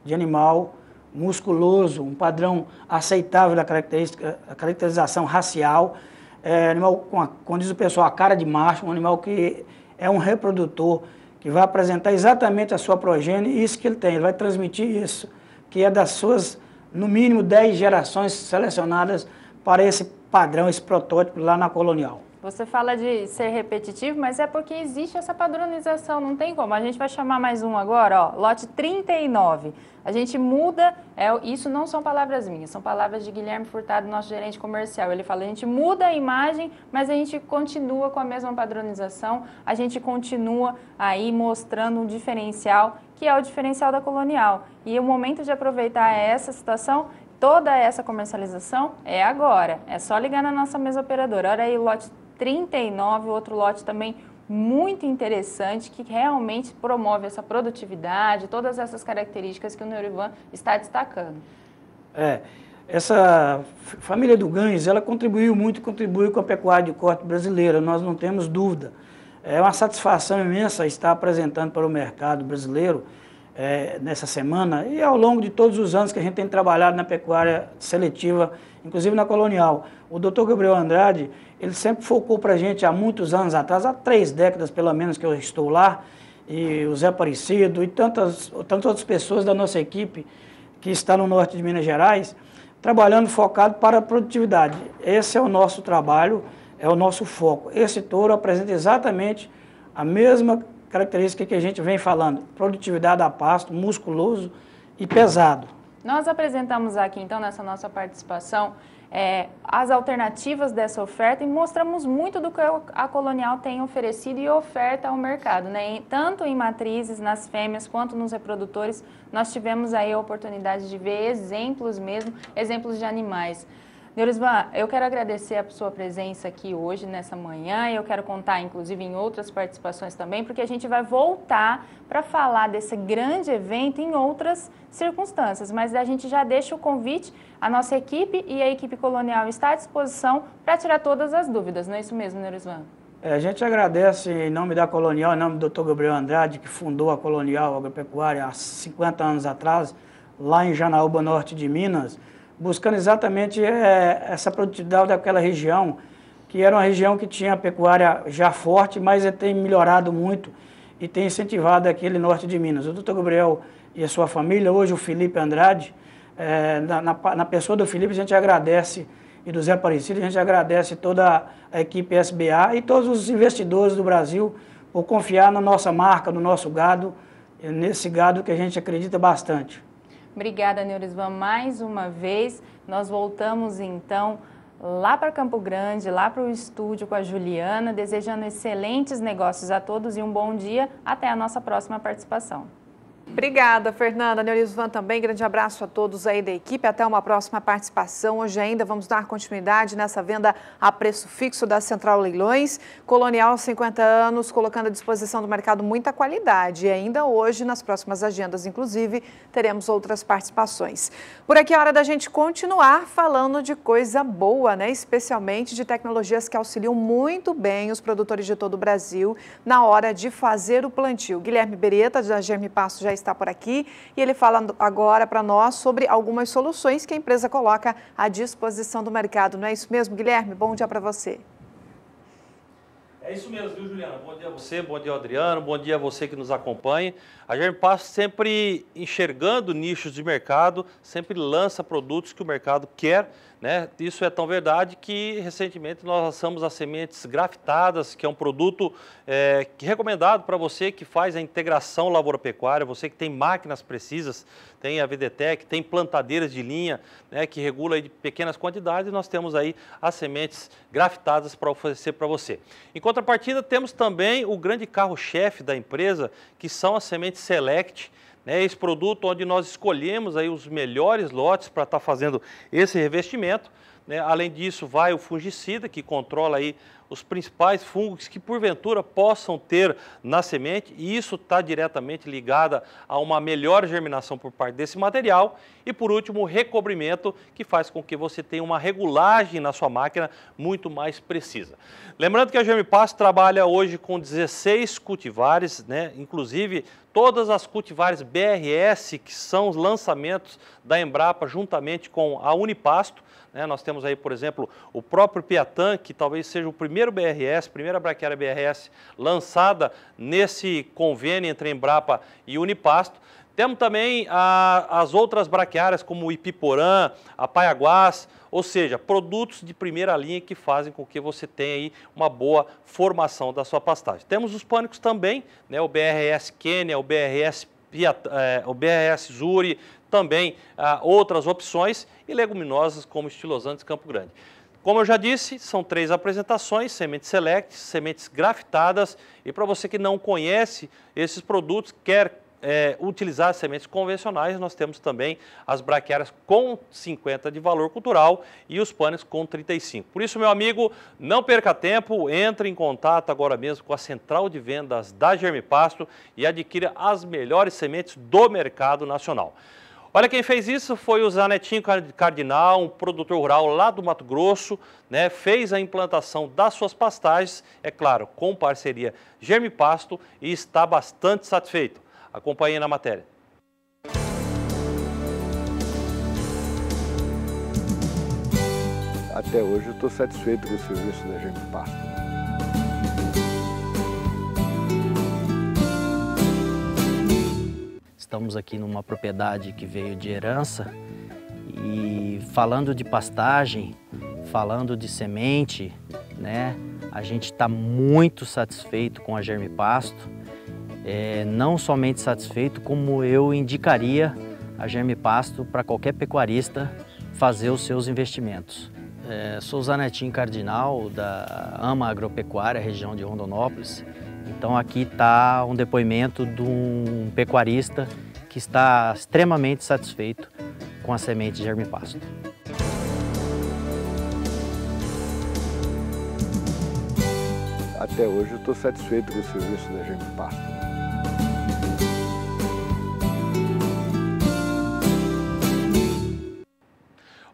S20: de animal musculoso, um padrão aceitável da característica, caracterização racial, é, animal com, a, como diz o pessoal, a cara de macho, um animal que é um reprodutor, que vai apresentar exatamente a sua progênie e isso que ele tem, ele vai transmitir isso que é das suas, no mínimo, 10 gerações selecionadas para esse padrão, esse protótipo lá na Colonial.
S19: Você fala de ser repetitivo, mas é porque existe essa padronização, não tem como. A gente vai chamar mais um agora, ó, lote 39. A gente muda, é, isso não são palavras minhas, são palavras de Guilherme Furtado, nosso gerente comercial. Ele fala, a gente muda a imagem, mas a gente continua com a mesma padronização, a gente continua aí mostrando um diferencial que é o diferencial da colonial. E o momento de aproveitar essa situação toda essa comercialização é agora. É só ligar na nossa mesa operadora. Olha aí o lote 39, outro lote também muito interessante que realmente promove essa produtividade, todas essas características que o Neurivan está destacando.
S20: É, essa família do Gans, ela contribuiu muito, contribuiu com a pecuária de corte brasileira, nós não temos dúvida. É uma satisfação imensa estar apresentando para o mercado brasileiro é, nessa semana e ao longo de todos os anos que a gente tem trabalhado na pecuária seletiva, inclusive na colonial. O doutor Gabriel Andrade, ele sempre focou para a gente há muitos anos atrás, há três décadas pelo menos que eu estou lá, e o Zé Aparecido e tantas, tantas outras pessoas da nossa equipe que está no norte de Minas Gerais, trabalhando focado para a produtividade. Esse é o nosso trabalho é o nosso foco. Esse touro apresenta exatamente a mesma característica que a gente vem falando, produtividade a pasto, musculoso e pesado.
S19: Nós apresentamos aqui, então, nessa nossa participação, é, as alternativas dessa oferta e mostramos muito do que a Colonial tem oferecido e oferta ao mercado. Né? tanto em matrizes, nas fêmeas, quanto nos reprodutores, nós tivemos aí a oportunidade de ver exemplos mesmo, exemplos de animais. Neurisma, eu quero agradecer a sua presença aqui hoje, nessa manhã. Eu quero contar, inclusive, em outras participações também, porque a gente vai voltar para falar desse grande evento em outras circunstâncias. Mas a gente já deixa o convite, a nossa equipe e a equipe colonial está à disposição para tirar todas as dúvidas, não é isso mesmo, Neurisma?
S20: É, a gente agradece em nome da Colonial, em nome do Dr. Gabriel Andrade, que fundou a Colonial Agropecuária há 50 anos atrás, lá em Janaúba, norte de Minas buscando exatamente é, essa produtividade daquela região, que era uma região que tinha pecuária já forte, mas eh, tem melhorado muito e tem incentivado aquele norte de Minas. O doutor Gabriel e a sua família, hoje o Felipe Andrade, é, na, na, na, pessoa do Felipe a gente agradece, e do Zé Aparecido, a gente agradece toda a equipe SBA e todos os investidores do Brasil por confiar na nossa marca, no nosso gado, nesse gado que a gente acredita bastante.
S19: Obrigada, Neurisvan, mais uma vez. Nós voltamos então lá para Campo Grande, lá para o estúdio com a Juliana, desejando excelentes negócios a todos e um bom dia. Até a nossa próxima participação. Obrigada, Fernanda. Van também, grande abraço a todos
S3: aí da equipe. Até uma próxima participação. Hoje ainda vamos dar continuidade nessa venda a preço fixo da Central Leilões. Colonial, 50 anos, colocando à disposição do mercado muita qualidade. E ainda hoje, nas próximas agendas, inclusive, teremos outras participações. Por aqui é hora da gente continuar falando de coisa boa, né? Especialmente de tecnologias que auxiliam muito bem os produtores de todo o Brasil na hora de fazer o plantio. Guilherme Bereta, da Germe Passo, já está por aqui e ele fala agora para nós sobre algumas soluções que a empresa coloca à disposição do mercado. Não é isso mesmo, Guilherme? Bom dia para você.
S21: É isso mesmo, viu, Juliana? Bom dia a você, bom dia, Adriano, bom dia a você que nos acompanha. A Germ Passo sempre enxergando nichos de mercado, sempre lança produtos que o mercado quer. Né? Isso é tão verdade que recentemente nós lançamos as sementes graftadas, que é um produto é, é recomendado para você que faz a integração lavoura-pecuária, você que tem máquinas precisas, tem a VDTEC, tem plantadeiras de linha, né, que regula de pequenas quantidades, nós temos aí as sementes graftadas para oferecer para você. Em contrapartida, temos também o grande carro-chefe da empresa, que são as sementes Select, né, esse produto onde nós escolhemos aí os melhores lotes para estar tá fazendo esse revestimento. Né? Além disso, vai o fungicida, que controla aí os principais fungos que porventura possam ter na semente, e isso está diretamente ligado a uma melhor germinação por parte desse material. E por último, o recobrimento, que faz com que você tenha uma regulagem na sua máquina muito mais precisa. Lembrando que a Germipass trabalha hoje com 16 cultivares, né? inclusive todas as cultivares BRS, que são os lançamentos da Embrapa juntamente com a Unipasto. Né? Nós temos aí, por exemplo, o próprio Piatan, que talvez seja o primeiro BRS, primeira braquiária BRS lançada nesse convênio entre Embrapa e Unipasto. Temos também a, as outras braquiárias, como o Ipiporã, a Paiaguás, ou seja, produtos de primeira linha que fazem com que você tenha aí uma boa formação da sua pastagem. Temos os pânicos também, né, o BRS Quênia, o BRS é, o BRS Zuri, também ah, outras opções e leguminosas como estilosantes Campo Grande. Como eu já disse, são três apresentações, sementes select, sementes graftadas e para você que não conhece esses produtos, quer é, utilizar as sementes convencionais, nós temos também as braquiárias com 50 de valor cultural e os panes com 35. Por isso, meu amigo, não perca tempo, entre em contato agora mesmo com a central de vendas da Germipasto e adquira as melhores sementes do mercado nacional. Olha quem fez isso foi o Zanetinho Cardinal, um produtor rural lá do Mato Grosso, né? Fez a implantação das suas pastagens, é claro, com parceria Germipasto e está bastante satisfeito. Acompanhe na matéria.
S22: Até hoje eu estou satisfeito com o serviço da Gemi Pasto.
S5: Estamos aqui numa propriedade que veio de herança e falando de pastagem, falando de semente, né? A gente está muito satisfeito com a Germe Pasto é, não somente satisfeito, como eu indicaria a Germe Pasto para qualquer pecuarista fazer os seus investimentos. É, sou Zanetinho Cardinal, da AMA Agropecuária, região de Rondonópolis. Então aqui está um depoimento de um pecuarista que está extremamente satisfeito com a semente germipasto.
S22: Até hoje eu estou satisfeito com o serviço da germipasto.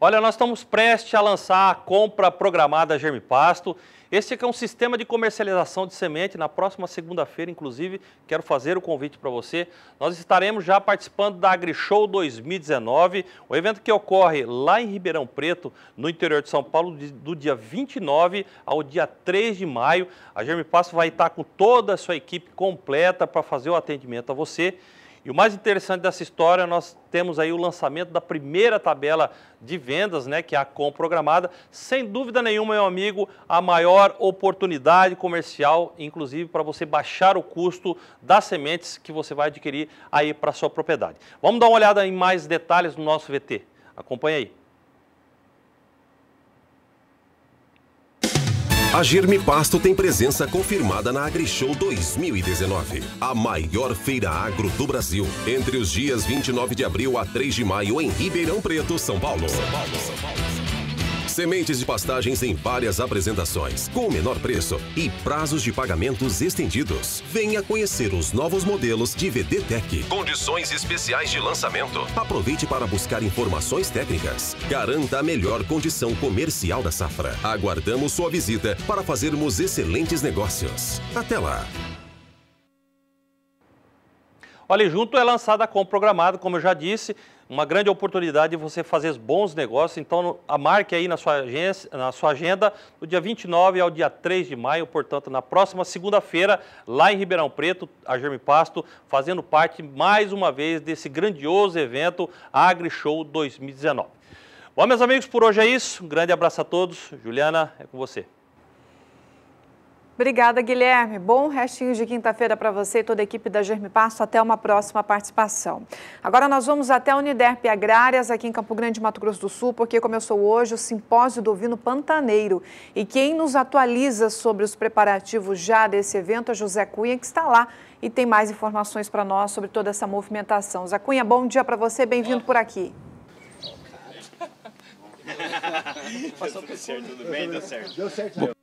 S21: Olha, nós estamos prestes a lançar a compra programada Germipasto. Esse é um sistema de comercialização de semente. Na próxima segunda-feira, inclusive, quero fazer o convite para você. Nós estaremos já participando da AgriShow 2019, o evento que ocorre lá em Ribeirão Preto, no interior de São Paulo, do dia 29 ao dia 3 de maio. A Germipasto vai estar com toda a sua equipe completa para fazer o atendimento a você. E o mais interessante dessa história, nós temos aí o lançamento da primeira tabela de vendas, né, que é a com programada. Sem dúvida nenhuma, meu amigo, a maior oportunidade comercial, inclusive para você baixar o custo das sementes que você vai adquirir aí para sua propriedade. Vamos dar uma olhada em mais detalhes no nosso VT. Acompanha aí.
S1: A Germe Pasto tem presença confirmada na AgriShow 2019, a maior feira agro do Brasil, entre os dias 29 de abril a 3 de maio em Ribeirão Preto, São Paulo. São
S23: Paulo, São Paulo.
S1: Sementes de pastagens em várias apresentações, com o menor preço e prazos de pagamentos estendidos. Venha conhecer os novos modelos de VDTech. Condições especiais de lançamento. Aproveite para buscar informações técnicas. Garanta a melhor condição comercial da safra. Aguardamos sua visita
S14: para fazermos excelentes negócios. Até lá!
S21: Olha Junto é lançada com programado, como eu já disse, uma grande oportunidade de você fazer bons negócios. Então, a marque aí na sua, agência, na sua agenda do dia 29 ao dia 3 de maio, portanto, na próxima segunda-feira, lá em Ribeirão Preto, a Germipasto, fazendo parte mais uma vez desse grandioso evento Agri Show 2019. Bom, meus amigos, por hoje é isso. Um grande abraço a todos. Juliana, é com você.
S3: Obrigada, Guilherme. Bom restinho de quinta-feira para você e toda a equipe da Germe Passo. Até uma próxima participação. Agora nós vamos até a Uniderp Agrárias, aqui em Campo Grande, Mato Grosso do Sul, porque começou hoje o Simpósio do Ovino Pantaneiro. E quem nos atualiza sobre os preparativos já desse evento é José Cunha, que está lá e tem mais informações para nós sobre toda essa movimentação. José Cunha, bom dia para você, bem-vindo por aqui.
S7: *laughs* Passou por certo, tudo bem? Deu certo. Deu
S2: certo.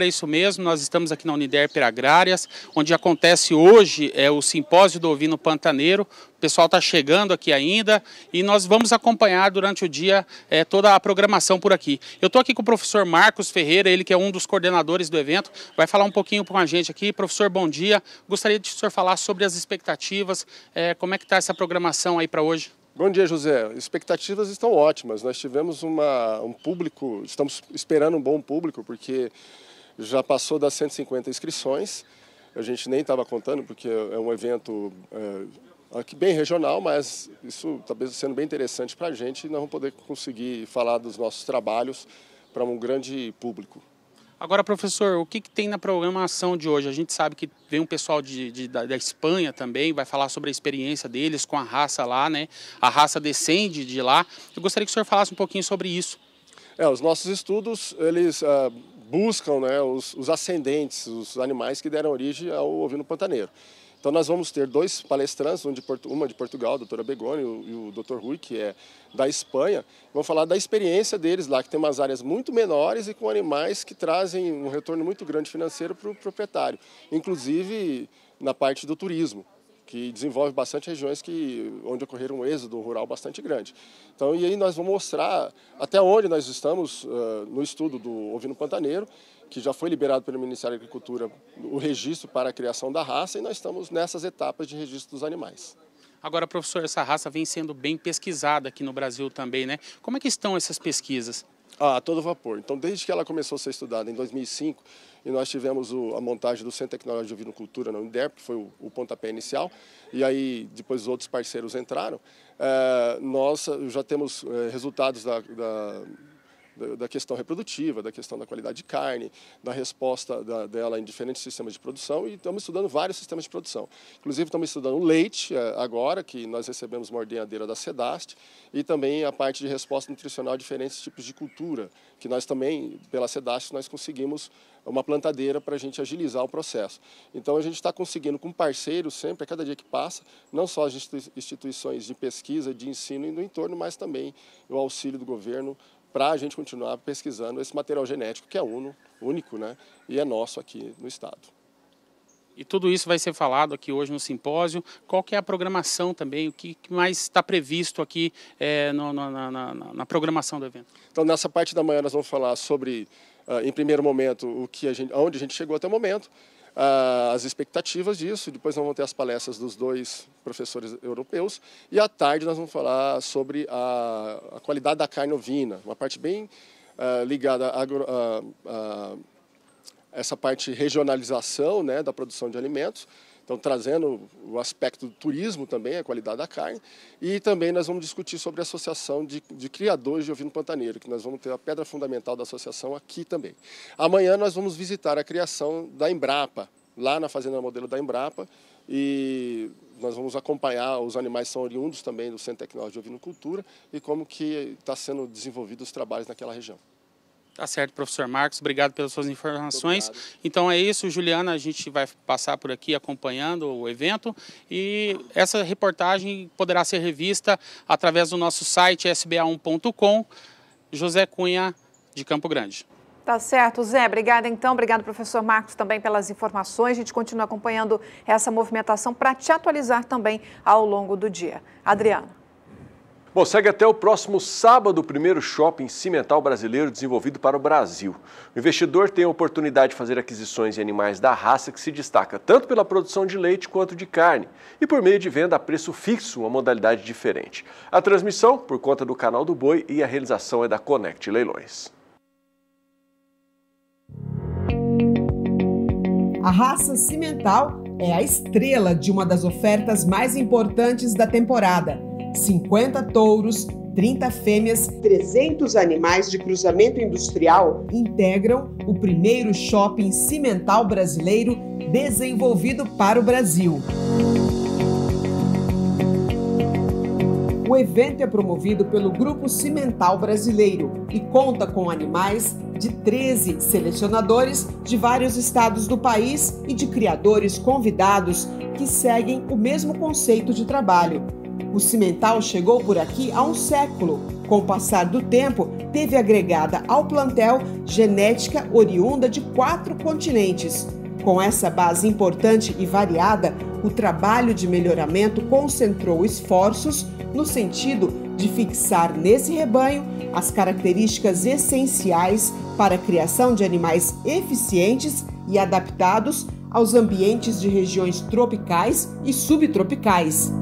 S24: É isso mesmo, nós estamos aqui na Uniderp Agrárias, onde acontece hoje é, o simpósio do ovino pantaneiro. O pessoal está chegando aqui ainda e nós vamos acompanhar durante o dia é, toda a programação por aqui. Eu estou aqui com o professor Marcos Ferreira, ele que é um dos coordenadores do evento, vai falar um pouquinho com a gente aqui. Professor, bom dia. Gostaria de o senhor falar sobre as expectativas, é, como é que está essa programação
S22: aí para hoje? Bom dia, José. Expectativas estão ótimas. Nós tivemos uma, um público, estamos esperando um bom público, porque já passou das 150 inscrições. A gente nem estava contando, porque é um evento é, aqui bem regional, mas isso talvez tá sendo bem interessante para a gente e nós vamos poder conseguir falar dos nossos trabalhos para um grande público.
S24: Agora, professor, o que, que, tem na programação de hoje? A gente sabe que vem um pessoal de, de da, da, Espanha também, vai falar sobre a experiência deles com a raça lá, né? A raça descende de lá. Eu gostaria que o senhor falasse um pouquinho sobre isso.
S22: É, os nossos estudos, eles uh, buscam né, os, os ascendentes, os animais que deram origem ao ovino pantaneiro. Então nós vamos ter dois palestrantes, um de Porto, uma de Portugal, a doutora Begoni e o doutor Rui, que é da Espanha, vão falar da experiência deles lá, que tem umas áreas muito menores e com animais que trazem um retorno muito grande financeiro para o proprietário, inclusive na parte do turismo que desenvolve bastante regiões que, onde ocorreram um êxodo rural bastante grande. Então, e aí nós vamos mostrar até onde nós estamos uh, no estudo do ovino pantaneiro, que já foi liberado pelo Ministério da Agricultura o registro para a criação da raça, e nós estamos nessas etapas de registro dos animais.
S24: Agora, professor, essa raça vem sendo bem pesquisada aqui no Brasil também, né? Como é que estão essas pesquisas?
S22: Ah, a todo vapor. Então, desde que ela começou a ser estudada em 2005, e nós tivemos o, a montagem do Centro Tecnológico de Ovinocultura na UNDEP, que foi o, o, pontapé inicial, e aí depois os outros parceiros entraram. É, nós já temos é, resultados da, da da questão reprodutiva, da questão da qualidade de carne, da resposta da, dela em diferentes sistemas de produção e estamos estudando vários sistemas de produção. Inclusive estamos estudando o leite é, agora, que nós recebemos uma ordenhadeira da SEDAST e também a parte de resposta nutricional a diferentes tipos de cultura, que nós também, pela SEDAST, nós conseguimos uma plantadeira para a gente agilizar o processo. Então a gente está conseguindo com parceiros sempre, a cada dia que passa, não só as instituições de pesquisa, de ensino e do entorno, mas também o auxílio do governo para a gente continuar pesquisando esse material genético que é uno, único né, e é nosso aqui no estado.
S24: E tudo isso vai ser falado aqui hoje no simpósio. Qual que é a programação também? O que mais está previsto aqui é, no, no, na, na, na, programação do evento?
S22: Então, nessa parte da manhã nós vamos falar sobre, ah, em primeiro momento, o que a gente, onde a gente chegou até o momento. Ah, as expectativas disso. Depois nós vamos ter as palestras dos dois professores europeus. E à tarde nós vamos falar sobre a, a qualidade da carne ovina, uma parte bem uh, ligada a, a, a, essa parte regionalização né, da produção de alimentos. Então, trazendo o aspecto do turismo também, a qualidade da carne. E também nós vamos discutir sobre a Associação de, de Criadores de Ovino Pantaneiro, que nós vamos ter a pedra fundamental da associação aqui também. Amanhã nós vamos visitar a criação da Embrapa, lá na Fazenda Modelo da Embrapa, e nós vamos acompanhar os animais são oriundos também do Centro Tecnológico de Ovinocultura e como que está sendo desenvolvido os trabalhos naquela região.
S24: Tá certo, professor Marcos. Obrigado pelas suas informações. Obrigado. Então é isso, Juliana. A gente vai passar por aqui acompanhando o evento e essa reportagem poderá ser revista através do nosso site sba1.com. José Cunha, de Campo Grande.
S3: Tá certo, Zé. Obrigada então. Obrigado, professor Marcos, também pelas informações. A gente continua acompanhando essa movimentação para te atualizar também ao longo do dia. Adriana.
S1: Bom, segue até o próximo sábado o primeiro shopping cimental brasileiro desenvolvido para o Brasil. O investidor tem a oportunidade de fazer aquisições em animais da raça que se destaca tanto pela produção de leite quanto de carne e por meio de venda a preço fixo, uma modalidade diferente. A transmissão por conta do canal do Boi e a realização é da Conect Leilões.
S23: A raça cimental é a estrela de uma das ofertas mais importantes da temporada 50 touros, 30 fêmeas, 300 animais de cruzamento industrial integram o primeiro shopping cimental brasileiro desenvolvido para o Brasil. O evento é promovido pelo Grupo Cimental Brasileiro e conta com animais de 13 selecionadores de vários estados do país e de criadores convidados que seguem o mesmo conceito de trabalho, o cimental chegou por aqui há um século. Com o passar do tempo, teve agregada ao plantel genética oriunda de quatro continentes. Com essa base importante e variada, o trabalho de melhoramento concentrou esforços no sentido de fixar nesse rebanho as características essenciais para a criação de animais eficientes e adaptados aos ambientes de regiões tropicais e subtropicais.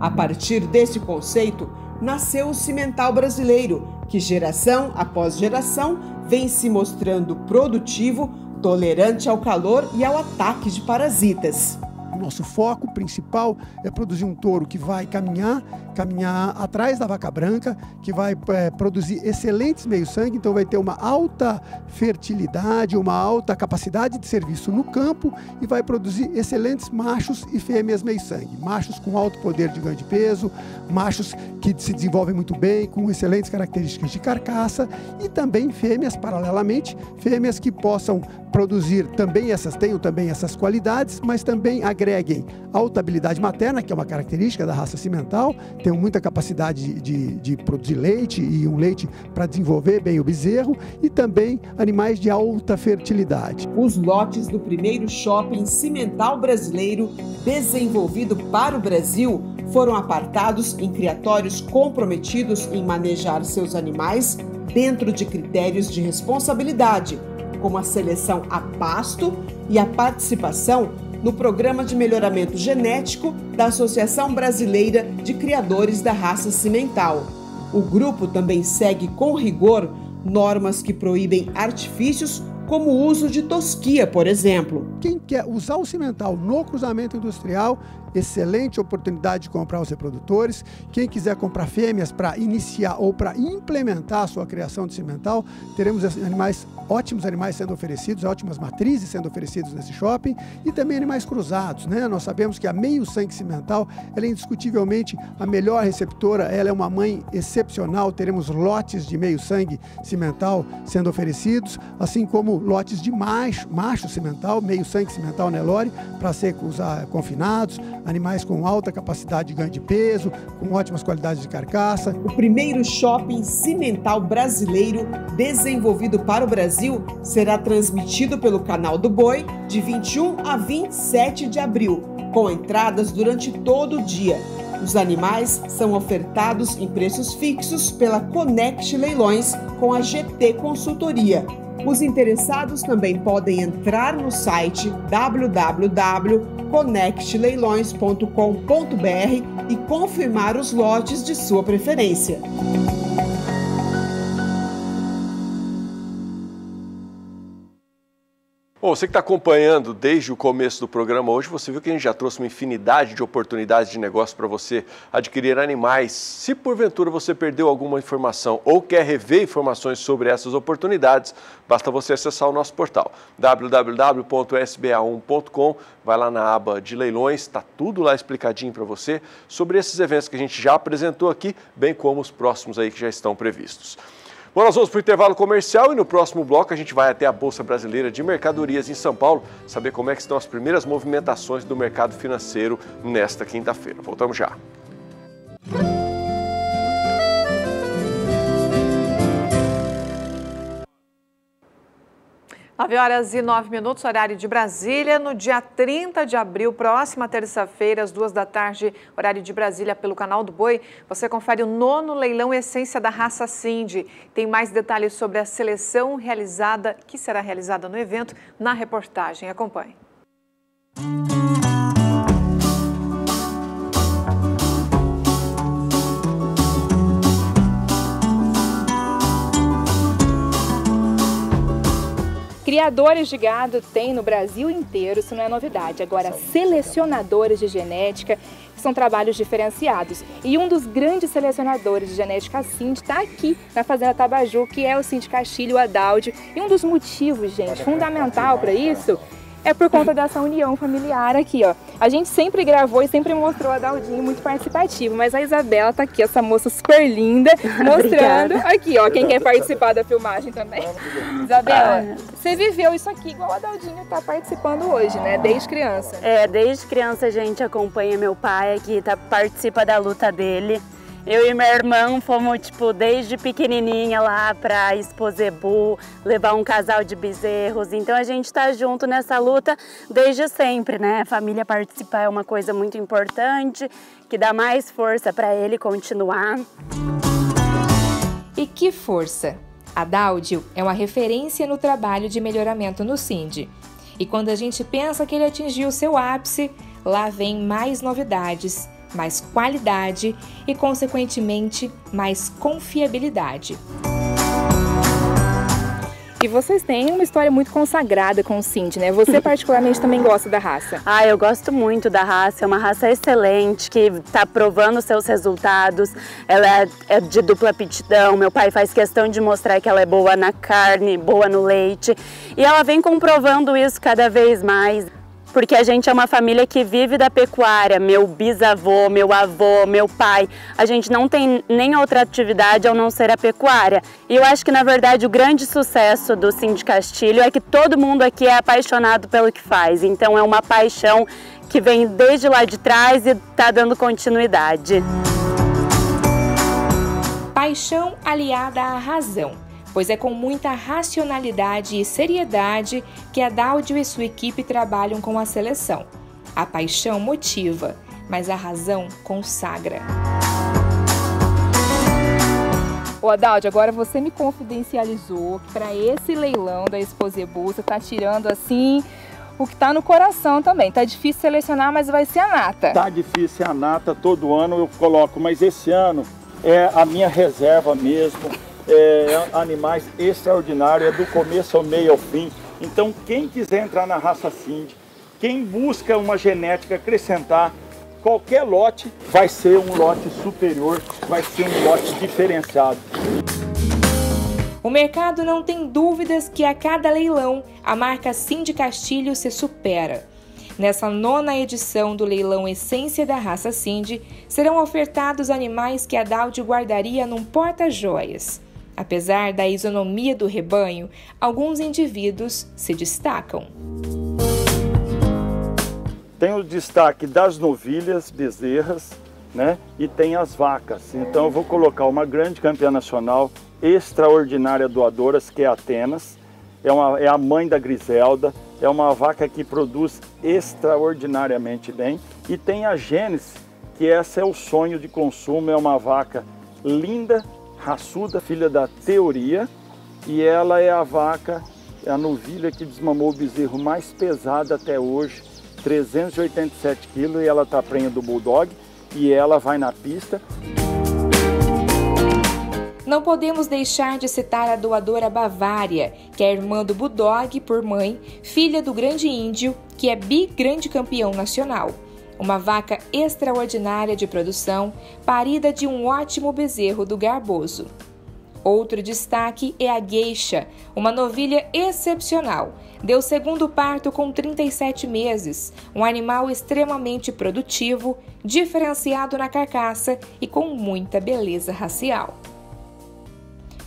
S23: A partir desse conceito, nasceu o cimental brasileiro, que geração após geração vem se mostrando produtivo, tolerante ao calor e ao
S25: ataque de parasitas nosso foco principal é produzir um touro que vai caminhar, caminhar atrás da vaca branca, que vai é, produzir excelentes meio-sangue, então vai ter uma alta fertilidade, uma alta capacidade de serviço no campo e vai produzir excelentes machos e fêmeas meio-sangue. Machos com alto poder de ganho de peso, machos que se desenvolvem muito bem, com excelentes características de carcaça e também fêmeas, paralelamente, fêmeas que possam produzir também essas, tenham também essas qualidades, mas também agregar agreguem alta habilidade materna, que é uma característica da raça cimental, tem muita capacidade de, de produzir leite e um leite para desenvolver bem o bezerro, e também animais de alta fertilidade. Os lotes do primeiro shopping cimental
S23: brasileiro desenvolvido para o Brasil foram apartados em criatórios comprometidos em manejar seus animais dentro de critérios de responsabilidade, como a seleção a pasto e a participação no Programa de Melhoramento Genético da Associação Brasileira de Criadores da Raça Cimental. O grupo também segue com rigor
S25: normas que proíbem artifícios como o uso de tosquia, por exemplo. Quem quer usar o cimental no cruzamento industrial, excelente oportunidade de comprar os reprodutores. Quem quiser comprar fêmeas para iniciar ou para implementar a sua criação de cimental, teremos animais, ótimos animais sendo oferecidos, ótimas matrizes sendo oferecidas nesse shopping e também animais cruzados. Né? Nós sabemos que a meio sangue cimental ela é indiscutivelmente a melhor receptora, ela é uma mãe excepcional. Teremos lotes de meio sangue cimental sendo oferecidos, assim como lotes de macho, macho cimental, meio sangue cimental Nelore para ser usar ah, confinados, animais com alta capacidade de ganho de peso, com ótimas qualidades de carcaça. O primeiro shopping cimental brasileiro
S23: desenvolvido para o Brasil será transmitido pelo canal do Boi de 21 a 27 de abril, com entradas durante todo o dia. Os animais são ofertados em preços fixos pela Conect Leilões com a GT Consultoria os interessados também podem entrar no site www.connectleilões.com.br e confirmar os lotes de sua preferência.
S1: Bom, você que está acompanhando desde o começo do programa hoje, você viu que a gente já trouxe uma infinidade de oportunidades de negócio para você adquirir animais. Se porventura você perdeu alguma informação ou quer rever informações sobre essas oportunidades, basta você acessar o nosso portal www.sba1.com. Vai lá na aba de leilões, está tudo lá explicadinho para você sobre esses eventos que a gente já apresentou aqui, bem como os próximos aí que já estão previstos. Bom, nós vamos para o intervalo comercial e no próximo bloco a gente vai até a Bolsa Brasileira de Mercadorias em São Paulo saber como é que estão as primeiras movimentações do mercado financeiro nesta quinta-feira. Voltamos já. Música
S3: 9 horas e 9 minutos, horário de Brasília. No dia 30 de abril, próxima terça-feira, às duas da tarde, horário de Brasília, pelo canal do Boi, você confere o nono leilão Essência da Raça Cindy. Tem mais detalhes sobre a seleção realizada, que será realizada no evento, na reportagem. Acompanhe. Música
S26: Criadores de gado tem no Brasil inteiro, isso não é novidade. Agora, selecionadores de genética são trabalhos diferenciados. E um dos grandes selecionadores de genética SIND está aqui na Fazenda Tabaju, que é o Sindicastilho Adaldi. E um dos motivos, gente, fundamental para isso é por conta dessa união familiar aqui, ó. A gente sempre gravou e sempre mostrou a Daldinho muito participativo, mas a Isabela tá aqui, essa moça super linda, *laughs* mostrando aqui, ó, quem quer participar da filmagem também. Isabela, ah. você viveu isso aqui igual a Daldinho tá participando hoje, né?
S27: Desde criança. É, desde criança a gente acompanha meu pai aqui, tá, participa da luta dele. Eu e minha irmã fomos, tipo, desde pequenininha lá pra Exposebu, levar um casal de bezerros. Então a gente tá junto nessa luta desde sempre, né? A família participar é uma coisa muito importante, que dá mais força
S26: para ele continuar. E que força! A Dáudio é uma referência no trabalho de melhoramento no Cindy. E quando a gente pensa que ele atingiu seu ápice, lá vem mais novidades mais qualidade e, consequentemente, mais confiabilidade. E vocês têm uma história muito consagrada com o Cindy, né? Você *laughs* particularmente também
S27: gosta da raça. Ah, eu gosto muito da raça. É uma raça excelente, que está provando seus resultados. Ela é, é de dupla pitidão. Meu pai faz questão de mostrar que ela é boa na carne, boa no leite. E ela vem comprovando isso cada vez mais porque a gente é uma família que vive da pecuária. Meu bisavô, meu avô, meu pai, a gente não tem nem outra atividade ao não ser a pecuária. E eu acho que na verdade o grande sucesso do Sim de Castilho é que todo mundo aqui é apaixonado pelo que faz. Então é uma paixão que vem desde lá de trás e está dando continuidade.
S26: Paixão aliada à razão pois é com muita racionalidade e seriedade que a Dáudio e sua equipe trabalham com a seleção. A paixão motiva, mas a razão consagra. Ô Adalde, agora você me confidencializou que para esse leilão da Exposebul tá tirando assim o que tá no coração também. Tá difícil selecionar, mas vai ser a nata. Tá
S28: difícil é a nata, todo ano eu coloco, mas esse ano é a minha reserva mesmo é, animais extraordinários é do começo ao meio ao fim. Então quem quiser entrar na raça Cindy, quem busca uma genética acrescentar, qualquer lote vai ser um lote superior, vai ser um lote diferenciado.
S26: O mercado não tem dúvidas que a cada leilão a marca Cindy Castilho se supera. Nessa nona edição do leilão Essência da Raça Cindy, serão ofertados animais que a Daldi guardaria num porta-joias. Apesar da isonomia do rebanho, alguns indivíduos se destacam.
S28: Tem o destaque das novilhas, bezerras, né? E tem as vacas. Então eu vou colocar uma grande campeã nacional, extraordinária doadoras, que é Atenas. É, uma, é a mãe da Griselda, é uma vaca que produz extraordinariamente bem. E tem a Gênesis, que essa é o sonho de consumo, é uma vaca linda raçuda, filha da teoria, e ela é a vaca, é a novilha que desmamou o bezerro mais pesado até hoje, 387 quilos, e ela está prenha do Bulldog, e ela vai na pista.
S26: Não podemos deixar de citar a doadora Bavária, que é irmã do Bulldog por mãe, filha do grande índio, que é bi-grande campeão nacional uma vaca extraordinária de produção, parida de um ótimo bezerro do Garboso. Outro destaque é a Gueixa, uma novilha excepcional. Deu segundo parto com 37 meses, um animal extremamente produtivo, diferenciado na carcaça e com muita beleza racial.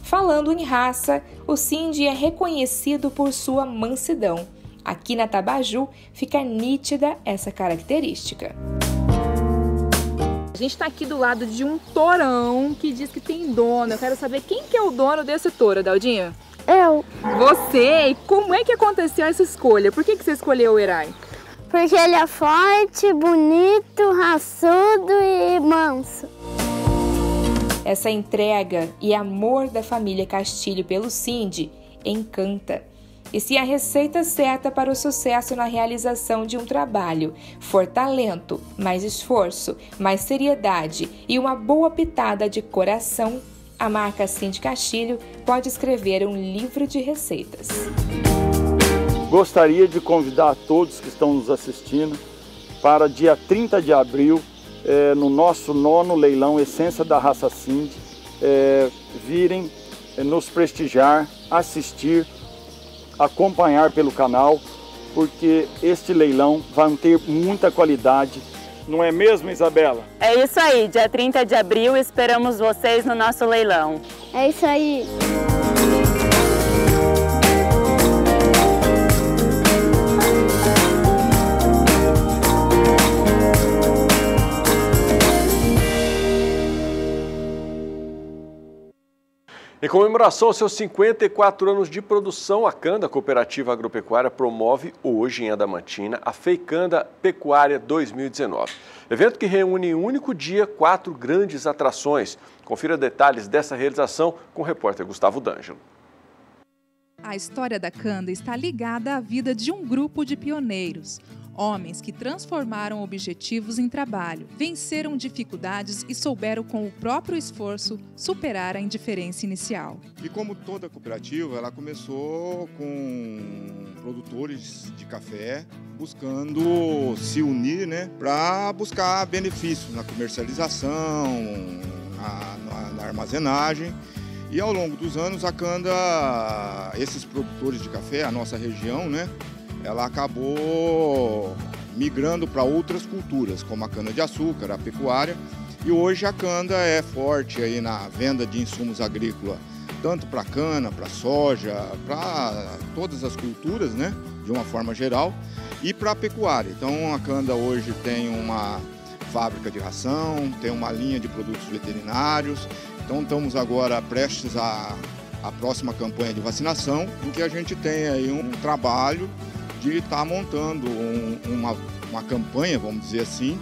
S26: Falando em raça, o Cindy é reconhecido por sua mansidão. Aqui na Tabaju fica nítida essa característica. A gente está aqui do lado de um torão que diz que tem dono. Eu quero saber quem que é o dono desse touro, Daldinha? Eu. Você? E como é que aconteceu essa escolha? Por que, que você escolheu o Herai? Porque ele é forte, bonito, raçudo e manso. Essa entrega e amor da família Castilho pelo Cindy encanta e se a receita certa para o sucesso na realização de um trabalho for talento, mais esforço, mais seriedade e uma boa pitada de coração, a marca Cindy Castilho pode escrever um livro de receitas.
S28: Gostaria de convidar todos que estão nos assistindo para dia 30 de abril, eh, no nosso nono leilão Essência da Raça Cindy, eh, virem eh, nos prestigiar, assistir acompanhar pelo canal, porque este leilão vai ter muita qualidade. Não é mesmo, Isabela?
S27: É isso aí, dia 30 de abril esperamos vocês no nosso leilão. É isso aí.
S1: Em comemoração aos seus 54 anos de produção, a Canda Cooperativa Agropecuária promove hoje em Adamantina a Feicanda Pecuária 2019. Evento que reúne em um único dia quatro grandes atrações. Confira detalhes dessa realização com o repórter Gustavo D'Angelo.
S29: A história da Canda está ligada à vida de um grupo de pioneiros. Homens que transformaram objetivos em trabalho, venceram dificuldades e souberam, com o próprio esforço, superar a indiferença inicial.
S30: E como toda cooperativa, ela começou com produtores de café buscando se unir né, para buscar benefícios na comercialização, na, na, na armazenagem. E ao longo dos anos, a Canda, esses produtores de café, a nossa região, né, ela acabou migrando para outras culturas, como a cana-de-açúcar, a pecuária, e hoje a Canda é forte aí na venda de insumos agrícola, tanto para cana, para soja, para todas as culturas, né, de uma forma geral, e para a pecuária. Então a Canda hoje tem uma fábrica de ração, tem uma linha de produtos veterinários. Então estamos agora prestes à, a próxima campanha de vacinação, em que a gente tem aí um trabalho de estar montando um, uma, uma campanha, vamos dizer assim,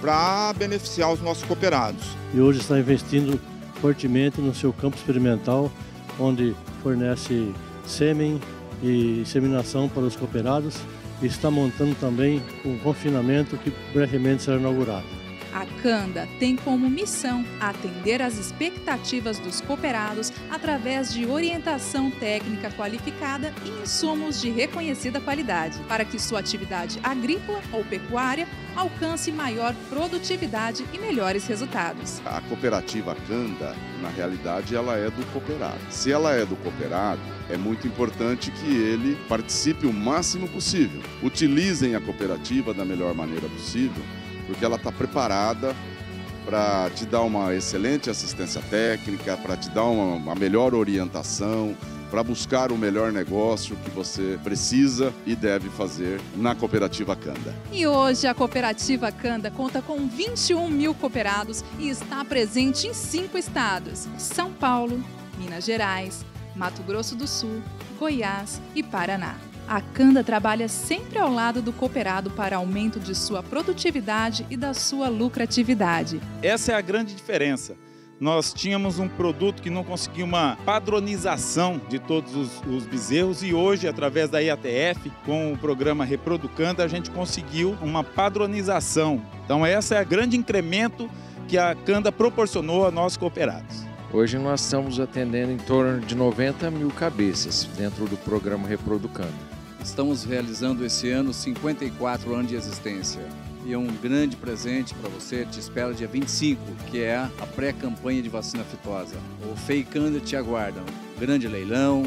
S30: para beneficiar os nossos cooperados.
S21: E hoje está investindo fortemente no seu campo experimental, onde fornece sêmen e seminação para os cooperados e está montando também um confinamento que brevemente será inaugurado.
S29: A Canda tem como missão atender às expectativas dos cooperados através de orientação técnica qualificada e insumos de reconhecida qualidade, para que sua atividade agrícola ou pecuária alcance maior produtividade e melhores resultados.
S14: A cooperativa Canda, na realidade, ela é do cooperado. Se ela é do cooperado, é muito importante que ele participe o máximo possível. Utilizem a cooperativa da melhor maneira possível porque ela está preparada para te dar uma excelente assistência técnica, para te dar uma, uma melhor orientação, para buscar o melhor negócio que você precisa e deve fazer na Cooperativa Canda.
S29: E hoje a Cooperativa Canda conta com 21 mil cooperados e está presente em cinco estados: São Paulo, Minas Gerais, Mato Grosso do Sul, Goiás e Paraná. A Canda trabalha sempre ao lado do cooperado para aumento de sua produtividade e da sua lucratividade.
S28: Essa é a grande diferença. Nós tínhamos um produto que não conseguia uma padronização de todos os, os bezerros e hoje, através da IATF, com o programa Reproducanda, a gente conseguiu uma padronização. Então, essa é a grande incremento que a Canda proporcionou a nós cooperados.
S1: Hoje nós estamos atendendo em torno de 90 mil cabeças dentro do programa Reproducando.
S17: Estamos realizando esse ano 54 anos de existência. E é um grande presente para você. Te espera dia 25, que é a pré-campanha de vacina fitosa. O Feicanda te aguarda. Um grande leilão,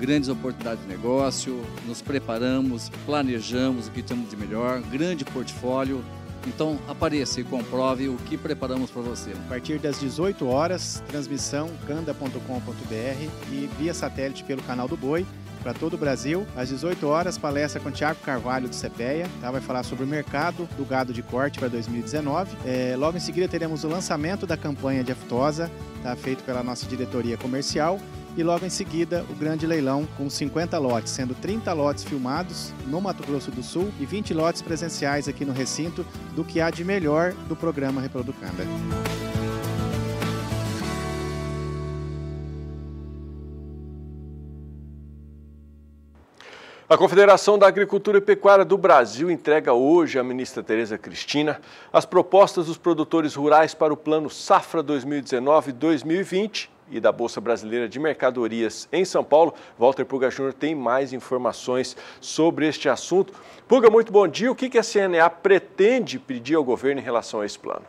S17: grandes oportunidades de negócio. Nos preparamos, planejamos o que temos de melhor, grande portfólio. Então apareça e comprove o que preparamos para você. A partir
S7: das 18 horas, transmissão canda.com.br e via satélite pelo canal do Boi para todo o Brasil. Às 18 horas, palestra com Tiago Carvalho do CPEA, tá? vai falar sobre o mercado do gado de corte para 2019. É, logo em seguida, teremos o lançamento da campanha
S11: de aftosa, tá? feito pela nossa diretoria comercial e logo em seguida o grande leilão com 50 lotes, sendo 30 lotes filmados no Mato Grosso do Sul e 20 lotes presenciais aqui no recinto do que há de melhor do programa Reproducanda.
S1: A Confederação da Agricultura e Pecuária do Brasil entrega hoje à ministra Tereza Cristina as propostas dos produtores rurais para o Plano Safra 2019-2020 e da Bolsa Brasileira de Mercadorias em São Paulo. Walter Puga Júnior tem mais informações sobre este assunto. Puga, muito bom dia. O que a CNA pretende pedir ao governo em relação a esse plano?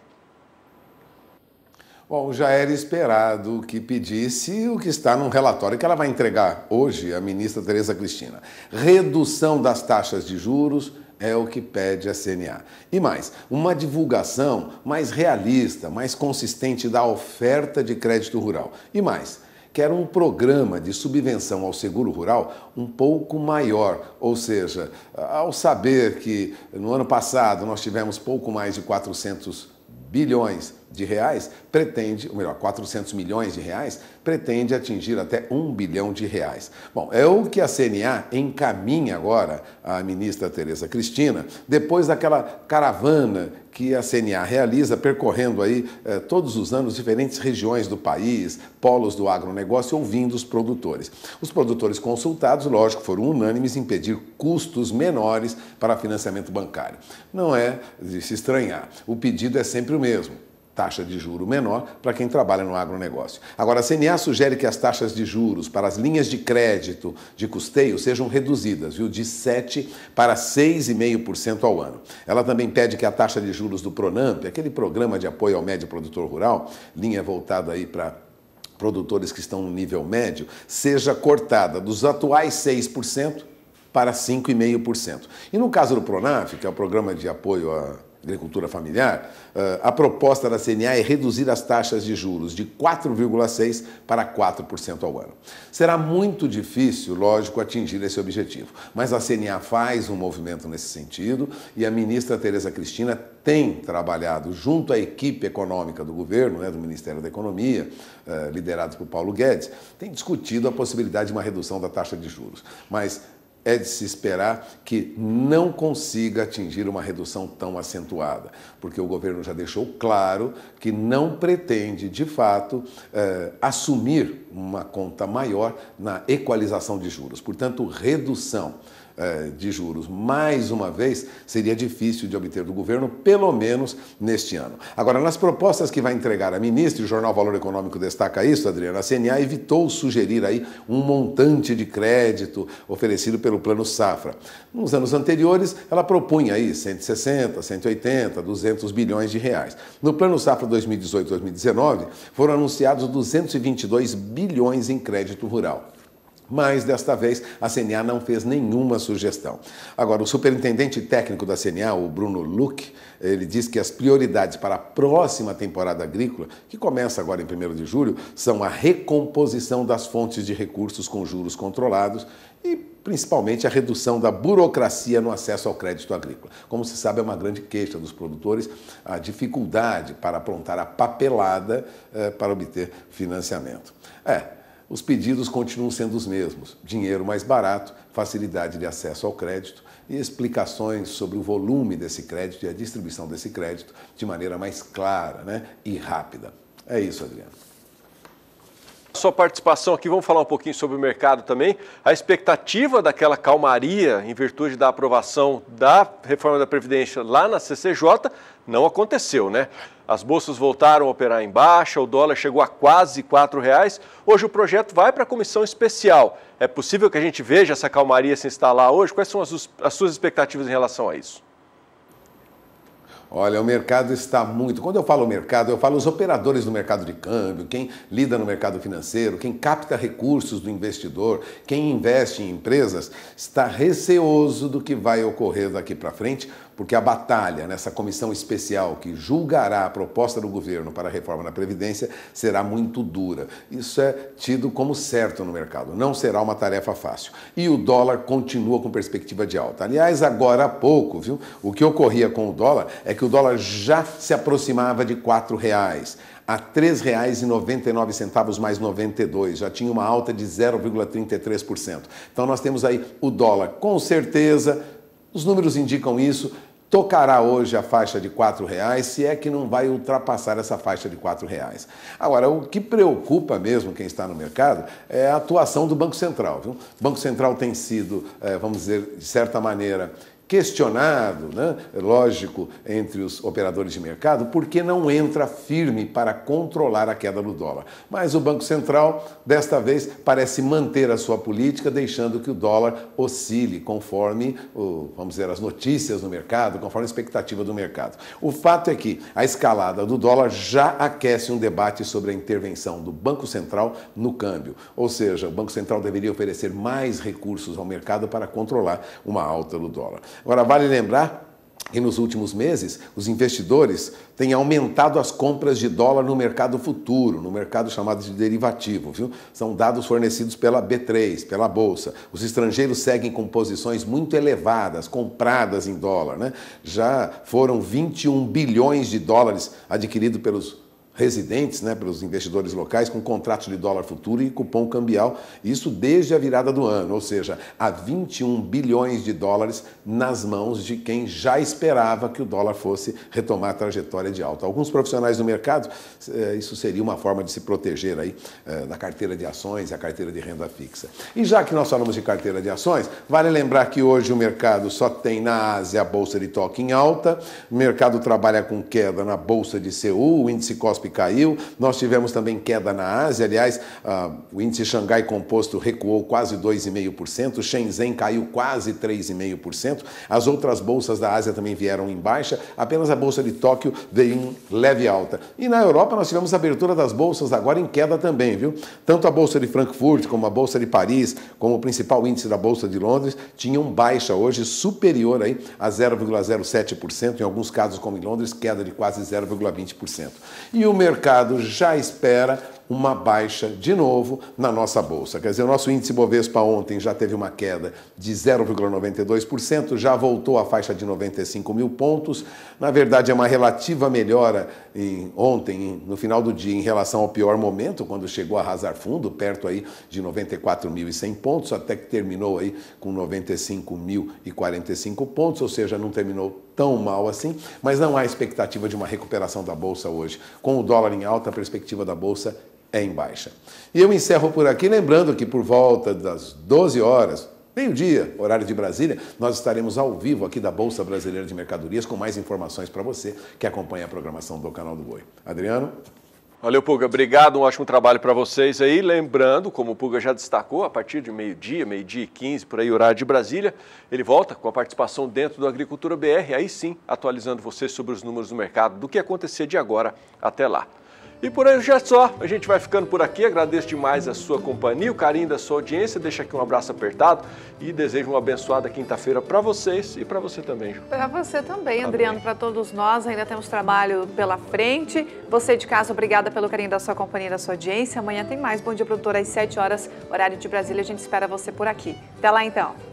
S14: Bom, já era esperado que pedisse o que está num relatório que ela vai entregar hoje à ministra Tereza Cristina. Redução das taxas de juros é o que pede a CNA. E mais, uma divulgação mais realista, mais consistente da oferta de crédito rural. E mais, quer um programa de subvenção ao seguro rural um pouco maior, ou seja, ao saber que no ano passado nós tivemos pouco mais de 400 bilhões de reais pretende, ou melhor, 400 milhões de reais pretende atingir até 1 bilhão de reais. Bom, é o que a CNA encaminha agora à ministra Tereza Cristina, depois daquela caravana que a CNA realiza, percorrendo aí eh, todos os anos diferentes regiões do país, polos do agronegócio, ouvindo os produtores. Os produtores consultados, lógico, foram unânimes em pedir custos menores para financiamento bancário. Não é de se estranhar, o pedido é sempre o mesmo taxa de juro menor para quem trabalha no agronegócio. Agora, a CNA sugere que as taxas de juros para as linhas de crédito de custeio sejam reduzidas, viu, de 7% para 6,5% ao ano. Ela também pede que a taxa de juros do Pronamp, aquele programa de apoio ao médio produtor rural, linha voltada aí para produtores que estão no nível médio, seja cortada dos atuais 6% para 5,5%. E no caso do Pronaf, que é o programa de apoio a agricultura familiar, eh, a proposta da CNA é reduzir as taxas de juros de 4,6% para 4% ao ano. Será muito difícil, lógico, atingir esse objetivo, mas a CNA faz um movimento nesse sentido e a ministra Tereza Cristina tem trabalhado junto à equipe econômica do governo, né, do Ministério da Economia, eh, liderado por Paulo Guedes, tem discutido a possibilidade de uma redução da taxa de juros. Mas é de se esperar que não consiga atingir uma redução tão acentuada, porque o governo já deixou claro que não pretende, de fato, eh, assumir uma conta maior na equalização de juros. Portanto, redução é, de juros mais uma vez seria difícil de obter do governo, pelo menos neste ano. Agora, nas propostas que vai entregar a ministra, e o jornal Valor Econômico destaca isso, Adriana, a CNA evitou sugerir aí um montante de crédito oferecido pelo Plano Safra. Nos anos anteriores, ela propunha aí 160, 180, 200 bilhões de reais. No Plano Safra 2018-2019, foram anunciados 222 bilhões em crédito rural. Mas desta vez a CNA não fez nenhuma sugestão. Agora, o superintendente técnico da CNA, o Bruno Luque, ele diz que as prioridades para a próxima temporada agrícola, que começa agora em 1 de julho, são a recomposição das fontes de recursos com juros controlados e principalmente a redução da burocracia no acesso ao crédito agrícola. Como se sabe, é uma grande queixa dos produtores a dificuldade para aprontar a papelada eh, para obter financiamento. É, os pedidos continuam sendo os mesmos: dinheiro mais barato, facilidade de acesso ao crédito e explicações sobre o volume desse crédito e a distribuição desse crédito de maneira mais clara né, e rápida. É isso, Adriano.
S1: Sua participação aqui, vamos falar um pouquinho sobre o mercado também. A expectativa daquela calmaria em virtude da aprovação da reforma da Previdência lá na CCJ não aconteceu, né? As bolsas voltaram a operar em baixa, o dólar chegou a quase R$ reais. Hoje o projeto vai para a comissão especial. É possível que a gente veja essa calmaria se instalar hoje? Quais são as, as suas expectativas em relação a isso?
S14: Olha, o mercado está muito. Quando eu falo mercado, eu falo os operadores do mercado de câmbio, quem lida no mercado financeiro, quem capta recursos do investidor, quem investe em empresas, está receoso do que vai ocorrer daqui para frente, porque a batalha nessa comissão especial que julgará a proposta do governo para a reforma da Previdência será muito dura. Isso é tido como certo no mercado, não será uma tarefa fácil. E o dólar continua com perspectiva de alta. Aliás, agora há pouco, viu? O que ocorria com o dólar é que o dólar já se aproximava de R$ reais a R$ 3,99 mais 92, já tinha uma alta de 0,33%. Então nós temos aí o dólar com certeza os números indicam isso. Tocará hoje a faixa de R$ reais, se é que não vai ultrapassar essa faixa de R$ reais. Agora, o que preocupa mesmo quem está no mercado é a atuação do Banco Central. Viu? O Banco Central tem sido, eh, vamos dizer, de certa maneira, questionado, né? lógico, entre os operadores de mercado, porque não entra firme para controlar a queda do dólar. Mas o Banco Central, desta vez, parece manter a sua política, deixando que o dólar oscile conforme, vamos dizer, as notícias no mercado, conforme a expectativa do mercado. O fato é que a escalada do dólar já aquece um debate sobre a intervenção do Banco Central no câmbio. Ou seja, o Banco Central deveria oferecer mais recursos ao mercado para controlar uma alta do dólar. Agora, vale lembrar que nos últimos meses os investidores têm aumentado as compras de dólar no mercado futuro, no mercado chamado de derivativo. Viu? São dados fornecidos pela B3, pela Bolsa. Os estrangeiros seguem com posições muito elevadas, compradas em dólar. Né? Já foram 21 bilhões de dólares adquiridos pelos residentes, né, pelos investidores locais, com contratos de dólar futuro e cupom cambial, isso desde a virada do ano, ou seja, há 21 bilhões de dólares nas mãos de quem já esperava que o dólar fosse retomar a trajetória de alta. Alguns profissionais do mercado, eh, isso seria uma forma de se proteger aí na eh, carteira de ações e a carteira de renda fixa. E já que nós falamos de carteira de ações, vale lembrar que hoje o mercado só tem na Ásia a bolsa de toque em alta, o mercado trabalha com queda na bolsa de Seul, o índice Cosp COSP caiu, nós tivemos também queda na Ásia, aliás, uh, o índice Xangai Composto recuou quase 2,5%, Shenzhen caiu quase 3,5%, as outras bolsas da Ásia também vieram em baixa, apenas a bolsa de Tóquio veio em leve alta. E na Europa nós tivemos a abertura das bolsas agora em queda também, viu? Tanto a bolsa de Frankfurt como a bolsa de Paris, como o principal índice da bolsa de Londres, tinham baixa hoje superior aí a 0,07%, em alguns casos como em Londres, queda de quase 0,20%. E o mercado já espera uma baixa de novo na nossa bolsa. Quer dizer, o nosso índice Bovespa ontem já teve uma queda de 0,92%, já voltou à faixa de 95 mil pontos. Na verdade, é uma relativa melhora em, ontem, no final do dia, em relação ao pior momento, quando chegou a arrasar fundo, perto aí de 94.100 pontos, até que terminou aí com 95.045 pontos, ou seja, não terminou tão mal assim, mas não há expectativa de uma recuperação da bolsa hoje. Com o dólar em alta, a perspectiva da bolsa é em baixa. E eu encerro por aqui, lembrando que por volta das 12 horas, meio-dia, horário de Brasília, nós estaremos ao vivo aqui da Bolsa Brasileira de Mercadorias com mais informações para você que acompanha a programação do canal do Boi. Adriano?
S1: Valeu, Puga. Obrigado, um ótimo trabalho para vocês aí. Lembrando, como o Puga já destacou, a partir de meio-dia, meio-dia e 15, por aí, horário de Brasília, ele volta com a participação dentro do Agricultura BR, aí sim, atualizando vocês sobre os números do mercado, do que acontecer de agora até lá. E por hoje é só. A gente vai ficando por aqui. Agradeço demais a sua companhia, o carinho da sua audiência. Deixa aqui um abraço apertado e desejo uma abençoada quinta-feira para vocês e para você também, Ju.
S3: Para você também, Amém. Adriano, para todos nós. Ainda temos trabalho pela frente. Você de casa, obrigada pelo carinho da sua companhia, da sua audiência. Amanhã tem mais. Bom dia, produtor, às 7 horas, horário de Brasília. A gente espera você por aqui. Até lá, então.